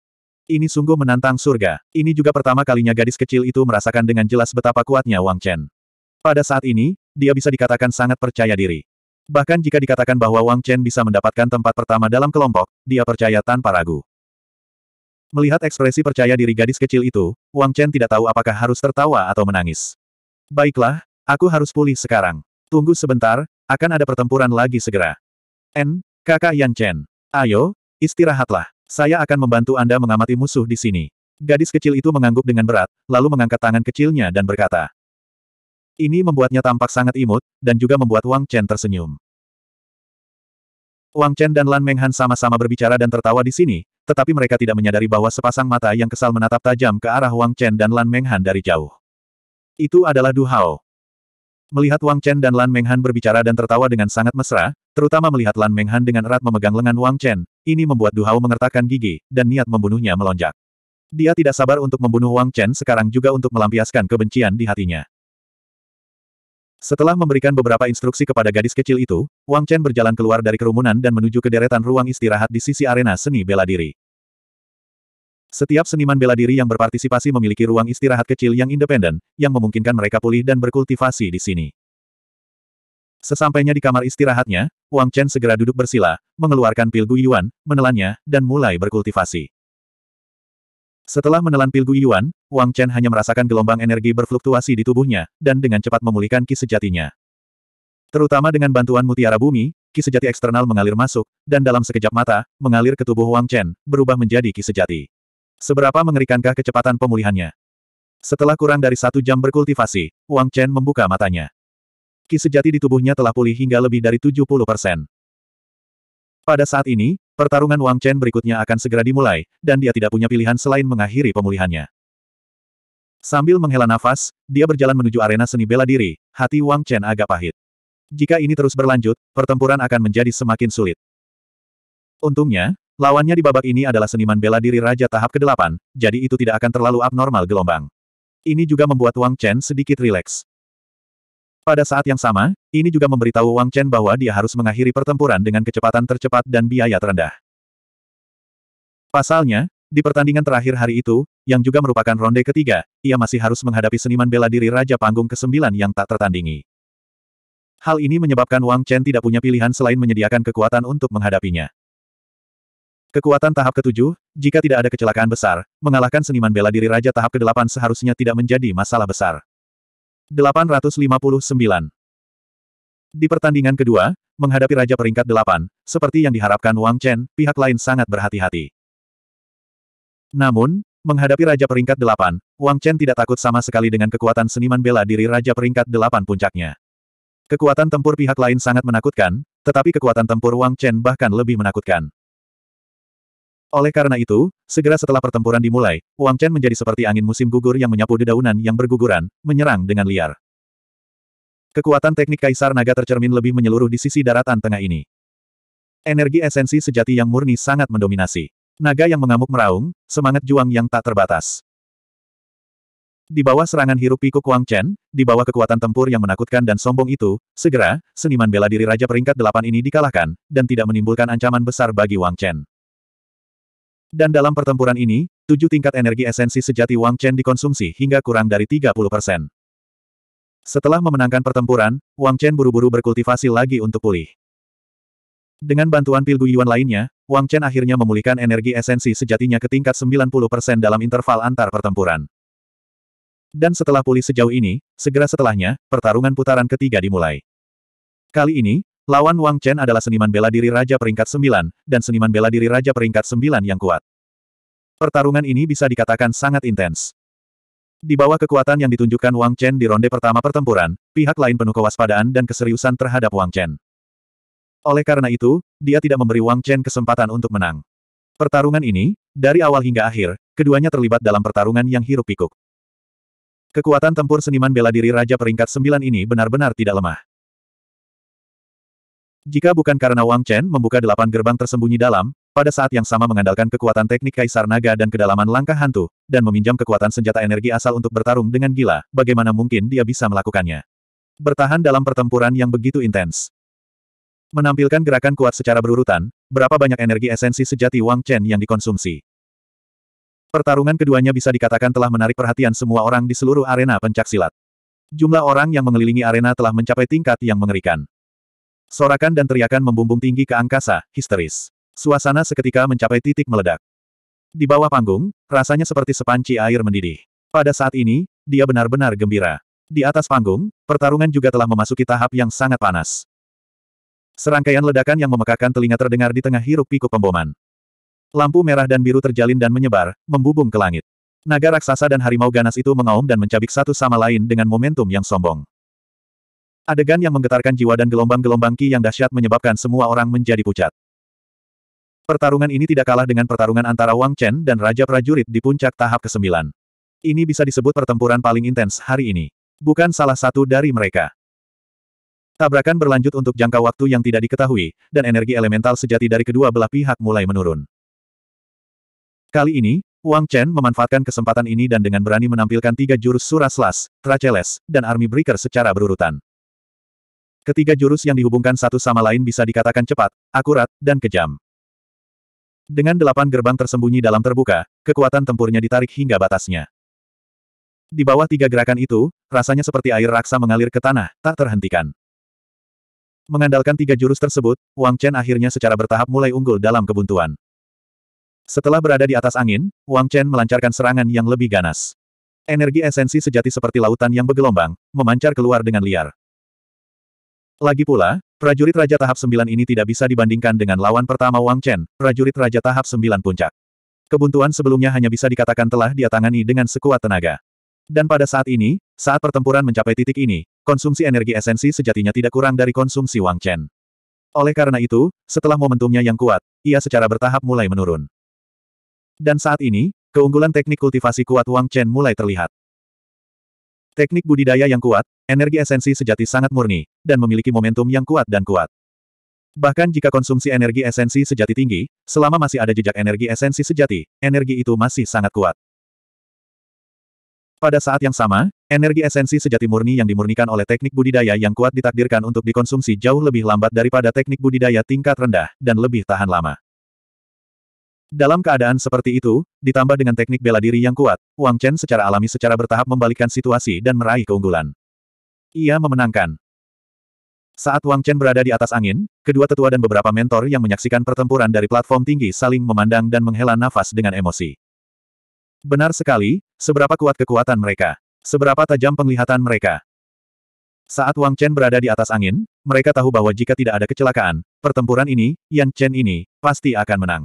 S1: Ini sungguh menantang surga. Ini juga pertama kalinya gadis kecil itu merasakan dengan jelas betapa kuatnya Wang Chen. Pada saat ini, dia bisa dikatakan sangat percaya diri. Bahkan jika dikatakan bahwa Wang Chen bisa mendapatkan tempat pertama dalam kelompok, dia percaya tanpa ragu. Melihat ekspresi percaya diri gadis kecil itu, Wang Chen tidak tahu apakah harus tertawa atau menangis. Baiklah, aku harus pulih sekarang. Tunggu sebentar, akan ada pertempuran lagi segera. N, kakak Yan Chen. Ayo, istirahatlah. Saya akan membantu Anda mengamati musuh di sini. Gadis kecil itu mengangguk dengan berat, lalu mengangkat tangan kecilnya dan berkata. Ini membuatnya tampak sangat imut, dan juga membuat Wang Chen tersenyum. Wang Chen dan Lan Menghan sama-sama berbicara dan tertawa di sini, tetapi mereka tidak menyadari bahwa sepasang mata yang kesal menatap tajam ke arah Wang Chen dan Lan Menghan dari jauh. Itu adalah Du Hao. Melihat Wang Chen dan Lan Menghan berbicara dan tertawa dengan sangat mesra, terutama melihat Lan Menghan dengan erat memegang lengan Wang Chen, ini membuat Du Hao mengertakkan gigi, dan niat membunuhnya melonjak. Dia tidak sabar untuk membunuh Wang Chen sekarang juga untuk melampiaskan kebencian di hatinya. Setelah memberikan beberapa instruksi kepada gadis kecil itu, Wang Chen berjalan keluar dari kerumunan dan menuju ke deretan ruang istirahat di sisi arena seni bela diri. Setiap seniman bela diri yang berpartisipasi memiliki ruang istirahat kecil yang independen, yang memungkinkan mereka pulih dan berkultivasi di sini. Sesampainya di kamar istirahatnya, Wang Chen segera duduk bersila, mengeluarkan pil Guyuan, menelannya, dan mulai berkultivasi. Setelah menelan pil Guiyuan, Wang Chen hanya merasakan gelombang energi berfluktuasi di tubuhnya, dan dengan cepat memulihkan ki sejatinya. Terutama dengan bantuan mutiara bumi, ki sejati eksternal mengalir masuk, dan dalam sekejap mata, mengalir ke tubuh Wang Chen, berubah menjadi ki sejati. Seberapa mengerikankah kecepatan pemulihannya? Setelah kurang dari satu jam berkultivasi, Wang Chen membuka matanya. Ki sejati di tubuhnya telah pulih hingga lebih dari 70 persen. Pada saat ini, Pertarungan Wang Chen berikutnya akan segera dimulai, dan dia tidak punya pilihan selain mengakhiri pemulihannya. Sambil menghela nafas, dia berjalan menuju arena seni bela diri, hati Wang Chen agak pahit. Jika ini terus berlanjut, pertempuran akan menjadi semakin sulit. Untungnya, lawannya di babak ini adalah seniman bela diri Raja tahap ke-8, jadi itu tidak akan terlalu abnormal gelombang. Ini juga membuat Wang Chen sedikit rileks. Pada saat yang sama, ini juga memberitahu Wang Chen bahwa dia harus mengakhiri pertempuran dengan kecepatan tercepat dan biaya terendah. Pasalnya, di pertandingan terakhir hari itu, yang juga merupakan ronde ketiga, ia masih harus menghadapi seniman bela diri Raja Panggung ke-9 yang tak tertandingi. Hal ini menyebabkan Wang Chen tidak punya pilihan selain menyediakan kekuatan untuk menghadapinya. Kekuatan tahap ketujuh, jika tidak ada kecelakaan besar, mengalahkan seniman bela diri Raja tahap ke-8 seharusnya tidak menjadi masalah besar. 859. Di pertandingan kedua, menghadapi Raja peringkat delapan, seperti yang diharapkan Wang Chen, pihak lain sangat berhati-hati. Namun, menghadapi Raja peringkat delapan, Wang Chen tidak takut sama sekali dengan kekuatan seniman bela diri Raja peringkat delapan puncaknya. Kekuatan tempur pihak lain sangat menakutkan, tetapi kekuatan tempur Wang Chen bahkan lebih menakutkan. Oleh karena itu, segera setelah pertempuran dimulai, Wang Chen menjadi seperti angin musim gugur yang menyapu dedaunan yang berguguran, menyerang dengan liar. Kekuatan teknik Kaisar Naga tercermin lebih menyeluruh di sisi daratan tengah ini. Energi esensi sejati yang murni sangat mendominasi. Naga yang mengamuk meraung, semangat juang yang tak terbatas. Di bawah serangan hirup pikuk Wang Chen, di bawah kekuatan tempur yang menakutkan dan sombong itu, segera, seniman bela diri Raja peringkat delapan ini dikalahkan, dan tidak menimbulkan ancaman besar bagi Wang Chen. Dan dalam pertempuran ini, tujuh tingkat energi esensi sejati Wang Chen dikonsumsi hingga kurang dari 30 persen. Setelah memenangkan pertempuran, Wang Chen buru-buru berkultivasi lagi untuk pulih. Dengan bantuan pil guyuan lainnya, Wang Chen akhirnya memulihkan energi esensi sejatinya ke tingkat 90 persen dalam interval antar pertempuran. Dan setelah pulih sejauh ini, segera setelahnya, pertarungan putaran ketiga dimulai. Kali ini, Lawan Wang Chen adalah seniman bela diri Raja peringkat sembilan dan seniman bela diri Raja peringkat sembilan yang kuat. Pertarungan ini bisa dikatakan sangat intens. Di bawah kekuatan yang ditunjukkan Wang Chen di ronde pertama pertempuran, pihak lain penuh kewaspadaan dan keseriusan terhadap Wang Chen. Oleh karena itu, dia tidak memberi Wang Chen kesempatan untuk menang. Pertarungan ini, dari awal hingga akhir, keduanya terlibat dalam pertarungan yang hiruk pikuk. Kekuatan tempur seniman bela diri Raja peringkat sembilan ini benar-benar tidak lemah. Jika bukan karena Wang Chen membuka delapan gerbang tersembunyi dalam, pada saat yang sama mengandalkan kekuatan teknik Kaisar Naga dan kedalaman langkah hantu, dan meminjam kekuatan senjata energi asal untuk bertarung dengan gila, bagaimana mungkin dia bisa melakukannya. Bertahan dalam pertempuran yang begitu intens. Menampilkan gerakan kuat secara berurutan, berapa banyak energi esensi sejati Wang Chen yang dikonsumsi. Pertarungan keduanya bisa dikatakan telah menarik perhatian semua orang di seluruh arena pencaksilat. Jumlah orang yang mengelilingi arena telah mencapai tingkat yang mengerikan. Sorakan dan teriakan membumbung tinggi ke angkasa, histeris. Suasana seketika mencapai titik meledak. Di bawah panggung, rasanya seperti sepanci air mendidih. Pada saat ini, dia benar-benar gembira. Di atas panggung, pertarungan juga telah memasuki tahap yang sangat panas. Serangkaian ledakan yang memekakan telinga terdengar di tengah hiruk-pikuk pemboman. Lampu merah dan biru terjalin dan menyebar, membubung ke langit. Naga raksasa dan harimau ganas itu mengaum dan mencabik satu sama lain dengan momentum yang sombong. Adegan yang menggetarkan jiwa dan gelombang-gelombang ki yang dahsyat menyebabkan semua orang menjadi pucat. Pertarungan ini tidak kalah dengan pertarungan antara Wang Chen dan Raja Prajurit di puncak tahap ke-9. Ini bisa disebut pertempuran paling intens hari ini. Bukan salah satu dari mereka. Tabrakan berlanjut untuk jangka waktu yang tidak diketahui, dan energi elemental sejati dari kedua belah pihak mulai menurun. Kali ini, Wang Chen memanfaatkan kesempatan ini dan dengan berani menampilkan tiga jurus Suraslas, Traceles, dan Army Breaker secara berurutan. Ketiga jurus yang dihubungkan satu sama lain bisa dikatakan cepat, akurat, dan kejam. Dengan delapan gerbang tersembunyi dalam terbuka, kekuatan tempurnya ditarik hingga batasnya. Di bawah tiga gerakan itu, rasanya seperti air raksa mengalir ke tanah, tak terhentikan. Mengandalkan tiga jurus tersebut, Wang Chen akhirnya secara bertahap mulai unggul dalam kebuntuan. Setelah berada di atas angin, Wang Chen melancarkan serangan yang lebih ganas. Energi esensi sejati seperti lautan yang bergelombang, memancar keluar dengan liar. Lagi pula, prajurit Raja Tahap 9 ini tidak bisa dibandingkan dengan lawan pertama Wang Chen, prajurit Raja Tahap 9 Puncak. Kebuntuan sebelumnya hanya bisa dikatakan telah dia tangani dengan sekuat tenaga. Dan pada saat ini, saat pertempuran mencapai titik ini, konsumsi energi esensi sejatinya tidak kurang dari konsumsi Wang Chen. Oleh karena itu, setelah momentumnya yang kuat, ia secara bertahap mulai menurun. Dan saat ini, keunggulan teknik kultivasi kuat Wang Chen mulai terlihat. Teknik budidaya yang kuat, energi esensi sejati sangat murni, dan memiliki momentum yang kuat dan kuat. Bahkan jika konsumsi energi esensi sejati tinggi, selama masih ada jejak energi esensi sejati, energi itu masih sangat kuat. Pada saat yang sama, energi esensi sejati murni yang dimurnikan oleh teknik budidaya yang kuat ditakdirkan untuk dikonsumsi jauh lebih lambat daripada teknik budidaya tingkat rendah, dan lebih tahan lama. Dalam keadaan seperti itu, ditambah dengan teknik bela diri yang kuat, Wang Chen secara alami secara bertahap membalikkan situasi dan meraih keunggulan. Ia memenangkan. Saat Wang Chen berada di atas angin, kedua tetua dan beberapa mentor yang menyaksikan pertempuran dari platform tinggi saling memandang dan menghela nafas dengan emosi. Benar sekali, seberapa kuat kekuatan mereka. Seberapa tajam penglihatan mereka. Saat Wang Chen berada di atas angin, mereka tahu bahwa jika tidak ada kecelakaan, pertempuran ini, Yan Chen ini, pasti akan menang.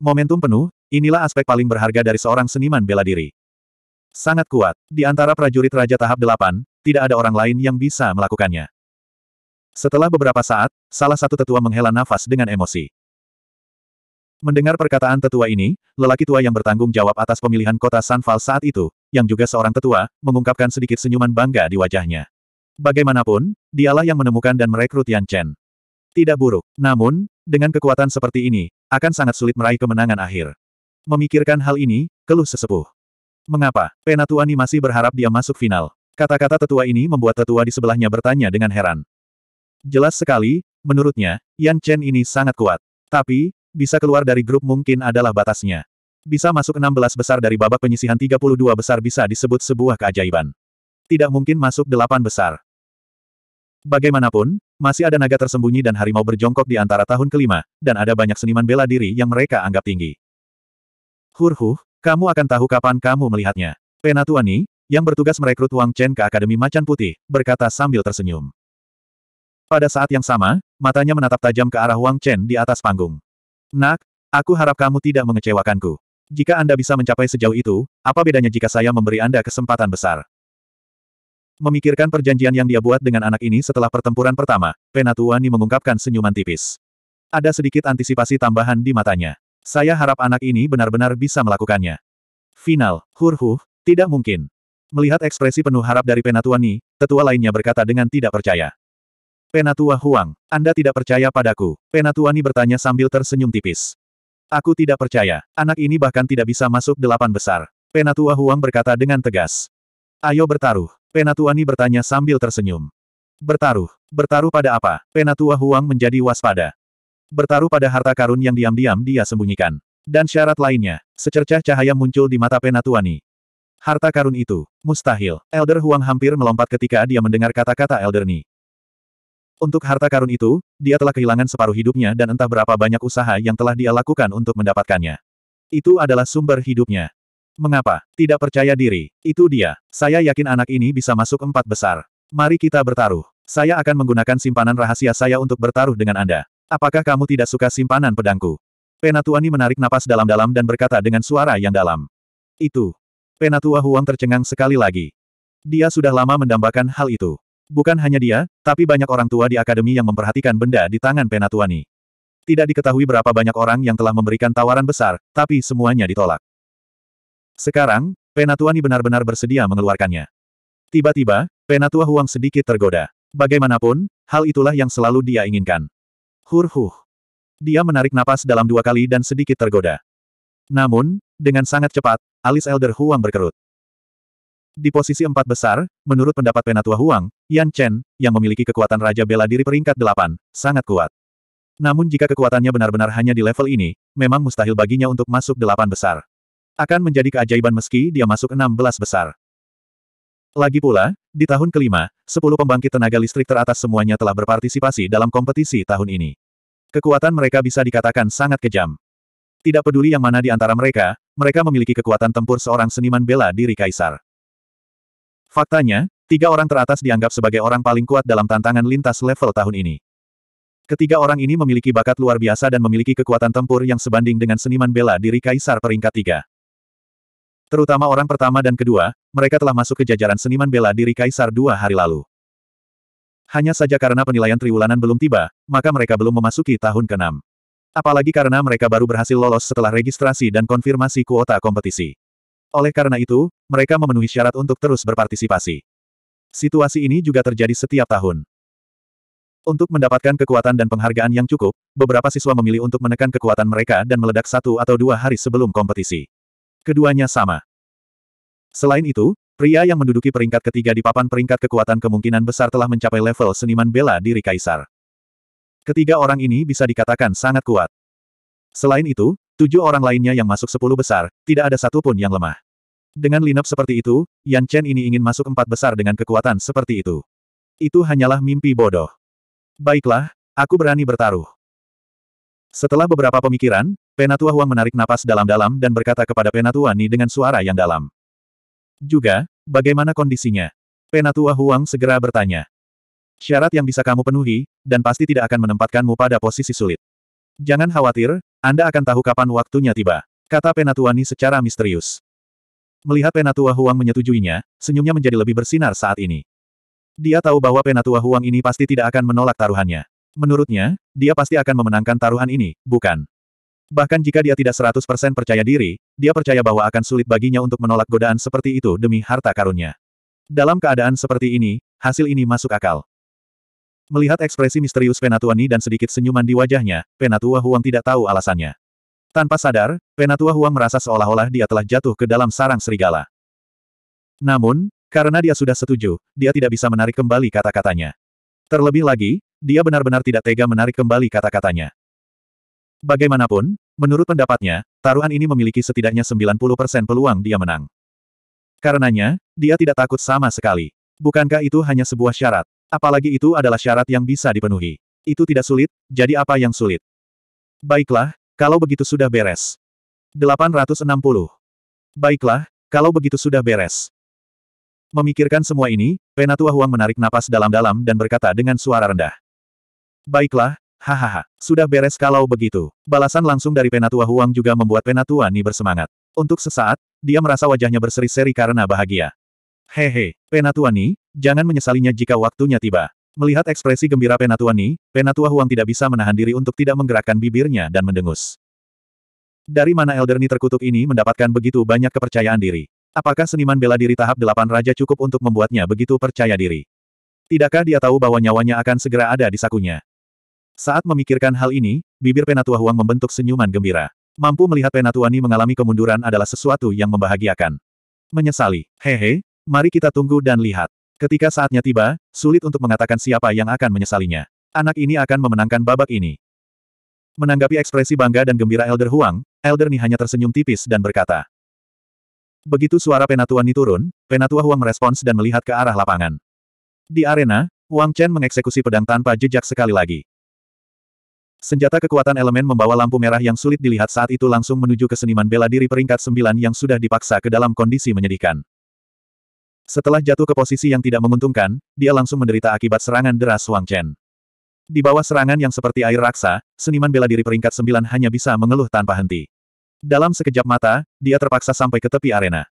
S1: Momentum penuh, inilah aspek paling berharga dari seorang seniman bela diri. Sangat kuat. Di antara prajurit Raja Tahap 8, tidak ada orang lain yang bisa melakukannya. Setelah beberapa saat, salah satu tetua menghela nafas dengan emosi. Mendengar perkataan tetua ini, lelaki tua yang bertanggung jawab atas pemilihan kota Sanval saat itu, yang juga seorang tetua, mengungkapkan sedikit senyuman bangga di wajahnya. Bagaimanapun, dialah yang menemukan dan merekrut Yan Chen. Tidak buruk. Namun, dengan kekuatan seperti ini, akan sangat sulit meraih kemenangan akhir. Memikirkan hal ini, keluh sesepuh. Mengapa? Penatuani masih berharap dia masuk final. Kata-kata tetua ini membuat tetua di sebelahnya bertanya dengan heran. Jelas sekali, menurutnya, Yan Chen ini sangat kuat. Tapi, bisa keluar dari grup mungkin adalah batasnya. Bisa masuk 16 besar dari babak penyisihan 32 besar bisa disebut sebuah keajaiban. Tidak mungkin masuk 8 besar. Bagaimanapun, masih ada naga tersembunyi dan harimau berjongkok di antara tahun kelima, dan ada banyak seniman bela diri yang mereka anggap tinggi. Hurhuh, kamu akan tahu kapan kamu melihatnya. Penatuani, yang bertugas merekrut Wang Chen ke Akademi Macan Putih, berkata sambil tersenyum. Pada saat yang sama, matanya menatap tajam ke arah Wang Chen di atas panggung. Nak, aku harap kamu tidak mengecewakanku. Jika Anda bisa mencapai sejauh itu, apa bedanya jika saya memberi Anda kesempatan besar? Memikirkan perjanjian yang dia buat dengan anak ini setelah pertempuran pertama, Penatuani mengungkapkan senyuman tipis. Ada sedikit antisipasi tambahan di matanya. Saya harap anak ini benar-benar bisa melakukannya. Final, huruh, tidak mungkin. Melihat ekspresi penuh harap dari Penatuani, tetua lainnya berkata dengan tidak percaya. Penatua Huang, Anda tidak percaya padaku? Penatuani bertanya sambil tersenyum tipis. Aku tidak percaya, anak ini bahkan tidak bisa masuk delapan besar. Penatua Huang berkata dengan tegas. Ayo bertaruh. Penatuani bertanya sambil tersenyum. Bertaruh. Bertaruh pada apa? Penatua Huang menjadi waspada. Bertaruh pada harta karun yang diam-diam dia sembunyikan. Dan syarat lainnya, secercah cahaya muncul di mata Penatuani. Harta karun itu, mustahil. Elder Huang hampir melompat ketika dia mendengar kata-kata Elder Ni. Untuk harta karun itu, dia telah kehilangan separuh hidupnya dan entah berapa banyak usaha yang telah dia lakukan untuk mendapatkannya. Itu adalah sumber hidupnya. Mengapa? Tidak percaya diri. Itu dia. Saya yakin anak ini bisa masuk empat besar. Mari kita bertaruh. Saya akan menggunakan simpanan rahasia saya untuk bertaruh dengan Anda. Apakah kamu tidak suka simpanan pedangku? Penatuani menarik napas dalam-dalam dan berkata dengan suara yang dalam. Itu. Penatua Huang tercengang sekali lagi. Dia sudah lama mendambakan hal itu. Bukan hanya dia, tapi banyak orang tua di akademi yang memperhatikan benda di tangan Penatuani. Tidak diketahui berapa banyak orang yang telah memberikan tawaran besar, tapi semuanya ditolak. Sekarang, Penatuani benar-benar bersedia mengeluarkannya. Tiba-tiba, Penatua Huang sedikit tergoda. Bagaimanapun, hal itulah yang selalu dia inginkan. Hurhuh. Dia menarik napas dalam dua kali dan sedikit tergoda. Namun, dengan sangat cepat, alis Elder Huang berkerut. Di posisi empat besar, menurut pendapat Penatua Huang, Yan Chen, yang memiliki kekuatan Raja Bela Diri peringkat delapan, sangat kuat. Namun jika kekuatannya benar-benar hanya di level ini, memang mustahil baginya untuk masuk delapan besar akan menjadi keajaiban meski dia masuk 16 besar. Lagi pula, di tahun kelima, 10 pembangkit tenaga listrik teratas semuanya telah berpartisipasi dalam kompetisi tahun ini. Kekuatan mereka bisa dikatakan sangat kejam. Tidak peduli yang mana di antara mereka, mereka memiliki kekuatan tempur seorang seniman bela diri kaisar. Faktanya, tiga orang teratas dianggap sebagai orang paling kuat dalam tantangan lintas level tahun ini. Ketiga orang ini memiliki bakat luar biasa dan memiliki kekuatan tempur yang sebanding dengan seniman bela diri kaisar peringkat tiga. Terutama orang pertama dan kedua, mereka telah masuk ke jajaran seniman bela diri Kaisar dua hari lalu. Hanya saja karena penilaian triwulanan belum tiba, maka mereka belum memasuki tahun ke-6. Apalagi karena mereka baru berhasil lolos setelah registrasi dan konfirmasi kuota kompetisi. Oleh karena itu, mereka memenuhi syarat untuk terus berpartisipasi. Situasi ini juga terjadi setiap tahun. Untuk mendapatkan kekuatan dan penghargaan yang cukup, beberapa siswa memilih untuk menekan kekuatan mereka dan meledak satu atau dua hari sebelum kompetisi. Keduanya sama. Selain itu, pria yang menduduki peringkat ketiga di papan peringkat kekuatan kemungkinan besar telah mencapai level seniman bela diri kaisar. Ketiga orang ini bisa dikatakan sangat kuat. Selain itu, tujuh orang lainnya yang masuk sepuluh besar, tidak ada satu pun yang lemah. Dengan lineup seperti itu, Yan Chen ini ingin masuk empat besar dengan kekuatan seperti itu. Itu hanyalah mimpi bodoh. Baiklah, aku berani bertaruh. Setelah beberapa pemikiran, Penatua Huang menarik napas dalam-dalam dan berkata kepada Penatua Ni dengan suara yang dalam. Juga, bagaimana kondisinya? Penatua Huang segera bertanya. Syarat yang bisa kamu penuhi, dan pasti tidak akan menempatkanmu pada posisi sulit. Jangan khawatir, Anda akan tahu kapan waktunya tiba, kata Penatua Ni secara misterius. Melihat Penatua Huang menyetujuinya, senyumnya menjadi lebih bersinar saat ini. Dia tahu bahwa Penatua Huang ini pasti tidak akan menolak taruhannya. Menurutnya, dia pasti akan memenangkan taruhan ini, bukan? Bahkan jika dia tidak 100% percaya diri, dia percaya bahwa akan sulit baginya untuk menolak godaan seperti itu demi harta karunnya. Dalam keadaan seperti ini, hasil ini masuk akal. Melihat ekspresi misterius Penatua Ni dan sedikit senyuman di wajahnya, Penatua Huang tidak tahu alasannya. Tanpa sadar, Penatua Huang merasa seolah-olah dia telah jatuh ke dalam sarang serigala. Namun, karena dia sudah setuju, dia tidak bisa menarik kembali kata-katanya. Terlebih lagi, dia benar-benar tidak tega menarik kembali kata-katanya. Bagaimanapun, menurut pendapatnya, taruhan ini memiliki setidaknya 90% peluang dia menang. Karenanya, dia tidak takut sama sekali. Bukankah itu hanya sebuah syarat? Apalagi itu adalah syarat yang bisa dipenuhi. Itu tidak sulit, jadi apa yang sulit? Baiklah, kalau begitu sudah beres. 860. Baiklah, kalau begitu sudah beres. Memikirkan semua ini, Penatua Huang menarik napas dalam-dalam dan berkata dengan suara rendah. Baiklah, hahaha, sudah beres kalau begitu. Balasan langsung dari Penatua Huang juga membuat Penatua Ni bersemangat. Untuk sesaat, dia merasa wajahnya berseri-seri karena bahagia. Hehe, Penatua Ni, jangan menyesalinya jika waktunya tiba. Melihat ekspresi gembira Penatua Ni, Penatua Huang tidak bisa menahan diri untuk tidak menggerakkan bibirnya dan mendengus. Dari mana Elder Ni terkutuk ini mendapatkan begitu banyak kepercayaan diri? Apakah seniman bela diri tahap delapan raja cukup untuk membuatnya begitu percaya diri? Tidakkah dia tahu bahwa nyawanya akan segera ada di sakunya? Saat memikirkan hal ini, bibir Penatua Huang membentuk senyuman gembira. Mampu melihat Penatua Ni mengalami kemunduran adalah sesuatu yang membahagiakan. Menyesali, hehe, mari kita tunggu dan lihat. Ketika saatnya tiba, sulit untuk mengatakan siapa yang akan menyesalinya. Anak ini akan memenangkan babak ini. Menanggapi ekspresi bangga dan gembira Elder Huang, Elder Ni hanya tersenyum tipis dan berkata. Begitu suara Penatua Ni turun, Penatua Huang merespons dan melihat ke arah lapangan. Di arena, Wang Chen mengeksekusi pedang tanpa jejak sekali lagi. Senjata kekuatan elemen membawa lampu merah yang sulit dilihat saat itu langsung menuju ke seniman bela diri peringkat sembilan yang sudah dipaksa ke dalam kondisi menyedihkan. Setelah jatuh ke posisi yang tidak menguntungkan, dia langsung menderita akibat serangan deras Wang Chen. Di bawah serangan yang seperti air raksa, seniman bela diri peringkat sembilan hanya bisa mengeluh tanpa henti. Dalam sekejap mata, dia terpaksa sampai ke tepi arena.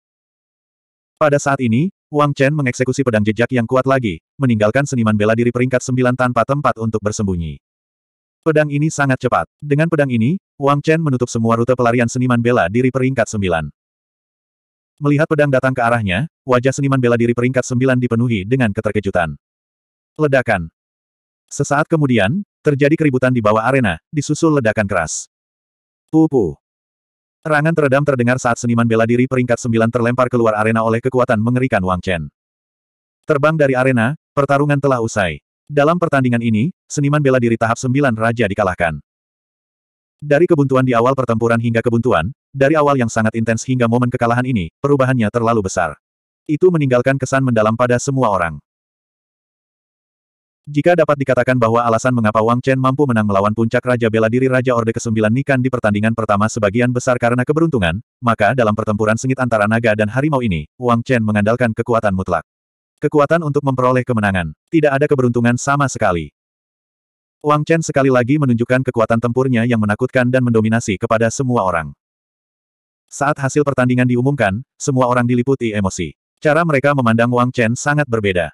S1: Pada saat ini, Wang Chen mengeksekusi pedang jejak yang kuat lagi, meninggalkan seniman bela diri peringkat sembilan tanpa tempat untuk bersembunyi. Pedang ini sangat cepat. Dengan pedang ini, Wang Chen menutup semua rute pelarian seniman bela diri peringkat sembilan. Melihat pedang datang ke arahnya, wajah seniman bela diri peringkat sembilan dipenuhi dengan keterkejutan. Ledakan. Sesaat kemudian, terjadi keributan di bawah arena, disusul ledakan keras. Pupu. Rangan teredam terdengar saat seniman bela diri peringkat sembilan terlempar keluar arena oleh kekuatan mengerikan Wang Chen. Terbang dari arena, pertarungan telah usai. Dalam pertandingan ini, seniman bela diri tahap 9 Raja dikalahkan. Dari kebuntuan di awal pertempuran hingga kebuntuan, dari awal yang sangat intens hingga momen kekalahan ini, perubahannya terlalu besar. Itu meninggalkan kesan mendalam pada semua orang. Jika dapat dikatakan bahwa alasan mengapa Wang Chen mampu menang melawan puncak Raja Bela Diri Raja Orde ke-9 Nikan di pertandingan pertama sebagian besar karena keberuntungan, maka dalam pertempuran sengit antara naga dan harimau ini, Wang Chen mengandalkan kekuatan mutlak. Kekuatan untuk memperoleh kemenangan. Tidak ada keberuntungan sama sekali. Wang Chen sekali lagi menunjukkan kekuatan tempurnya yang menakutkan dan mendominasi kepada semua orang. Saat hasil pertandingan diumumkan, semua orang diliputi emosi. Cara mereka memandang Wang Chen sangat berbeda.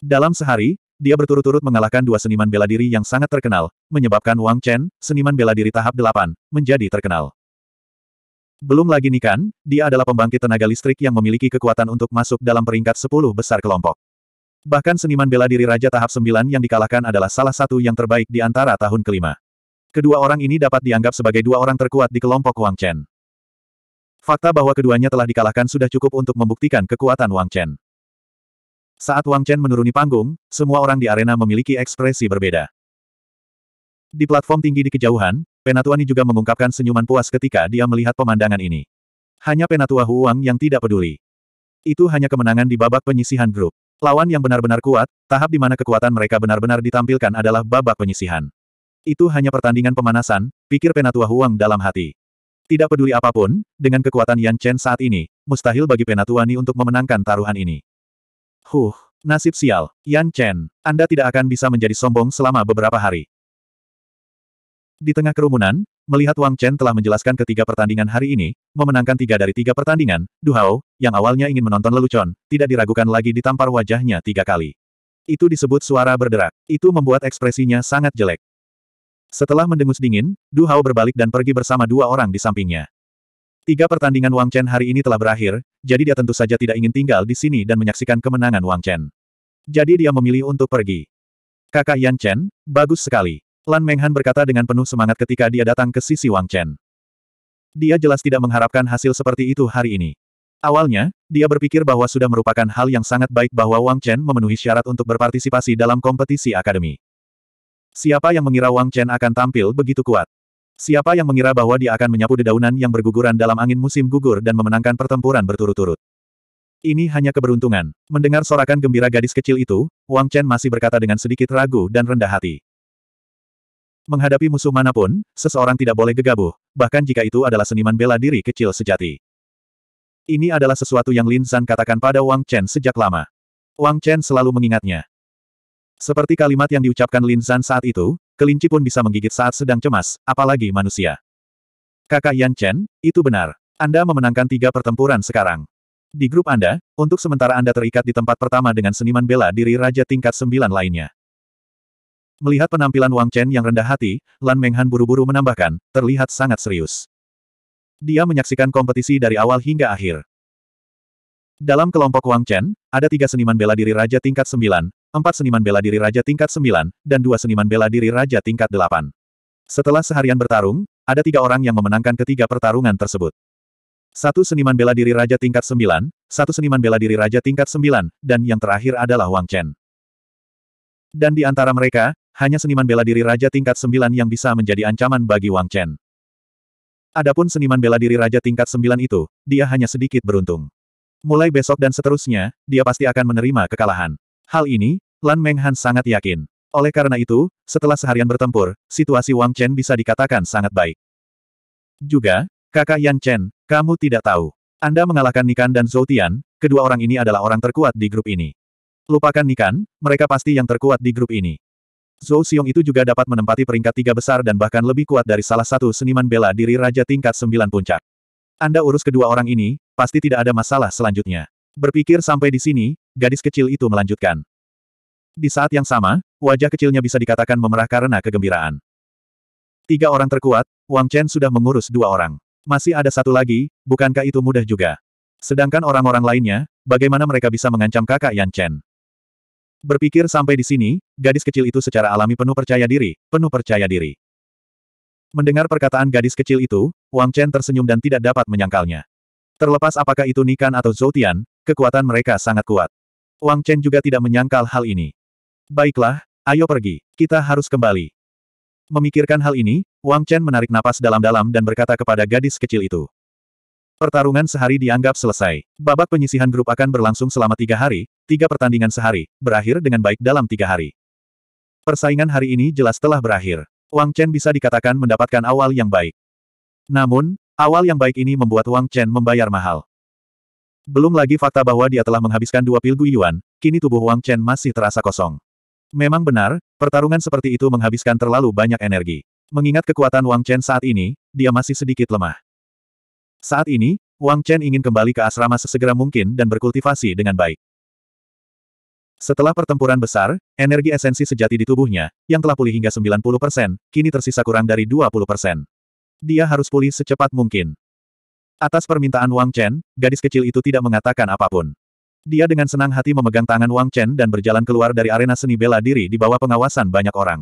S1: Dalam sehari, dia berturut-turut mengalahkan dua seniman bela diri yang sangat terkenal, menyebabkan Wang Chen, seniman bela diri tahap 8, menjadi terkenal. Belum lagi Nikan, dia adalah pembangkit tenaga listrik yang memiliki kekuatan untuk masuk dalam peringkat 10 besar kelompok. Bahkan seniman bela diri Raja tahap 9 yang dikalahkan adalah salah satu yang terbaik di antara tahun kelima. Kedua orang ini dapat dianggap sebagai dua orang terkuat di kelompok Wang Chen. Fakta bahwa keduanya telah dikalahkan sudah cukup untuk membuktikan kekuatan Wang Chen. Saat Wang Chen menuruni panggung, semua orang di arena memiliki ekspresi berbeda. Di platform tinggi di kejauhan, Penatuani juga mengungkapkan senyuman puas ketika dia melihat pemandangan ini. Hanya Penatua Huang yang tidak peduli. Itu hanya kemenangan di babak penyisihan grup. Lawan yang benar-benar kuat, tahap di mana kekuatan mereka benar-benar ditampilkan adalah babak penyisihan. Itu hanya pertandingan pemanasan, pikir Penatua Huang dalam hati. Tidak peduli apapun, dengan kekuatan Yan Chen saat ini, mustahil bagi Penatuani untuk memenangkan taruhan ini. Huh, nasib sial, Yan Chen, Anda tidak akan bisa menjadi sombong selama beberapa hari. Di tengah kerumunan, melihat Wang Chen telah menjelaskan ketiga pertandingan hari ini, memenangkan tiga dari tiga pertandingan, Du Hao yang awalnya ingin menonton lelucon, tidak diragukan lagi ditampar wajahnya tiga kali. Itu disebut suara berderak. Itu membuat ekspresinya sangat jelek. Setelah mendengus dingin, Du Hao berbalik dan pergi bersama dua orang di sampingnya. Tiga pertandingan Wang Chen hari ini telah berakhir, jadi dia tentu saja tidak ingin tinggal di sini dan menyaksikan kemenangan Wang Chen. Jadi dia memilih untuk pergi. Kakak Yan Chen, bagus sekali. Lan Menghan berkata dengan penuh semangat ketika dia datang ke sisi Wang Chen. Dia jelas tidak mengharapkan hasil seperti itu hari ini. Awalnya, dia berpikir bahwa sudah merupakan hal yang sangat baik bahwa Wang Chen memenuhi syarat untuk berpartisipasi dalam kompetisi akademi. Siapa yang mengira Wang Chen akan tampil begitu kuat? Siapa yang mengira bahwa dia akan menyapu dedaunan yang berguguran dalam angin musim gugur dan memenangkan pertempuran berturut-turut? Ini hanya keberuntungan. Mendengar sorakan gembira gadis kecil itu, Wang Chen masih berkata dengan sedikit ragu dan rendah hati. Menghadapi musuh manapun, seseorang tidak boleh gegabah, bahkan jika itu adalah seniman bela diri kecil sejati. Ini adalah sesuatu yang Lin San katakan pada Wang Chen sejak lama. Wang Chen selalu mengingatnya. Seperti kalimat yang diucapkan Lin San saat itu, kelinci pun bisa menggigit saat sedang cemas, apalagi manusia. Kakak Yan Chen, itu benar. Anda memenangkan tiga pertempuran sekarang. Di grup Anda, untuk sementara Anda terikat di tempat pertama dengan seniman bela diri Raja tingkat sembilan lainnya. Melihat penampilan Wang Chen yang rendah hati, Lan Menghan buru-buru menambahkan, terlihat sangat serius. Dia menyaksikan kompetisi dari awal hingga akhir. Dalam kelompok Wang Chen, ada tiga seniman bela diri Raja tingkat sembilan, empat seniman bela diri Raja tingkat sembilan, dan dua seniman bela diri Raja tingkat delapan. Setelah seharian bertarung, ada tiga orang yang memenangkan ketiga pertarungan tersebut. Satu seniman bela diri Raja tingkat sembilan, satu seniman bela diri Raja tingkat sembilan, dan yang terakhir adalah Wang Chen. Dan di antara mereka, hanya seniman bela diri raja tingkat 9 yang bisa menjadi ancaman bagi Wang Chen. Adapun seniman bela diri raja tingkat 9 itu, dia hanya sedikit beruntung. Mulai besok dan seterusnya, dia pasti akan menerima kekalahan. Hal ini, Lan Menghan sangat yakin. Oleh karena itu, setelah seharian bertempur, situasi Wang Chen bisa dikatakan sangat baik. Juga, kakak Yan Chen, kamu tidak tahu. Anda mengalahkan Nikan dan Zhou Tian, kedua orang ini adalah orang terkuat di grup ini. Lupakan Nikan, mereka pasti yang terkuat di grup ini. Zhou Xiong itu juga dapat menempati peringkat tiga besar dan bahkan lebih kuat dari salah satu seniman bela diri Raja tingkat sembilan puncak. Anda urus kedua orang ini, pasti tidak ada masalah selanjutnya. Berpikir sampai di sini, gadis kecil itu melanjutkan. Di saat yang sama, wajah kecilnya bisa dikatakan memerah karena kegembiraan. Tiga orang terkuat, Wang Chen sudah mengurus dua orang. Masih ada satu lagi, bukankah itu mudah juga? Sedangkan orang-orang lainnya, bagaimana mereka bisa mengancam kakak Yan Chen? Berpikir sampai di sini, gadis kecil itu secara alami penuh percaya diri, penuh percaya diri. Mendengar perkataan gadis kecil itu, Wang Chen tersenyum dan tidak dapat menyangkalnya. Terlepas apakah itu Nikan atau Zhou Tian, kekuatan mereka sangat kuat. Wang Chen juga tidak menyangkal hal ini. Baiklah, ayo pergi, kita harus kembali. Memikirkan hal ini, Wang Chen menarik napas dalam-dalam dan berkata kepada gadis kecil itu. Pertarungan sehari dianggap selesai. Babak penyisihan grup akan berlangsung selama tiga hari, tiga pertandingan sehari, berakhir dengan baik dalam tiga hari. Persaingan hari ini jelas telah berakhir. Wang Chen bisa dikatakan mendapatkan awal yang baik. Namun, awal yang baik ini membuat Wang Chen membayar mahal. Belum lagi fakta bahwa dia telah menghabiskan dua pil guyuan, kini tubuh Wang Chen masih terasa kosong. Memang benar, pertarungan seperti itu menghabiskan terlalu banyak energi. Mengingat kekuatan Wang Chen saat ini, dia masih sedikit lemah. Saat ini, Wang Chen ingin kembali ke asrama sesegera mungkin dan berkultivasi dengan baik. Setelah pertempuran besar, energi esensi sejati di tubuhnya, yang telah pulih hingga 90%, kini tersisa kurang dari 20%. Dia harus pulih secepat mungkin. Atas permintaan Wang Chen, gadis kecil itu tidak mengatakan apapun. Dia dengan senang hati memegang tangan Wang Chen dan berjalan keluar dari arena seni bela diri di bawah pengawasan banyak orang.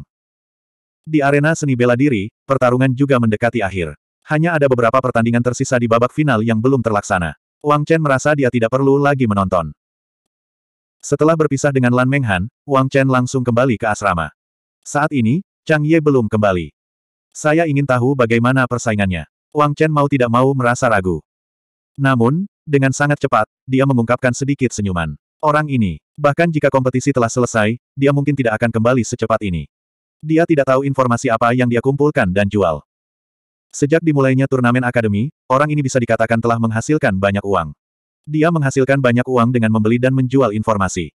S1: Di arena seni bela diri, pertarungan juga mendekati akhir. Hanya ada beberapa pertandingan tersisa di babak final yang belum terlaksana. Wang Chen merasa dia tidak perlu lagi menonton. Setelah berpisah dengan Lan Menghan, Wang Chen langsung kembali ke asrama. Saat ini, Chang Ye belum kembali. Saya ingin tahu bagaimana persaingannya. Wang Chen mau tidak mau merasa ragu. Namun, dengan sangat cepat, dia mengungkapkan sedikit senyuman. Orang ini, bahkan jika kompetisi telah selesai, dia mungkin tidak akan kembali secepat ini. Dia tidak tahu informasi apa yang dia kumpulkan dan jual. Sejak dimulainya turnamen akademi, orang ini bisa dikatakan telah menghasilkan banyak uang. Dia menghasilkan banyak uang dengan membeli dan menjual informasi.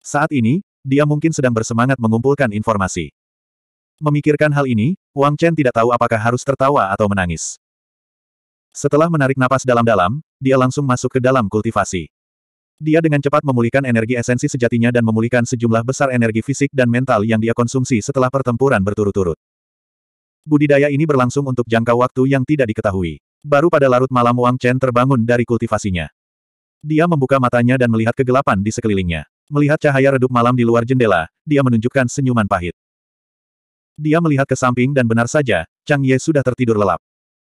S1: Saat ini, dia mungkin sedang bersemangat mengumpulkan informasi. Memikirkan hal ini, Wang Chen tidak tahu apakah harus tertawa atau menangis. Setelah menarik napas dalam-dalam, dia langsung masuk ke dalam kultivasi. Dia dengan cepat memulihkan energi esensi sejatinya dan memulihkan sejumlah besar energi fisik dan mental yang dia konsumsi setelah pertempuran berturut-turut. Budidaya ini berlangsung untuk jangka waktu yang tidak diketahui. Baru pada larut malam Wang Chen terbangun dari kultivasinya. Dia membuka matanya dan melihat kegelapan di sekelilingnya. Melihat cahaya redup malam di luar jendela, dia menunjukkan senyuman pahit. Dia melihat ke samping dan benar saja, Chang Ye sudah tertidur lelap.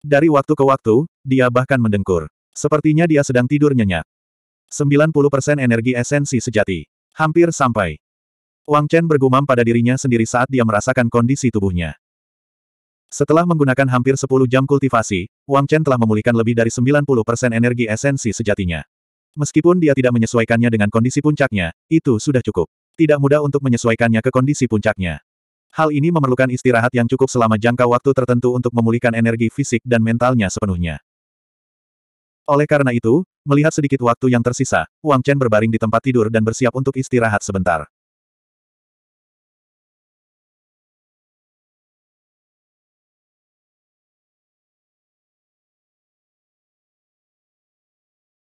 S1: Dari waktu ke waktu, dia bahkan mendengkur. Sepertinya dia sedang tidur nyenyak. 90% energi esensi sejati. Hampir sampai. Wang Chen bergumam pada dirinya sendiri saat dia merasakan kondisi tubuhnya. Setelah menggunakan hampir 10 jam kultivasi, Wang Chen telah memulihkan lebih dari 90% energi esensi sejatinya. Meskipun dia tidak menyesuaikannya dengan kondisi puncaknya, itu sudah cukup. Tidak mudah untuk menyesuaikannya ke kondisi puncaknya. Hal ini memerlukan istirahat yang cukup selama jangka waktu tertentu untuk memulihkan energi fisik dan mentalnya sepenuhnya. Oleh karena itu, melihat sedikit waktu yang tersisa, Wang Chen berbaring di tempat tidur dan bersiap untuk istirahat sebentar.